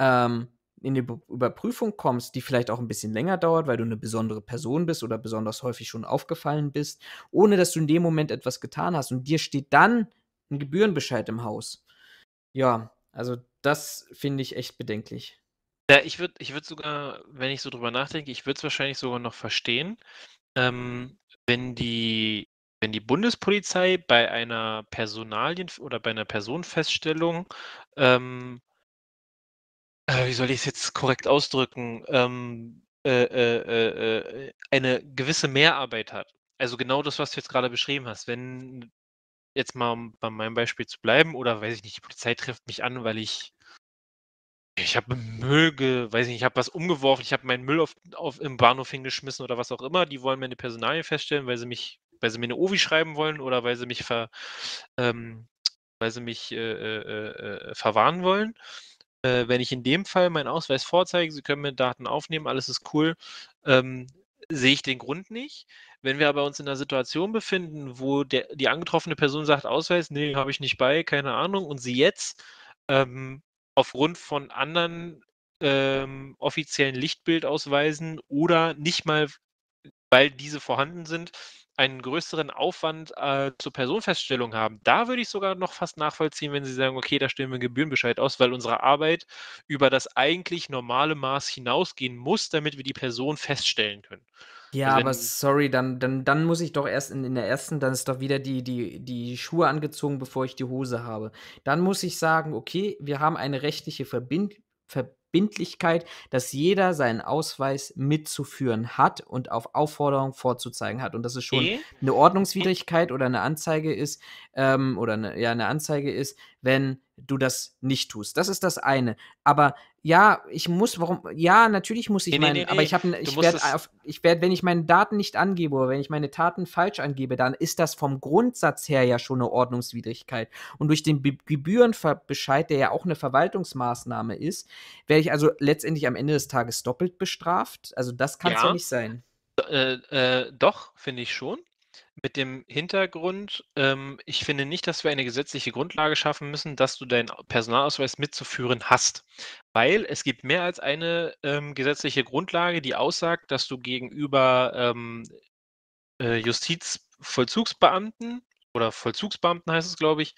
ähm, in die Be Überprüfung kommst, die vielleicht auch ein bisschen länger dauert, weil du eine besondere Person bist oder besonders häufig schon aufgefallen bist, ohne dass du in dem Moment etwas getan hast und dir steht dann ein Gebührenbescheid im Haus. Ja, also das finde ich echt bedenklich. Ja, ich würde ich würd sogar, wenn ich so drüber nachdenke, ich würde es wahrscheinlich sogar noch verstehen, ähm, wenn, die, wenn die Bundespolizei bei einer Personalien- oder bei einer Personenfeststellung, ähm, äh, wie soll ich es jetzt korrekt ausdrücken, ähm, äh äh, äh, äh, eine gewisse Mehrarbeit hat. Also genau das, was du jetzt gerade beschrieben hast. Wenn jetzt mal um bei meinem Beispiel zu bleiben, oder weiß ich nicht, die Polizei trifft mich an, weil ich ich habe Müll, ge weiß nicht, ich habe was umgeworfen, ich habe meinen Müll auf, auf, im Bahnhof hingeschmissen oder was auch immer. Die wollen meine Personalien feststellen, weil sie mich, weil sie mir eine Ovi schreiben wollen oder weil sie mich ver, ähm, weil sie mich äh, äh, äh, verwahren wollen. Äh, wenn ich in dem Fall meinen Ausweis vorzeige, sie können mir Daten aufnehmen, alles ist cool, ähm, sehe ich den Grund nicht. Wenn wir aber uns in einer Situation befinden, wo der, die angetroffene Person sagt, Ausweis, nee, habe ich nicht bei, keine Ahnung, und sie jetzt ähm, aufgrund von anderen ähm, offiziellen Lichtbildausweisen oder nicht mal, weil diese vorhanden sind, einen größeren Aufwand äh, zur Personenfeststellung haben. Da würde ich sogar noch fast nachvollziehen, wenn Sie sagen, okay, da stellen wir einen Gebührenbescheid aus, weil unsere Arbeit über das eigentlich normale Maß hinausgehen muss, damit wir die Person feststellen können. Ja, also aber sorry, dann, dann, dann muss ich doch erst in, in der ersten, dann ist doch wieder die, die, die Schuhe angezogen, bevor ich die Hose habe. Dann muss ich sagen, okay, wir haben eine rechtliche Verbind, Verbindlichkeit, dass jeder seinen Ausweis mitzuführen hat und auf Aufforderung vorzuzeigen hat. Und dass es schon e? eine Ordnungswidrigkeit oder eine Anzeige ist, ähm, oder eine, ja, eine Anzeige ist, wenn du das nicht tust. Das ist das eine. Aber ja, ich muss, warum, ja, natürlich muss ich nee, meinen, nee, nee, aber ich habe, ich werde, ich werde, wenn ich meine Daten nicht angebe oder wenn ich meine Taten falsch angebe, dann ist das vom Grundsatz her ja schon eine Ordnungswidrigkeit. Und durch den Be Gebührenbescheid, der ja auch eine Verwaltungsmaßnahme ist, werde ich also letztendlich am Ende des Tages doppelt bestraft. Also das kann es ja. ja. nicht sein. Äh, äh, doch, finde ich schon. Mit dem Hintergrund, ähm, ich finde nicht, dass wir eine gesetzliche Grundlage schaffen müssen, dass du deinen Personalausweis mitzuführen hast, weil es gibt mehr als eine ähm, gesetzliche Grundlage, die aussagt, dass du gegenüber ähm, äh, Justizvollzugsbeamten oder Vollzugsbeamten heißt es, glaube ich,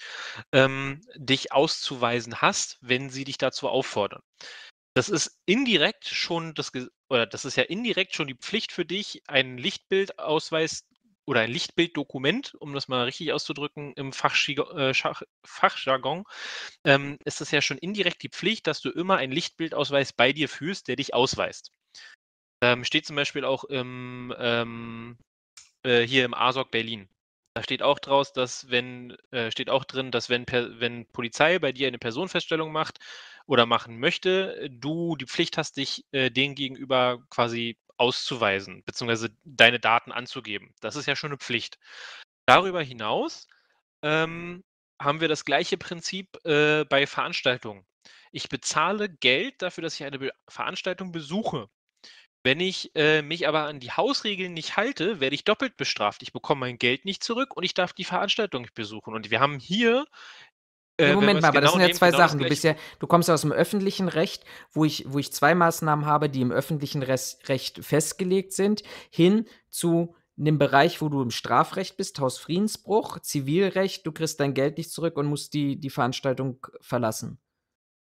ähm, dich auszuweisen hast, wenn sie dich dazu auffordern. Das ist indirekt schon das oder das ist ja indirekt schon die Pflicht für dich, einen Lichtbildausweis oder ein Lichtbilddokument, um das mal richtig auszudrücken, im äh, Fachjargon, ähm, ist es ja schon indirekt die Pflicht, dass du immer einen Lichtbildausweis bei dir führst, der dich ausweist. Ähm, steht zum Beispiel auch im, ähm, äh, hier im ASOC Berlin. Da steht auch draus, dass wenn, äh, steht auch drin, dass wenn, per, wenn Polizei bei dir eine Personenfeststellung macht oder machen möchte, du die Pflicht hast, dich äh, denen gegenüber quasi auszuweisen, beziehungsweise deine Daten anzugeben. Das ist ja schon eine Pflicht. Darüber hinaus ähm, haben wir das gleiche Prinzip äh, bei Veranstaltungen. Ich bezahle Geld dafür, dass ich eine Be Veranstaltung besuche. Wenn ich äh, mich aber an die Hausregeln nicht halte, werde ich doppelt bestraft. Ich bekomme mein Geld nicht zurück und ich darf die Veranstaltung nicht besuchen. Und wir haben hier äh, ja, Moment mal, aber genau das sind ja zwei genau Sachen. Du, ja, du, kommst ja aus dem öffentlichen Recht, wo ich, wo ich zwei Maßnahmen habe, die im öffentlichen Recht festgelegt sind, hin zu einem Bereich, wo du im Strafrecht bist, Hausfriedensbruch, Zivilrecht, du kriegst dein Geld nicht zurück und musst die, die Veranstaltung verlassen.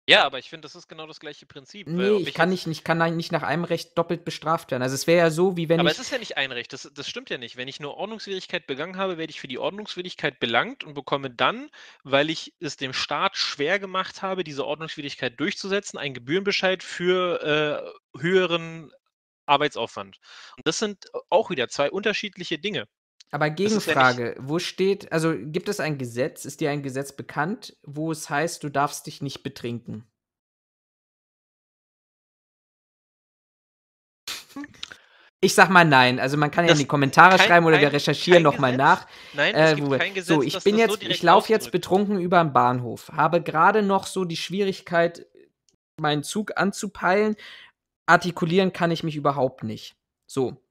Ja, aber ich finde, das ist genau das gleiche Prinzip. Nee, ich, ich kann nicht, ich kann nicht nach einem Recht doppelt bestraft werden. Also es wäre ja so, wie wenn aber ich. Aber es ist ja nicht ein Recht, das, das stimmt ja nicht. Wenn ich nur Ordnungswidrigkeit begangen habe, werde ich für die Ordnungswidrigkeit belangt und bekomme dann, weil ich es dem Staat schwer gemacht habe, diese Ordnungswidrigkeit durchzusetzen, einen Gebührenbescheid für äh, höheren Arbeitsaufwand. Und das sind auch wieder zwei unterschiedliche Dinge. Aber Gegenfrage, ja wo steht, also gibt es ein Gesetz, ist dir ein Gesetz bekannt, wo es heißt, du darfst dich nicht betrinken? Ich sag mal nein. Also man kann das ja in die Kommentare kein, schreiben oder kein, wir recherchieren nochmal nach. Nein, äh, es äh, gibt kein Gesetz, so, ich bin jetzt, so ich laufe jetzt betrunken über den Bahnhof, habe gerade noch so die Schwierigkeit, meinen Zug anzupeilen. Artikulieren kann ich mich überhaupt nicht. So.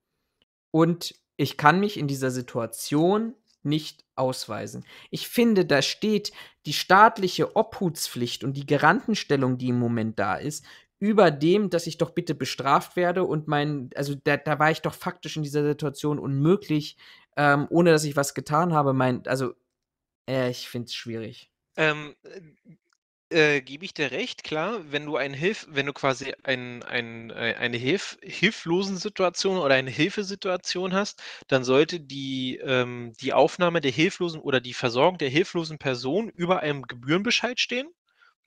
Und ich kann mich in dieser Situation nicht ausweisen. Ich finde, da steht die staatliche Obhutspflicht und die Garantenstellung, die im Moment da ist, über dem, dass ich doch bitte bestraft werde und mein, also da, da war ich doch faktisch in dieser Situation unmöglich, ähm, ohne dass ich was getan habe. Mein, also äh, ich finde es schwierig. Ähm, äh, gebe ich dir recht, klar, wenn du ein Hilf, wenn du quasi ein, ein, äh, eine Hilf, hilflosen Situation oder eine Hilfesituation hast, dann sollte die, ähm, die Aufnahme der hilflosen oder die Versorgung der hilflosen Person über einem Gebührenbescheid stehen.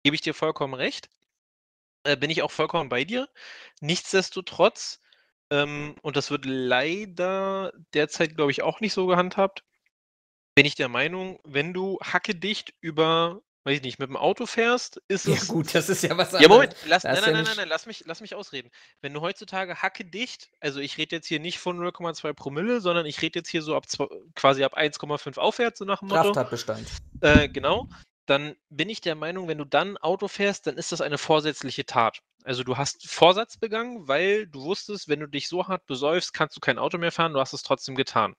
Gebe ich dir vollkommen recht. Äh, bin ich auch vollkommen bei dir. Nichtsdestotrotz, ähm, und das wird leider derzeit, glaube ich, auch nicht so gehandhabt, bin ich der Meinung, wenn du hacke dicht über weiß ich nicht, mit dem Auto fährst, ist ja, es. Ja, gut, das ist ja was anderes. Ja, Moment, lass, nein, ja nein, nein, nein, lass mich, lass mich ausreden. Wenn du heutzutage hacke dicht, also ich rede jetzt hier nicht von 0,2 Promille, sondern ich rede jetzt hier so ab quasi ab 1,5 aufwärts, so nach dem Motto. Krafttatbestand. Äh, genau. Dann bin ich der Meinung, wenn du dann Auto fährst, dann ist das eine vorsätzliche Tat. Also du hast Vorsatz begangen, weil du wusstest, wenn du dich so hart besäufst, kannst du kein Auto mehr fahren, du hast es trotzdem getan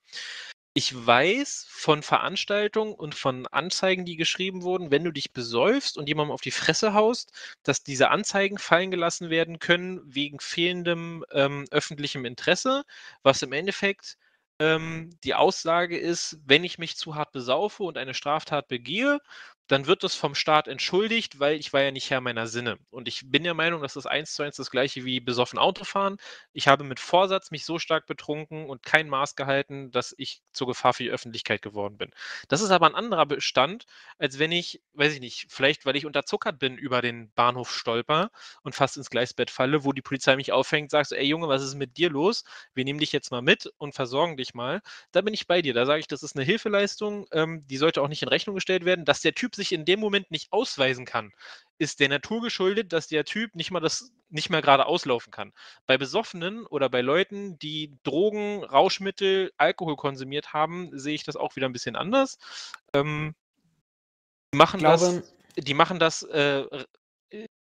ich weiß von Veranstaltungen und von Anzeigen, die geschrieben wurden, wenn du dich besäufst und jemandem auf die Fresse haust, dass diese Anzeigen fallen gelassen werden können wegen fehlendem ähm, öffentlichem Interesse, was im Endeffekt ähm, die Aussage ist, wenn ich mich zu hart besaufe und eine Straftat begehe, dann wird das vom Staat entschuldigt, weil ich war ja nicht Herr meiner Sinne. Und ich bin der Meinung, dass das eins zu eins das gleiche wie besoffen Autofahren. Ich habe mit Vorsatz mich so stark betrunken und kein Maß gehalten, dass ich zur Gefahr für die Öffentlichkeit geworden bin. Das ist aber ein anderer Bestand, als wenn ich, weiß ich nicht, vielleicht weil ich unterzuckert bin, über den Bahnhof stolper und fast ins Gleisbett falle, wo die Polizei mich auffängt, sagst, ey Junge, was ist mit dir los? Wir nehmen dich jetzt mal mit und versorgen dich mal. Da bin ich bei dir. Da sage ich, das ist eine Hilfeleistung, ähm, die sollte auch nicht in Rechnung gestellt werden, dass der Typ sich in dem Moment nicht ausweisen kann, ist der Natur geschuldet, dass der Typ nicht mal das nicht mal gerade auslaufen kann. Bei Besoffenen oder bei Leuten, die Drogen, Rauschmittel, Alkohol konsumiert haben, sehe ich das auch wieder ein bisschen anders. Ähm, machen glaube, das, die machen das äh,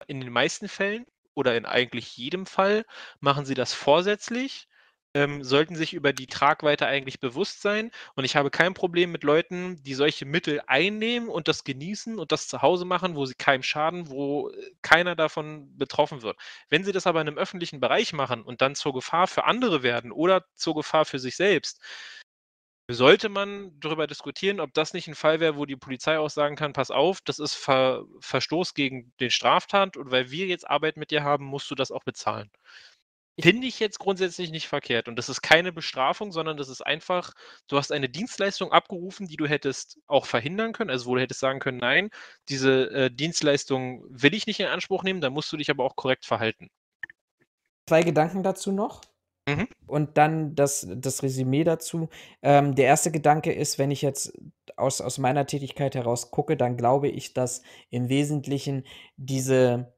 in den meisten Fällen oder in eigentlich jedem Fall, machen sie das vorsätzlich ähm, sollten sich über die Tragweite eigentlich bewusst sein. Und ich habe kein Problem mit Leuten, die solche Mittel einnehmen und das genießen und das zu Hause machen, wo sie keinem schaden, wo äh, keiner davon betroffen wird. Wenn sie das aber in einem öffentlichen Bereich machen und dann zur Gefahr für andere werden oder zur Gefahr für sich selbst, sollte man darüber diskutieren, ob das nicht ein Fall wäre, wo die Polizei auch sagen kann, pass auf, das ist Ver Verstoß gegen den Straftat und weil wir jetzt Arbeit mit dir haben, musst du das auch bezahlen. Finde ich jetzt grundsätzlich nicht verkehrt. Und das ist keine Bestrafung, sondern das ist einfach, du hast eine Dienstleistung abgerufen, die du hättest auch verhindern können. Also wo du hättest sagen können, nein, diese äh, Dienstleistung will ich nicht in Anspruch nehmen, da musst du dich aber auch korrekt verhalten. Zwei Gedanken dazu noch. Mhm. Und dann das, das Resümee dazu. Ähm, der erste Gedanke ist, wenn ich jetzt aus, aus meiner Tätigkeit heraus gucke, dann glaube ich, dass im Wesentlichen diese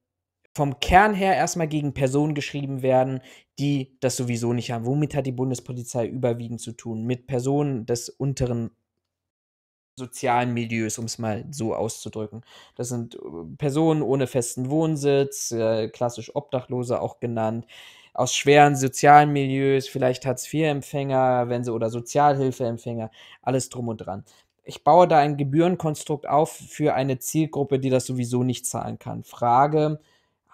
vom Kern her erstmal gegen Personen geschrieben werden, die das sowieso nicht haben. Womit hat die Bundespolizei überwiegend zu tun? Mit Personen des unteren sozialen Milieus, um es mal so auszudrücken. Das sind äh, Personen ohne festen Wohnsitz, äh, klassisch Obdachlose auch genannt, aus schweren sozialen Milieus, vielleicht Hartz-IV-Empfänger, wenn sie oder Sozialhilfeempfänger, alles drum und dran ich baue da ein Gebührenkonstrukt auf für eine Zielgruppe, die das sowieso nicht zahlen kann. Frage,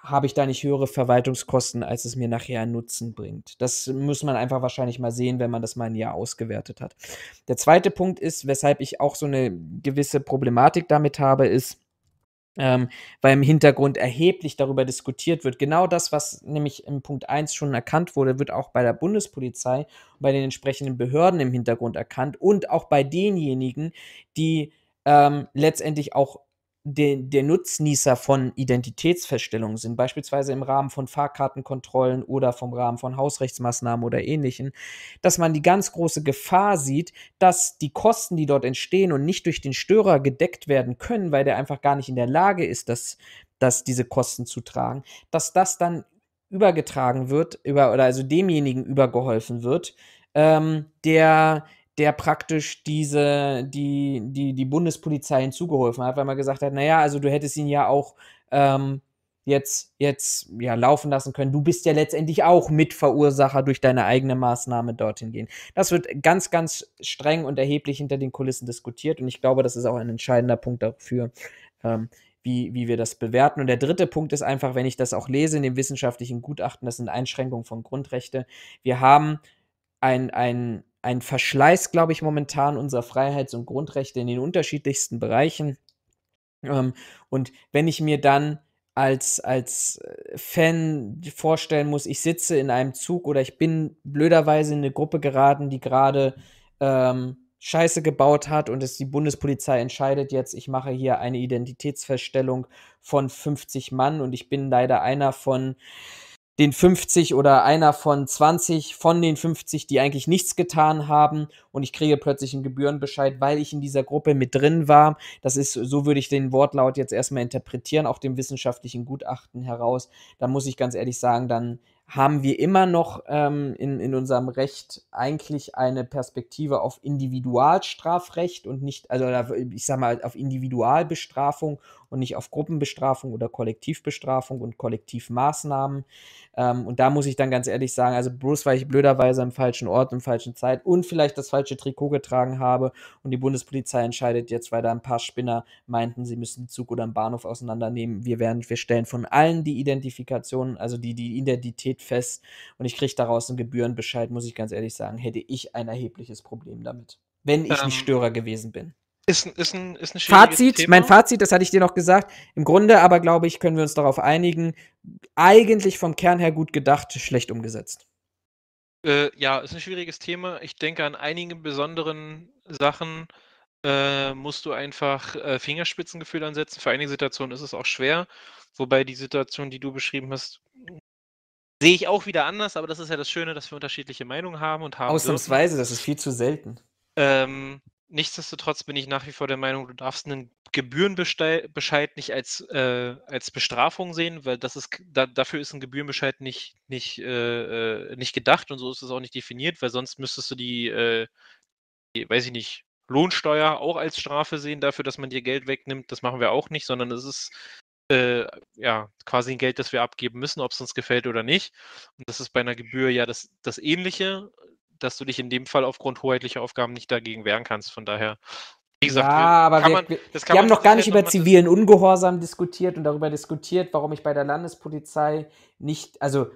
habe ich da nicht höhere Verwaltungskosten, als es mir nachher einen Nutzen bringt. Das muss man einfach wahrscheinlich mal sehen, wenn man das mal ein Jahr ausgewertet hat. Der zweite Punkt ist, weshalb ich auch so eine gewisse Problematik damit habe, ist, ähm, weil im Hintergrund erheblich darüber diskutiert wird. Genau das, was nämlich im Punkt 1 schon erkannt wurde, wird auch bei der Bundespolizei bei den entsprechenden Behörden im Hintergrund erkannt und auch bei denjenigen, die ähm, letztendlich auch den, der Nutznießer von Identitätsfeststellungen sind, beispielsweise im Rahmen von Fahrkartenkontrollen oder vom Rahmen von Hausrechtsmaßnahmen oder ähnlichen, dass man die ganz große Gefahr sieht, dass die Kosten, die dort entstehen und nicht durch den Störer gedeckt werden können, weil der einfach gar nicht in der Lage ist, das, das diese Kosten zu tragen, dass das dann übergetragen wird, über, oder also demjenigen übergeholfen wird, ähm, der der praktisch diese, die, die, die Bundespolizei hinzugeholfen hat, weil man gesagt hat, naja, also du hättest ihn ja auch ähm, jetzt, jetzt ja, laufen lassen können. Du bist ja letztendlich auch Mitverursacher durch deine eigene Maßnahme dorthin gehen. Das wird ganz, ganz streng und erheblich hinter den Kulissen diskutiert und ich glaube, das ist auch ein entscheidender Punkt dafür, ähm, wie, wie wir das bewerten. Und der dritte Punkt ist einfach, wenn ich das auch lese in dem wissenschaftlichen Gutachten, das sind Einschränkungen von Grundrechte. Wir haben ein, ein ein Verschleiß, glaube ich, momentan unserer Freiheits- und Grundrechte in den unterschiedlichsten Bereichen. Ähm, und wenn ich mir dann als, als äh, Fan vorstellen muss, ich sitze in einem Zug oder ich bin blöderweise in eine Gruppe geraten, die gerade ähm, Scheiße gebaut hat und es die Bundespolizei entscheidet jetzt, ich mache hier eine Identitätsfeststellung von 50 Mann und ich bin leider einer von den 50 oder einer von 20 von den 50, die eigentlich nichts getan haben und ich kriege plötzlich einen Gebührenbescheid, weil ich in dieser Gruppe mit drin war. Das ist, so würde ich den Wortlaut jetzt erstmal interpretieren, auch dem wissenschaftlichen Gutachten heraus. Da muss ich ganz ehrlich sagen, dann haben wir immer noch ähm, in, in unserem Recht eigentlich eine Perspektive auf Individualstrafrecht und nicht, also ich sag mal, auf Individualbestrafung und nicht auf Gruppenbestrafung oder Kollektivbestrafung und Kollektivmaßnahmen. Ähm, und da muss ich dann ganz ehrlich sagen, also Bruce, weil ich blöderweise am falschen Ort, im falschen Zeit und vielleicht das falsche Trikot getragen habe und die Bundespolizei entscheidet jetzt, weil da ein paar Spinner meinten, sie müssen den Zug oder einen Bahnhof auseinandernehmen. Wir werden, wir stellen von allen die Identifikation, also die, die Identität fest und ich kriege daraus einen Gebührenbescheid, muss ich ganz ehrlich sagen, hätte ich ein erhebliches Problem damit, wenn ich ähm, nicht Störer gewesen bin. Ist, ist, ein, ist ein Fazit, Thema. mein Fazit, das hatte ich dir noch gesagt. Im Grunde aber, glaube ich, können wir uns darauf einigen. Eigentlich vom Kern her gut gedacht, schlecht umgesetzt. Äh, ja, ist ein schwieriges Thema. Ich denke, an einigen besonderen Sachen äh, musst du einfach äh, Fingerspitzengefühl ansetzen. Für einige Situationen ist es auch schwer. Wobei die Situation, die du beschrieben hast, sehe ich auch wieder anders. Aber das ist ja das Schöne, dass wir unterschiedliche Meinungen haben und haben. Ausnahmsweise, dürfen. das ist viel zu selten. Ähm, nichtsdestotrotz bin ich nach wie vor der Meinung, du darfst einen Gebührenbescheid nicht als, äh, als Bestrafung sehen, weil das ist, da, dafür ist ein Gebührenbescheid nicht, nicht, äh, äh, nicht gedacht und so ist es auch nicht definiert, weil sonst müsstest du die, äh, die, weiß ich nicht, Lohnsteuer auch als Strafe sehen dafür, dass man dir Geld wegnimmt. Das machen wir auch nicht, sondern es ist äh, ja, quasi ein Geld, das wir abgeben müssen, ob es uns gefällt oder nicht. Und das ist bei einer Gebühr ja das, das Ähnliche, dass du dich in dem Fall aufgrund hoheitlicher Aufgaben nicht dagegen wehren kannst. Von daher wie gesagt, ja, aber wir, man, wir, wir haben noch gar nicht über zivilen Ungehorsam diskutiert und darüber diskutiert, warum ich bei der Landespolizei nicht, also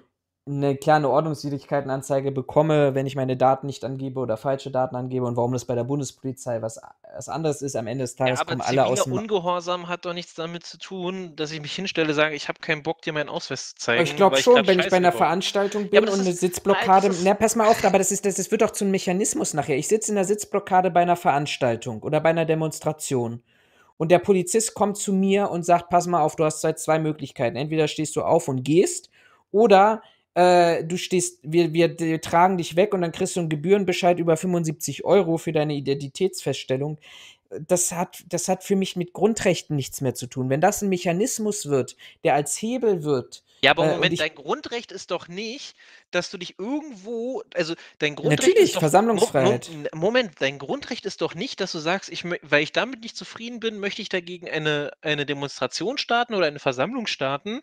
eine kleine Ordnungswidrigkeitenanzeige bekomme, wenn ich meine Daten nicht angebe oder falsche Daten angebe und warum das bei der Bundespolizei was, was anderes ist. Am Ende des Tages ja, kommen alle aus dem... Ungehorsam hat doch nichts damit zu tun, dass ich mich hinstelle sage, ich habe keinen Bock, dir meinen Ausweis zu zeigen. ich glaube schon, ich wenn ich bei einer Veranstaltung bin ja, und eine Sitzblockade... Nein, Na, pass mal auf, aber das, ist, das, das wird doch zu einem Mechanismus nachher. Ich sitze in der Sitzblockade bei einer Veranstaltung oder bei einer Demonstration und der Polizist kommt zu mir und sagt, pass mal auf, du hast zwei Möglichkeiten. Entweder stehst du auf und gehst oder äh, du stehst, wir, wir, wir tragen dich weg und dann kriegst du einen Gebührenbescheid über 75 Euro für deine Identitätsfeststellung. Das hat, das hat für mich mit Grundrechten nichts mehr zu tun. Wenn das ein Mechanismus wird, der als Hebel wird, ja, aber äh, Moment, ich, dein Grundrecht ist doch nicht, dass du dich irgendwo, also dein Grundrecht natürlich, ist doch, Versammlungsfreiheit. Moment, dein Grundrecht ist doch nicht, dass du sagst, ich, weil ich damit nicht zufrieden bin, möchte ich dagegen eine, eine Demonstration starten oder eine Versammlung starten,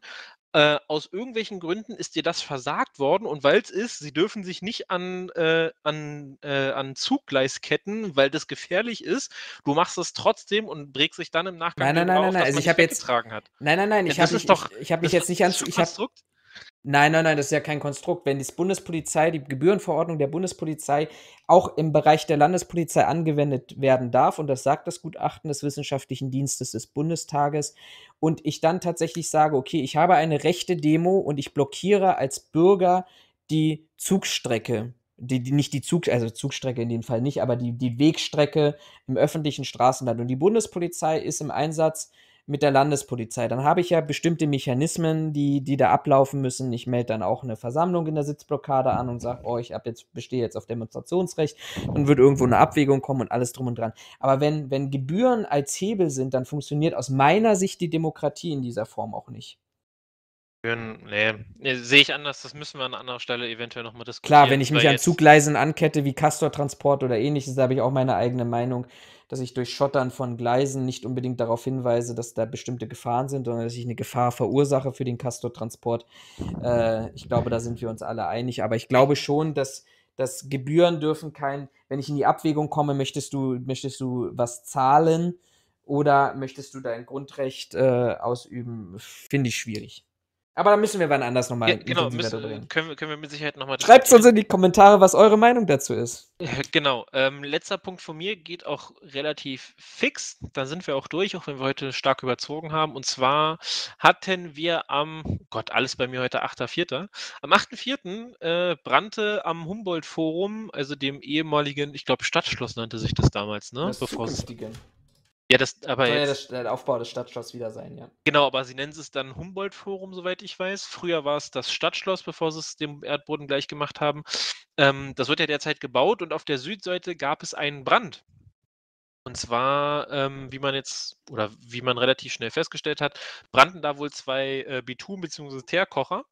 äh, aus irgendwelchen Gründen ist dir das versagt worden und weil es ist, sie dürfen sich nicht an, äh, an, äh, an Zuggleis weil das gefährlich ist. Du machst es trotzdem und prägst dich dann im Nachgang nein, nein, nein, auf, nein, nein. Also ich habe jetzt hat. Nein, nein, nein, ja, ich habe ich, doch, ich, ich hab mich jetzt nicht ans ich hab, Nein, nein, nein, das ist ja kein Konstrukt. Wenn die Bundespolizei, die Gebührenverordnung der Bundespolizei auch im Bereich der Landespolizei angewendet werden darf, und das sagt das Gutachten des Wissenschaftlichen Dienstes des Bundestages, und ich dann tatsächlich sage, okay, ich habe eine rechte Demo und ich blockiere als Bürger die Zugstrecke, die, die, nicht die Zug, also Zugstrecke in dem Fall nicht, aber die, die Wegstrecke im öffentlichen Straßenland. Und die Bundespolizei ist im Einsatz mit der Landespolizei, dann habe ich ja bestimmte Mechanismen, die, die da ablaufen müssen. Ich melde dann auch eine Versammlung in der Sitzblockade an und sage, oh, ich hab jetzt, bestehe jetzt auf Demonstrationsrecht Dann wird irgendwo eine Abwägung kommen und alles drum und dran. Aber wenn, wenn Gebühren als Hebel sind, dann funktioniert aus meiner Sicht die Demokratie in dieser Form auch nicht. Nee, nee sehe ich anders, das müssen wir an anderer Stelle eventuell nochmal diskutieren. Klar, wenn ich mich an Zugleisen ankette wie Castor-Transport oder ähnliches, da habe ich auch meine eigene Meinung dass ich durch Schottern von Gleisen nicht unbedingt darauf hinweise, dass da bestimmte Gefahren sind, sondern dass ich eine Gefahr verursache für den Castortransport. Äh, ich glaube, da sind wir uns alle einig. Aber ich glaube schon, dass, dass Gebühren dürfen kein, wenn ich in die Abwägung komme, möchtest du, möchtest du was zahlen oder möchtest du dein Grundrecht äh, ausüben, finde ich schwierig. Aber da müssen wir wann anders nochmal ja, genau, müssen, reden. Können, können wir mit Sicherheit nochmal Schreibt uns in die Kommentare, was eure Meinung dazu ist. Genau. Ähm, letzter Punkt von mir geht auch relativ fix. Dann sind wir auch durch, auch wenn wir heute stark überzogen haben. Und zwar hatten wir am, Gott, alles bei mir heute 8.4. Am 8.4. Äh, brannte am Humboldt-Forum, also dem ehemaligen, ich glaube, Stadtschloss nannte sich das damals, ne? Das Bevor zukünftigen. Es, ja, das aber Soll ja das, der Aufbau des Stadtschlosses wieder sein, ja. Genau, aber sie nennen es dann Humboldt-Forum, soweit ich weiß. Früher war es das Stadtschloss, bevor sie es dem Erdboden gleich gemacht haben. Ähm, das wird ja derzeit gebaut und auf der Südseite gab es einen Brand. Und zwar, ähm, wie man jetzt oder wie man relativ schnell festgestellt hat, brannten da wohl zwei äh, Bitum- bzw. Teerkocher,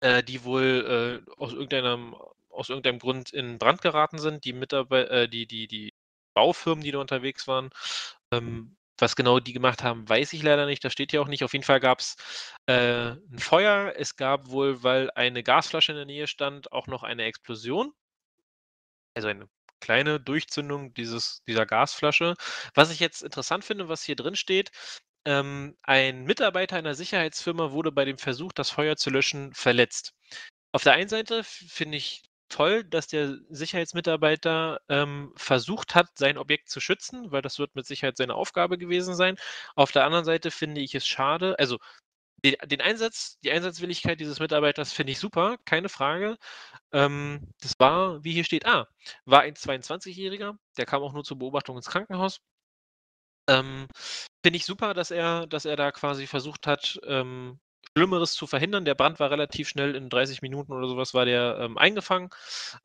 äh, die wohl äh, aus irgendeinem aus irgendeinem Grund in Brand geraten sind. Die Mitarbeiter, äh, die, die, die Baufirmen, die da unterwegs waren. Ähm, mhm. was genau die gemacht haben, weiß ich leider nicht. Das steht hier auch nicht. Auf jeden Fall gab es äh, ein Feuer. Es gab wohl, weil eine Gasflasche in der Nähe stand, auch noch eine Explosion. Also eine kleine Durchzündung dieses, dieser Gasflasche. Was ich jetzt interessant finde, was hier drin steht, ähm, ein Mitarbeiter einer Sicherheitsfirma wurde bei dem Versuch, das Feuer zu löschen, verletzt. Auf der einen Seite finde ich toll, dass der Sicherheitsmitarbeiter ähm, versucht hat, sein Objekt zu schützen, weil das wird mit Sicherheit seine Aufgabe gewesen sein. Auf der anderen Seite finde ich es schade, also den, den Einsatz, die Einsatzwilligkeit dieses Mitarbeiters finde ich super, keine Frage. Ähm, das war, wie hier steht, ah, war ein 22-Jähriger, der kam auch nur zur Beobachtung ins Krankenhaus. Ähm, finde ich super, dass er, dass er da quasi versucht hat, ähm, Schlimmeres zu verhindern. Der Brand war relativ schnell, in 30 Minuten oder sowas war der ähm, eingefangen.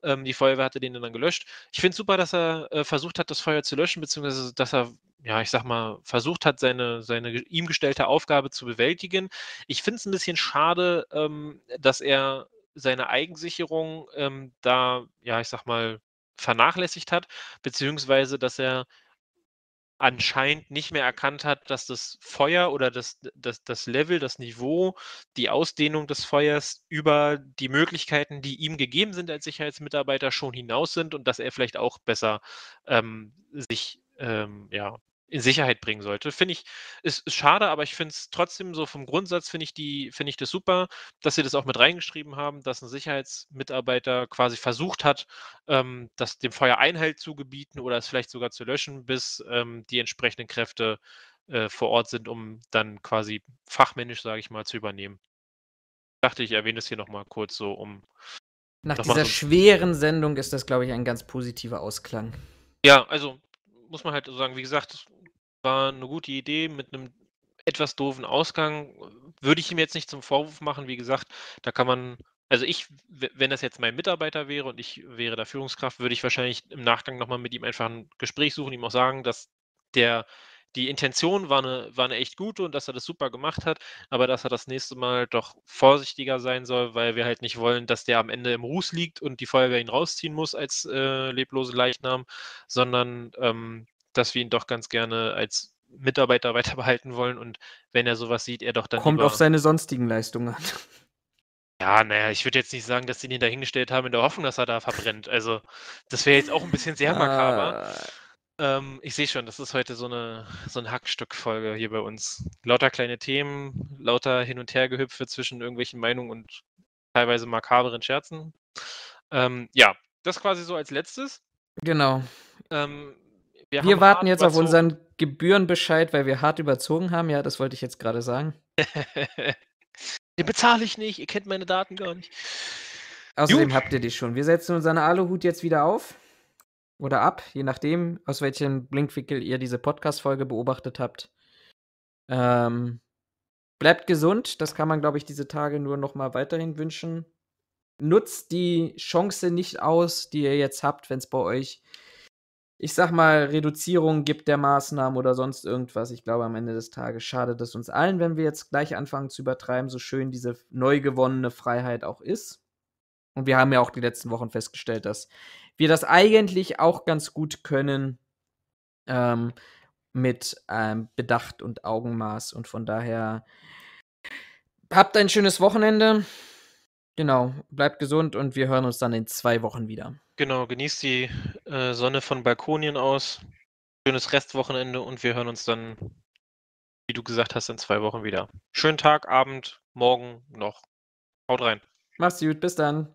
Ähm, die Feuerwehr hatte den dann gelöscht. Ich finde es super, dass er äh, versucht hat, das Feuer zu löschen, beziehungsweise dass er, ja, ich sag mal, versucht hat, seine, seine ihm gestellte Aufgabe zu bewältigen. Ich finde es ein bisschen schade, ähm, dass er seine Eigensicherung ähm, da, ja, ich sag mal, vernachlässigt hat, beziehungsweise dass er anscheinend nicht mehr erkannt hat, dass das Feuer oder das, das, das Level, das Niveau, die Ausdehnung des Feuers über die Möglichkeiten, die ihm gegeben sind als Sicherheitsmitarbeiter, schon hinaus sind und dass er vielleicht auch besser ähm, sich ähm, ja, in Sicherheit bringen sollte. Finde ich, ist, ist schade, aber ich finde es trotzdem so vom Grundsatz finde ich die, finde ich das super, dass sie das auch mit reingeschrieben haben, dass ein Sicherheitsmitarbeiter quasi versucht hat, ähm, das dem Feuer Einhalt zu gebieten oder es vielleicht sogar zu löschen, bis ähm, die entsprechenden Kräfte äh, vor Ort sind, um dann quasi fachmännisch, sage ich mal, zu übernehmen. dachte, ich erwähne es hier nochmal kurz so, um. Nach dieser so schweren Sendung ist das, glaube ich, ein ganz positiver Ausklang. Ja, also muss man halt so sagen, wie gesagt, war eine gute Idee mit einem etwas doofen Ausgang. Würde ich ihm jetzt nicht zum Vorwurf machen. Wie gesagt, da kann man, also ich, wenn das jetzt mein Mitarbeiter wäre und ich wäre da Führungskraft, würde ich wahrscheinlich im Nachgang nochmal mit ihm einfach ein Gespräch suchen, ihm auch sagen, dass der, die Intention war eine, war eine echt gute und dass er das super gemacht hat, aber dass er das nächste Mal doch vorsichtiger sein soll, weil wir halt nicht wollen, dass der am Ende im Ruß liegt und die Feuerwehr ihn rausziehen muss als äh, leblose Leichnam, sondern ähm, dass wir ihn doch ganz gerne als Mitarbeiter weiter behalten wollen und wenn er sowas sieht, er doch dann. Kommt auf seine sonstigen Leistungen an. Ja, naja, ich würde jetzt nicht sagen, dass sie ihn dahingestellt haben in der Hoffnung, dass er da verbrennt. Also, das wäre jetzt auch ein bisschen sehr makaber. Ah. Ähm, ich sehe schon, das ist heute so eine so ein Hackstück-Folge hier bei uns. Lauter kleine Themen, lauter Hin- und Hergehüpfe zwischen irgendwelchen Meinungen und teilweise makaberen Scherzen. Ähm, ja, das quasi so als letztes. Genau. Ähm, wir, wir warten jetzt überzogen. auf unseren Gebührenbescheid, weil wir hart überzogen haben. Ja, das wollte ich jetzt gerade sagen. Den bezahle ich nicht, ihr kennt meine Daten gar nicht. Außerdem Gut. habt ihr die schon. Wir setzen unseren Aluhut jetzt wieder auf. Oder ab, je nachdem, aus welchem Blinkwinkel ihr diese Podcast-Folge beobachtet habt. Ähm, bleibt gesund, das kann man, glaube ich, diese Tage nur noch mal weiterhin wünschen. Nutzt die Chance nicht aus, die ihr jetzt habt, wenn es bei euch ich sag mal, Reduzierung gibt der Maßnahmen oder sonst irgendwas. Ich glaube, am Ende des Tages schadet es uns allen, wenn wir jetzt gleich anfangen zu übertreiben, so schön diese neu gewonnene Freiheit auch ist. Und wir haben ja auch die letzten Wochen festgestellt, dass wir das eigentlich auch ganz gut können ähm, mit ähm, Bedacht und Augenmaß. Und von daher habt ein schönes Wochenende. Genau, bleibt gesund und wir hören uns dann in zwei Wochen wieder. Genau, genießt die äh, Sonne von Balkonien aus. Schönes Restwochenende und wir hören uns dann, wie du gesagt hast, in zwei Wochen wieder. Schönen Tag, Abend, morgen noch. Haut rein. Mach's gut, bis dann.